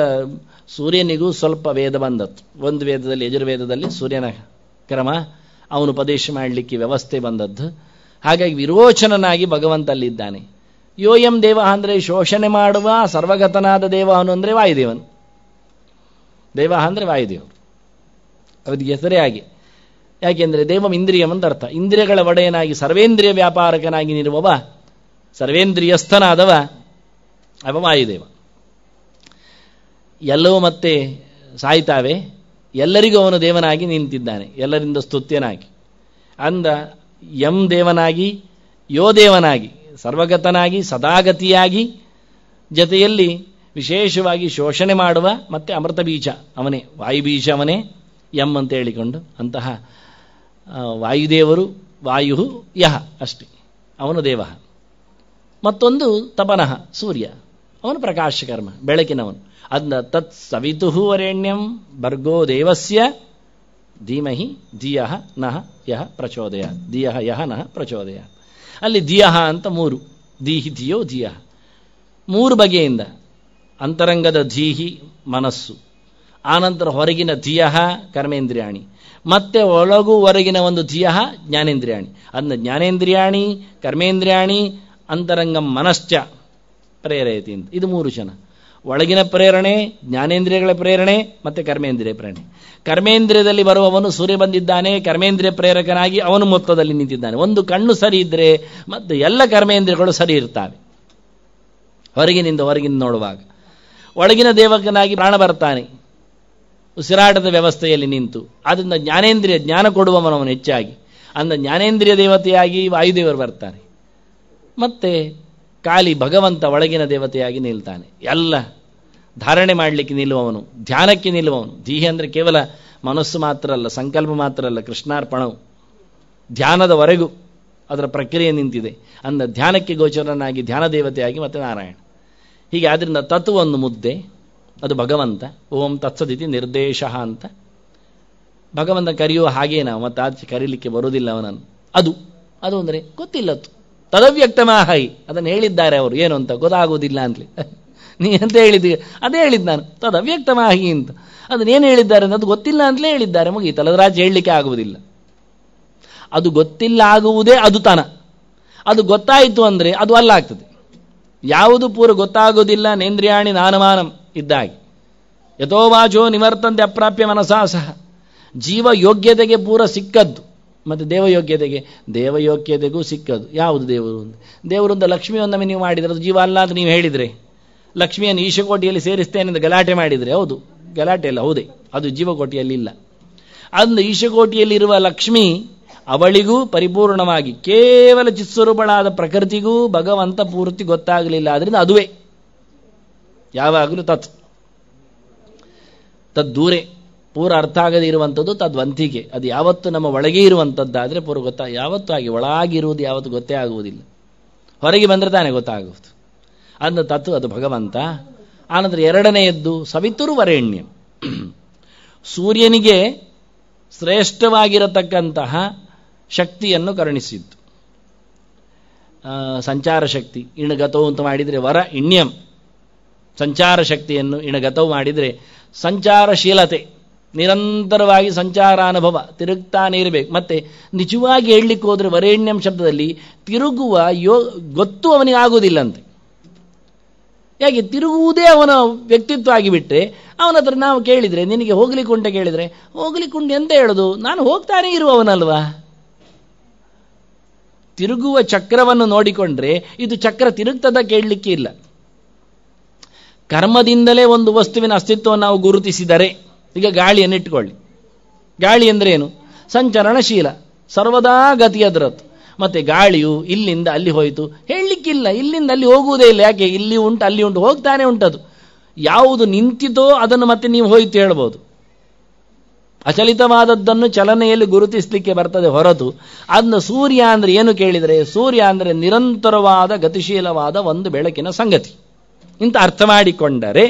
ಸೂರ್ಯನಿಗೂ ಸ್ವಲ್ಪ ವೇದ ಬಂದತ್ತು ಒಂದು ವೇದದಲ್ಲಿ ಯಜುರ್ವೇದದಲ್ಲಿ ಸೂರ್ಯನ ಕ್ರಮ ಅವನು ಉಪದೇಶ ಮಾಡಲಿಕ್ಕೆ ವ್ಯವಸ್ಥೆ ಬಂದದ್ದು ಹಾಗಾಗಿ ವಿರೋಚನನಾಗಿ ಭಗವಂತಲ್ಲಿದ್ದಾನೆ ಯೋಯಂ ದೇವ ಅಂದರೆ ಶೋಷಣೆ ಮಾಡುವ ಸರ್ವಗತನಾದ ಅವನು ಅಂದರೆ ವಾಯುದೇವನು ದೇವ ಅಂದರೆ ವಾಯುದೇವರು ಅವರಿಗೆ ಹೆಸರೇ ಹಾಗೆ ಯಾಕೆಂದರೆ ದೇವಂ ಇಂದ್ರಿಯಂ ಅಂತ ಅರ್ಥ ಇಂದ್ರಿಯಗಳ ಒಡೆಯನಾಗಿ ಸರ್ವೇಂದ್ರಿಯ ವ್ಯಾಪಾರಕನಾಗಿ ನಿರುವವ ಸರ್ವೇಂದ್ರಿಯಸ್ಥನಾದವ ಅವ ವಾಯುದೇವ ಎಲ್ಲವೂ ಮತ್ತೆ ಸಾಯ್ತಾವೆ ಎಲ್ಲರಿಗೂ ಅವನು ದೇವನಾಗಿ ನಿಂತಿದ್ದಾನೆ ಎಲ್ಲರಿಂದ ಸ್ತುತ್ಯನಾಗಿ ಅಂದ ಎಂ ದೇವನಾಗಿ ಯೋ ದೇವನಾಗಿ ಸರ್ವಗತನಾಗಿ ಸದಾಗತಿಯಾಗಿ ಜತೆಯಲ್ಲಿ ವಿಶೇಷವಾಗಿ ಶೋಷಣೆ ಮಾಡುವ ಮತ್ತೆ ಅಮೃತ ಬೀಜ ಅವನೇ ವಾಯುಬೀಜ ಅವನೇ ಯಂ ಅಂತ ಹೇಳಿಕೊಂಡು ಅಂತಹ ವಾಯುದೇವರು ವಾಯು ಯಹ ಅಷ್ಟೆ ಅವನು ದೇವ ಮತ್ತೊಂದು ತಪನಃ ಸೂರ್ಯ ಅವನು ಪ್ರಕಾಶಕರ್ಮ ಬೆಳಕಿನವನು ಅದನ್ನ ತತ್ ಸವಿತು ವರೆಣ್ಯಂ ಭರ್ಗೋ ದೇವಸ್ಯ ಧೀಮಹಿ ಧಿಯ ನಹ ಯಹ ಪ್ರಚೋದಯ ಧಿಯ ಯಹ ನಹ ಪ್ರಚೋದಯ ಅಲ್ಲಿ ಧಿಯ ಅಂತ ಮೂರು ದೀಹಿ ಧಿಯೋ ಧಿಯ ಮೂರು ಬಗೆಯಿಂದ ಅಂತರಂಗದ ಧೀಹಿ ಮನಸ್ಸು ಆನಂತರ ಹೊರಗಿನ ಧಿಯ ಕರ್ಮೇಂದ್ರಿಯಾಣಿ ಮತ್ತೆ ಒಳಗು ಹೊರಗಿನ ಒಂದು ಧಿಯ ಜ್ಞಾನೇಂದ್ರಿಯಾಣಿ ಅದನ್ನ ಜ್ಞಾನೇಂದ್ರಿಯಾಣಿ ಕರ್ಮೇಂದ್ರಿಯಾಣಿ ಅಂತರಂಗಂ ಮನಶ್ಚ ಪ್ರೇರಯತಿ ಇದು ಮೂರು ಜನ ಒಳಗಿನ ಪ್ರೇರಣೆ ಜ್ಞಾನೇಂದ್ರಿಯಗಳ ಪ್ರೇರಣೆ ಮತ್ತು ಕರ್ಮೇಂದ್ರಿಯ ಪ್ರೇರಣೆ ಕರ್ಮೇಂದ್ರಿಯದಲ್ಲಿ ಬರುವವನು ಸೂರ್ಯ ಬಂದಿದ್ದಾನೆ ಕರ್ಮೇಂದ್ರಿಯ ಪ್ರೇರಕನಾಗಿ ಅವನು ಮೊತ್ತದಲ್ಲಿ ನಿಂತಿದ್ದಾನೆ ಒಂದು ಕಣ್ಣು ಸರಿ ಇದ್ದರೆ ಮತ್ತು ಎಲ್ಲ ಕರ್ಮೇಂದ್ರಿಯಗಳು ಸರಿ ಇರ್ತವೆ ಹೊರಗಿನಿಂದ ಹೊರಗಿಂದ ನೋಡುವಾಗ ಒಳಗಿನ ದೇವಕನಾಗಿ ಪ್ರಾಣ ಬರ್ತಾನೆ ಉಸಿರಾಟದ ವ್ಯವಸ್ಥೆಯಲ್ಲಿ ನಿಂತು ಆದ್ದರಿಂದ ಜ್ಞಾನೇಂದ್ರಿಯ ಜ್ಞಾನ ಕೊಡುವವನವನು ಹೆಚ್ಚಾಗಿ ಅಂದ ಜ್ಞಾನೇಂದ್ರಿಯ ದೇವತೆಯಾಗಿ ವಾಯುದೇವರು ಬರ್ತಾರೆ ಮತ್ತೆ ಕಾಲಿ ಭಗವಂತ ಒಳಗಿನ ದೇವತೆಯಾಗಿ ನಿಲ್ತಾನೆ ಎಲ್ಲ ಧಾರಣೆ ಮಾಡಲಿಕ್ಕೆ ನಿಲ್ಲುವವನು ಧ್ಯಾನಕ್ಕೆ ನಿಲ್ಲುವವನು ದೀಹಿ ಅಂದರೆ ಕೇವಲ ಮನಸ್ಸು ಮಾತ್ರ ಅಲ್ಲ ಸಂಕಲ್ಪ ಮಾತ್ರ ಅಲ್ಲ ಕೃಷ್ಣಾರ್ಪಣವು ಧ್ಯಾನದವರೆಗೂ ಅದರ ಪ್ರಕ್ರಿಯೆ ನಿಂತಿದೆ ಅಂದ ಧ್ಯಾನಕ್ಕೆ ಗೋಚರನಾಗಿ ಧ್ಯಾನ ದೇವತೆಯಾಗಿ ಮತ್ತೆ ನಾರಾಯಣ ಹೀಗೆ ಆದ್ದರಿಂದ ತತ್ವ ಮುದ್ದೆ ಅದು ಭಗವಂತ ಓಂ ತತ್ಸದಿತಿ ನಿರ್ದೇಶ ಅಂತ ಭಗವಂತ ಕರೆಯುವ ಹಾಗೇ ನಾವು ಮತ್ತೆ ಆಚೆ ಕರೀಲಿಕ್ಕೆ ಬರೋದಿಲ್ಲ ಅವನನ್ನು ಅದು ಅದು ಅಂದರೆ ಗೊತ್ತಿಲ್ಲತ್ತು ತದವ್ಯಕ್ತಮಾಹೈ ಅದನ್ನು ಹೇಳಿದ್ದಾರೆ ಅವರು ಏನು ಅಂತ ಗೊತ್ತಾಗೋದಿಲ್ಲ ಅಂತಲಿ ನೀ ಅಂತ ಹೇಳಿದ್ದೀಯ ಅದೇ ಹೇಳಿದ್ದು ನಾನು ತದವ್ಯಕ್ತಮಾಹಿ ಅಂತ ಅದನ್ನೇನು ಹೇಳಿದ್ದಾರೆ ಅಂತ ಅದು ಗೊತ್ತಿಲ್ಲ ಅಂತಲೇ ಹೇಳಿದ್ದಾರೆ ಮುಗಿ ರಾಜ್ಯ ಹೇಳಲಿಕ್ಕೆ ಆಗುವುದಿಲ್ಲ ಅದು ಗೊತ್ತಿಲ್ಲ ಆಗುವುದೇ ಅದು ತನ ಅದು ಗೊತ್ತಾಯಿತು ಅಂದರೆ ಅದು ಅಲ್ಲ ಆಗ್ತದೆ ಯಾವುದು ಪೂರ್ವ ಗೊತ್ತಾಗೋದಿಲ್ಲ ನೇಂದ್ರಿಯಾಣಿ ನಾನಮಾನಂ ಇದ್ದಾಗಿ ಯಥೋವಾಜೋ ನಿವರ್ತಂತೆ ಅಪ್ರಾಪ್ಯ ಮನಸಾ ಸಹ ಜೀವ ಯೋಗ್ಯತೆಗೆ ಪೂರ ಸಿಕ್ಕದ್ದು ಮತ್ತು ದೇವಯೋಗ್ಯತೆಗೆ ದೇವಯೋಗ್ಯತೆಗೂ ಸಿಕ್ಕದು ಯಾವುದು ದೇವರು ದೇವರು ಅಂತ ಲಕ್ಷ್ಮಿಯೊಂದೊಮ್ಮೆ ನೀವು ಮಾಡಿದರೆ ಅದು ಜೀವ ಅಲ್ಲ ಅಂತ ನೀವು ಹೇಳಿದರೆ ಲಕ್ಷ್ಮಿಯನ್ನು ಈಶಕೋಟಿಯಲ್ಲಿ ಸೇರಿಸ್ತೇನೆ ಅಂತ ಗಲಾಟೆ ಮಾಡಿದರೆ ಹೌದು ಗಲಾಟೆ ಅಲ್ಲ ಹೌದೇ ಅದು ಜೀವಕೋಟಿಯಲ್ಲಿ ಇಲ್ಲ ಅಂದ ಈಶಕೋಟಿಯಲ್ಲಿರುವ ಲಕ್ಷ್ಮಿ ಅವಳಿಗೂ ಪರಿಪೂರ್ಣವಾಗಿ ಕೇವಲ ಚಿತ್ಸ್ವರೂಪಳಾದ ಪ್ರಕೃತಿಗೂ ಭಗವಂತ ಪೂರ್ತಿ ಗೊತ್ತಾಗಲಿಲ್ಲ ಆದ್ರಿಂದ ಅದುವೇ ಯಾವಾಗಲೂ ತತ್ ತದ್ದೂರೇ ಪೂರ ಅರ್ಥ ಆಗದೇ ಇರುವಂಥದ್ದು ತದ್ವಂತಿಕೆ ಅದು ಯಾವತ್ತು ನಮ್ಮ ಒಳಗೆ ಇರುವಂಥದ್ದಾದರೆ ಪೂರ್ವ ಗೊತ್ತ ಯಾವತ್ತೂ ಆಗಿ ಒಳಗಿರುವುದು ಯಾವತ್ತು ಗೊತ್ತೇ ಆಗುವುದಿಲ್ಲ ಹೊರಗೆ ಬಂದರೆ ತಾನೇ ಗೊತ್ತಾಗುವುದು ಅಂದ ತತ್ವ ಅದು ಭಗವಂತ ಆನಂತರ ಎರಡನೆಯದ್ದು ಸವಿತುರು ವರೆಣ್ಯ ಸೂರ್ಯನಿಗೆ ಶ್ರೇಷ್ಠವಾಗಿರತಕ್ಕಂತಹ ಶಕ್ತಿಯನ್ನು ಕರುಣಿಸಿದ್ದು ಸಂಚಾರ ಶಕ್ತಿ ಇಣಗತವು ಅಂತ ಮಾಡಿದರೆ ವರ ಇಣ್ಯಂ ಸಂಚಾರ ಶಕ್ತಿಯನ್ನು ಇಣಗತವು ಮಾಡಿದರೆ ಸಂಚಾರಶೀಲತೆ ನಿರಂತರವಾಗಿ ಸಂಚಾರ ಅನುಭವ ತಿರುಗ್ತಾನೆ ಇರಬೇಕು ಮತ್ತೆ ನಿಜವಾಗಿ ಹೇಳಲಿಕ್ಕೆ ಹೋದರೆ ವರೇಣ್ಯಂ ಶಬ್ದದಲ್ಲಿ ತಿರುಗುವ ಯೋ ಗೊತ್ತು ಅವನಿಗೆ ಆಗುವುದಿಲ್ಲಂತೆ ಯಾಕೆ ತಿರುಗುವುದೇ ಅವನ ವ್ಯಕ್ತಿತ್ವ ಆಗಿಬಿಟ್ರೆ ಅವನ ಹತ್ರ ನಾವು ಕೇಳಿದರೆ ನಿನಗೆ ಹೋಗ್ಲಿಕ್ಕುಂಟೆ ಕೇಳಿದರೆ ಕುಂಟೆ ಎಂತ ಹೇಳೋದು ನಾನು ಹೋಗ್ತಾನೆ ಇರುವವನಲ್ವಾ ತಿರುಗುವ ಚಕ್ರವನ್ನು ನೋಡಿಕೊಂಡ್ರೆ ಇದು ಚಕ್ರ ತಿರುಗ್ತದ ಕೇಳಲಿಕ್ಕೆ ಇಲ್ಲ ಕರ್ಮದಿಂದಲೇ ಒಂದು ವಸ್ತುವಿನ ಅಸ್ತಿತ್ವವನ್ನು ನಾವು ಗುರುತಿಸಿದರೆ ಈಗ ಗಾಳಿಯನ್ನು ಇಟ್ಕೊಳ್ಳಿ ಗಾಳಿ ಅಂದರೆ ಏನು ಸಂಚರಣಶೀಲ ಸರ್ವದಾ ಗತಿ ಅದರದ್ದು ಮತ್ತೆ ಗಾಳಿಯು ಇಲ್ಲಿಂದ ಅಲ್ಲಿ ಹೋಯಿತು ಹೇಳಲಿಕ್ಕಿಲ್ಲ ಇಲ್ಲಿಂದ ಅಲ್ಲಿ ಹೋಗುವುದೇ ಇಲ್ಲ ಯಾಕೆ ಇಲ್ಲಿ ಉಂಟು ಅಲ್ಲಿ ಉಂಟು ಹೋಗ್ತಾನೆ ಉಂಟದು ಯಾವುದು ನಿಂತಿತೋ ಅದನ್ನು ಮತ್ತೆ ನೀವು ಹೋಯಿತು ಹೇಳ್ಬೋದು ಅಚಲಿತವಾದದ್ದನ್ನು ಚಲನೆಯಲ್ಲಿ ಗುರುತಿಸಲಿಕ್ಕೆ ಬರ್ತದೆ ಹೊರತು ಅದನ್ನು ಸೂರ್ಯ ಅಂದರೆ ಏನು ಕೇಳಿದರೆ ಸೂರ್ಯ ಅಂದರೆ ನಿರಂತರವಾದ ಗತಿಶೀಲವಾದ ಒಂದು ಬೆಳಕಿನ ಸಂಗತಿ ಇಂತ ಅರ್ಥ ಮಾಡಿಕೊಂಡರೆ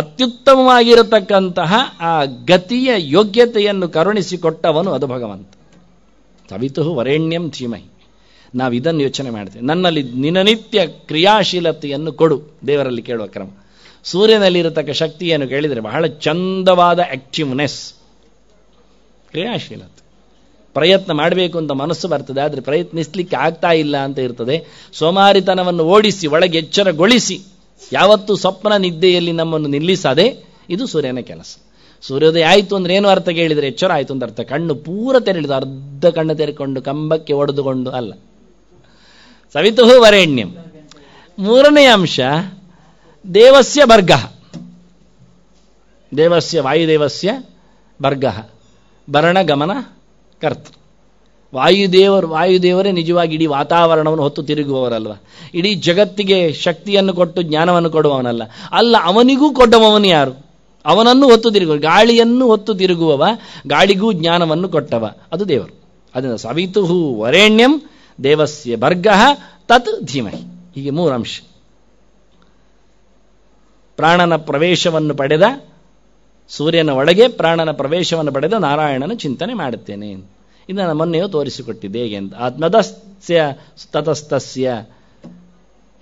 ಅತ್ಯುತ್ತಮವಾಗಿರತಕ್ಕಂತಹ ಆ ಗತಿಯ ಯೋಗ್ಯತೆಯನ್ನು ಕರುಣಿಸಿಕೊಟ್ಟವನು ಅದು ಭಗವಂತ ಸವಿತು ವರೇಣ್ಯಂ ಧೀಮಹಿ ನಾವು ಇದನ್ನು ಯೋಚನೆ ಮಾಡ್ತೀವಿ ನನ್ನಲ್ಲಿ ದಿನನಿತ್ಯ ಕ್ರಿಯಾಶೀಲತೆಯನ್ನು ಕೊಡು ದೇವರಲ್ಲಿ ಕೇಳುವ ಕ್ರಮ ಸೂರ್ಯನಲ್ಲಿರತಕ್ಕ ಶಕ್ತಿಯನ್ನು ಕೇಳಿದರೆ ಬಹಳ ಚಂದವಾದ ಆಕ್ಟಿವ್ನೆಸ್ ಕ್ರಿಯಾಶೀಲತೆ ಪ್ರಯತ್ನ ಮಾಡಬೇಕು ಅಂತ ಮನಸ್ಸು ಬರ್ತದೆ ಆದರೆ ಪ್ರಯತ್ನಿಸಲಿಕ್ಕೆ ಆಗ್ತಾ ಇಲ್ಲ ಅಂತ ಇರ್ತದೆ ಸೋಮಾರಿತನವನ್ನು ಓಡಿಸಿ ಒಳಗೆ ಎಚ್ಚರಗೊಳಿಸಿ ಯಾವತ್ತು ಸ್ವಪ್ನ ನಿದ್ದೆಯಲ್ಲಿ ನಮ್ಮನ್ನು ನಿಲ್ಲಿಸದೆ ಇದು ಸೂರ್ಯನ ಕೆಲಸ ಸೂರ್ಯೋದಯ ಆಯಿತು ಅಂದ್ರೆ ಏನು ಅರ್ಥ ಕೇಳಿದರೆ ಎಚ್ಚರ ಆಯಿತು ಅಂತ ಅರ್ಥ ಕಣ್ಣು ಪೂರ ತೆರಳಿದು ಅರ್ಧ ಕಣ್ಣು ತೆರೆಕೊಂಡು ಕಂಬಕ್ಕೆ ಒಡೆದುಕೊಂಡು ಅಲ್ಲ ಸವಿತುಹು ವರೆಣ್ಯಂ ಮೂರನೇ ಅಂಶ ದೇವಸ್ಯ ಬರ್ಗ ದೇವಸ್ಯ ವಾಯುದೇವಸ್ಯ ಬರ್ಗ ಭರಣ ಗಮನ ಕರ್ತೃ ವಾಯುದೇವರು ವಾಯುದೇವರೇ ನಿಜವಾಗಿ ಇಡೀ ವಾತಾವರಣವನ್ನು ಹೊತ್ತು ತಿರುಗುವವರಲ್ವ ಇಡೀ ಜಗತ್ತಿಗೆ ಶಕ್ತಿಯನ್ನು ಕೊಟ್ಟು ಜ್ಞಾನವನ್ನು ಕೊಡುವವನಲ್ಲ ಅಲ್ಲ ಅವನಿಗೂ ಕೊಟ್ಟವನು ಯಾರು ಅವನನ್ನು ಹೊತ್ತು ತಿರುಗುವ ಗಾಳಿಯನ್ನು ಹೊತ್ತು ತಿರುಗುವವ ಗಾಳಿಗೂ ಜ್ಞಾನವನ್ನು ಕೊಟ್ಟವ ಅದು ದೇವರು ಅದನ್ನು ಸವಿತು ವರೆಣ್ಯಂ ದೇವಸ್ಯ ಬರ್ಗ ತತ್ ಧೀಮಹಿ ಹೀಗೆ ಮೂರು ಅಂಶ ಪ್ರಾಣನ ಪ್ರವೇಶವನ್ನು ಪಡೆದ ಸೂರ್ಯನ ಒಳಗೆ ಪ್ರಾಣನ ಪ್ರವೇಶವನ್ನು ಪಡೆದ ನಾರಾಯಣನ ಚಿಂತನೆ ಮಾಡುತ್ತೇನೆ ಇನ್ನು ನನ್ನ ತೋರಿಸಿಕೊಟ್ಟಿದೆ ಹೇಗೆ ಅಂತ ಆತ್ಮದಸ್ಯ ತತಸ್ತಸ್ಯ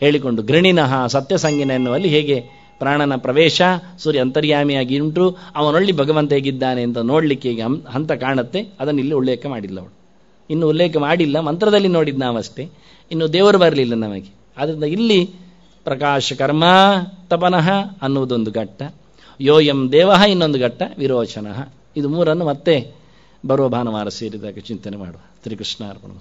ಹೇಳಿಕೊಂಡು ಗೃಣಿನಃ ಸತ್ಯಸಂಗಿನ ಎನ್ನುವಲ್ಲಿ ಹೇಗೆ ಪ್ರಾಣನ ಪ್ರವೇಶ ಸೂರ್ಯ ಅಂತರ್ಯಾಮಿಯಾಗಿ ಉಂಟು ಅವನೊಳ್ಳಿ ಭಗವಂತ ಹೇಗಿದ್ದಾನೆ ಅಂತ ನೋಡಲಿಕ್ಕೆ ಹೇಗೆ ಹಂತ ಕಾಣುತ್ತೆ ಅದನ್ನು ಇಲ್ಲಿ ಉಲ್ಲೇಖ ಮಾಡಿಲ್ಲ ಅವಳು ಇನ್ನು ಉಲ್ಲೇಖ ಮಾಡಿಲ್ಲ ಮಂತ್ರದಲ್ಲಿ ನೋಡಿದ್ ನಾವಷ್ಟೇ ಇನ್ನು ದೇವರು ಬರಲಿಲ್ಲ ನಮಗೆ ಆದ್ದರಿಂದ ಇಲ್ಲಿ ಪ್ರಕಾಶ ಕರ್ಮ ತಪನಃ ಅನ್ನುವುದೊಂದು ಘಟ್ಟ ಯೋಯಂ ದೇವಃ ಇನ್ನೊಂದು ಘಟ್ಟ ವಿರೋಚನಃ ಇದು ಮೂರನ್ನು ಮತ್ತೆ ಬರುವ ಭಾನುವಾರ ಸೇರಿದಾಗ ಚಿಂತನೆ ಮಾಡುವ ಶ್ರೀಕೃಷ್ಣಾರ್ಪಣ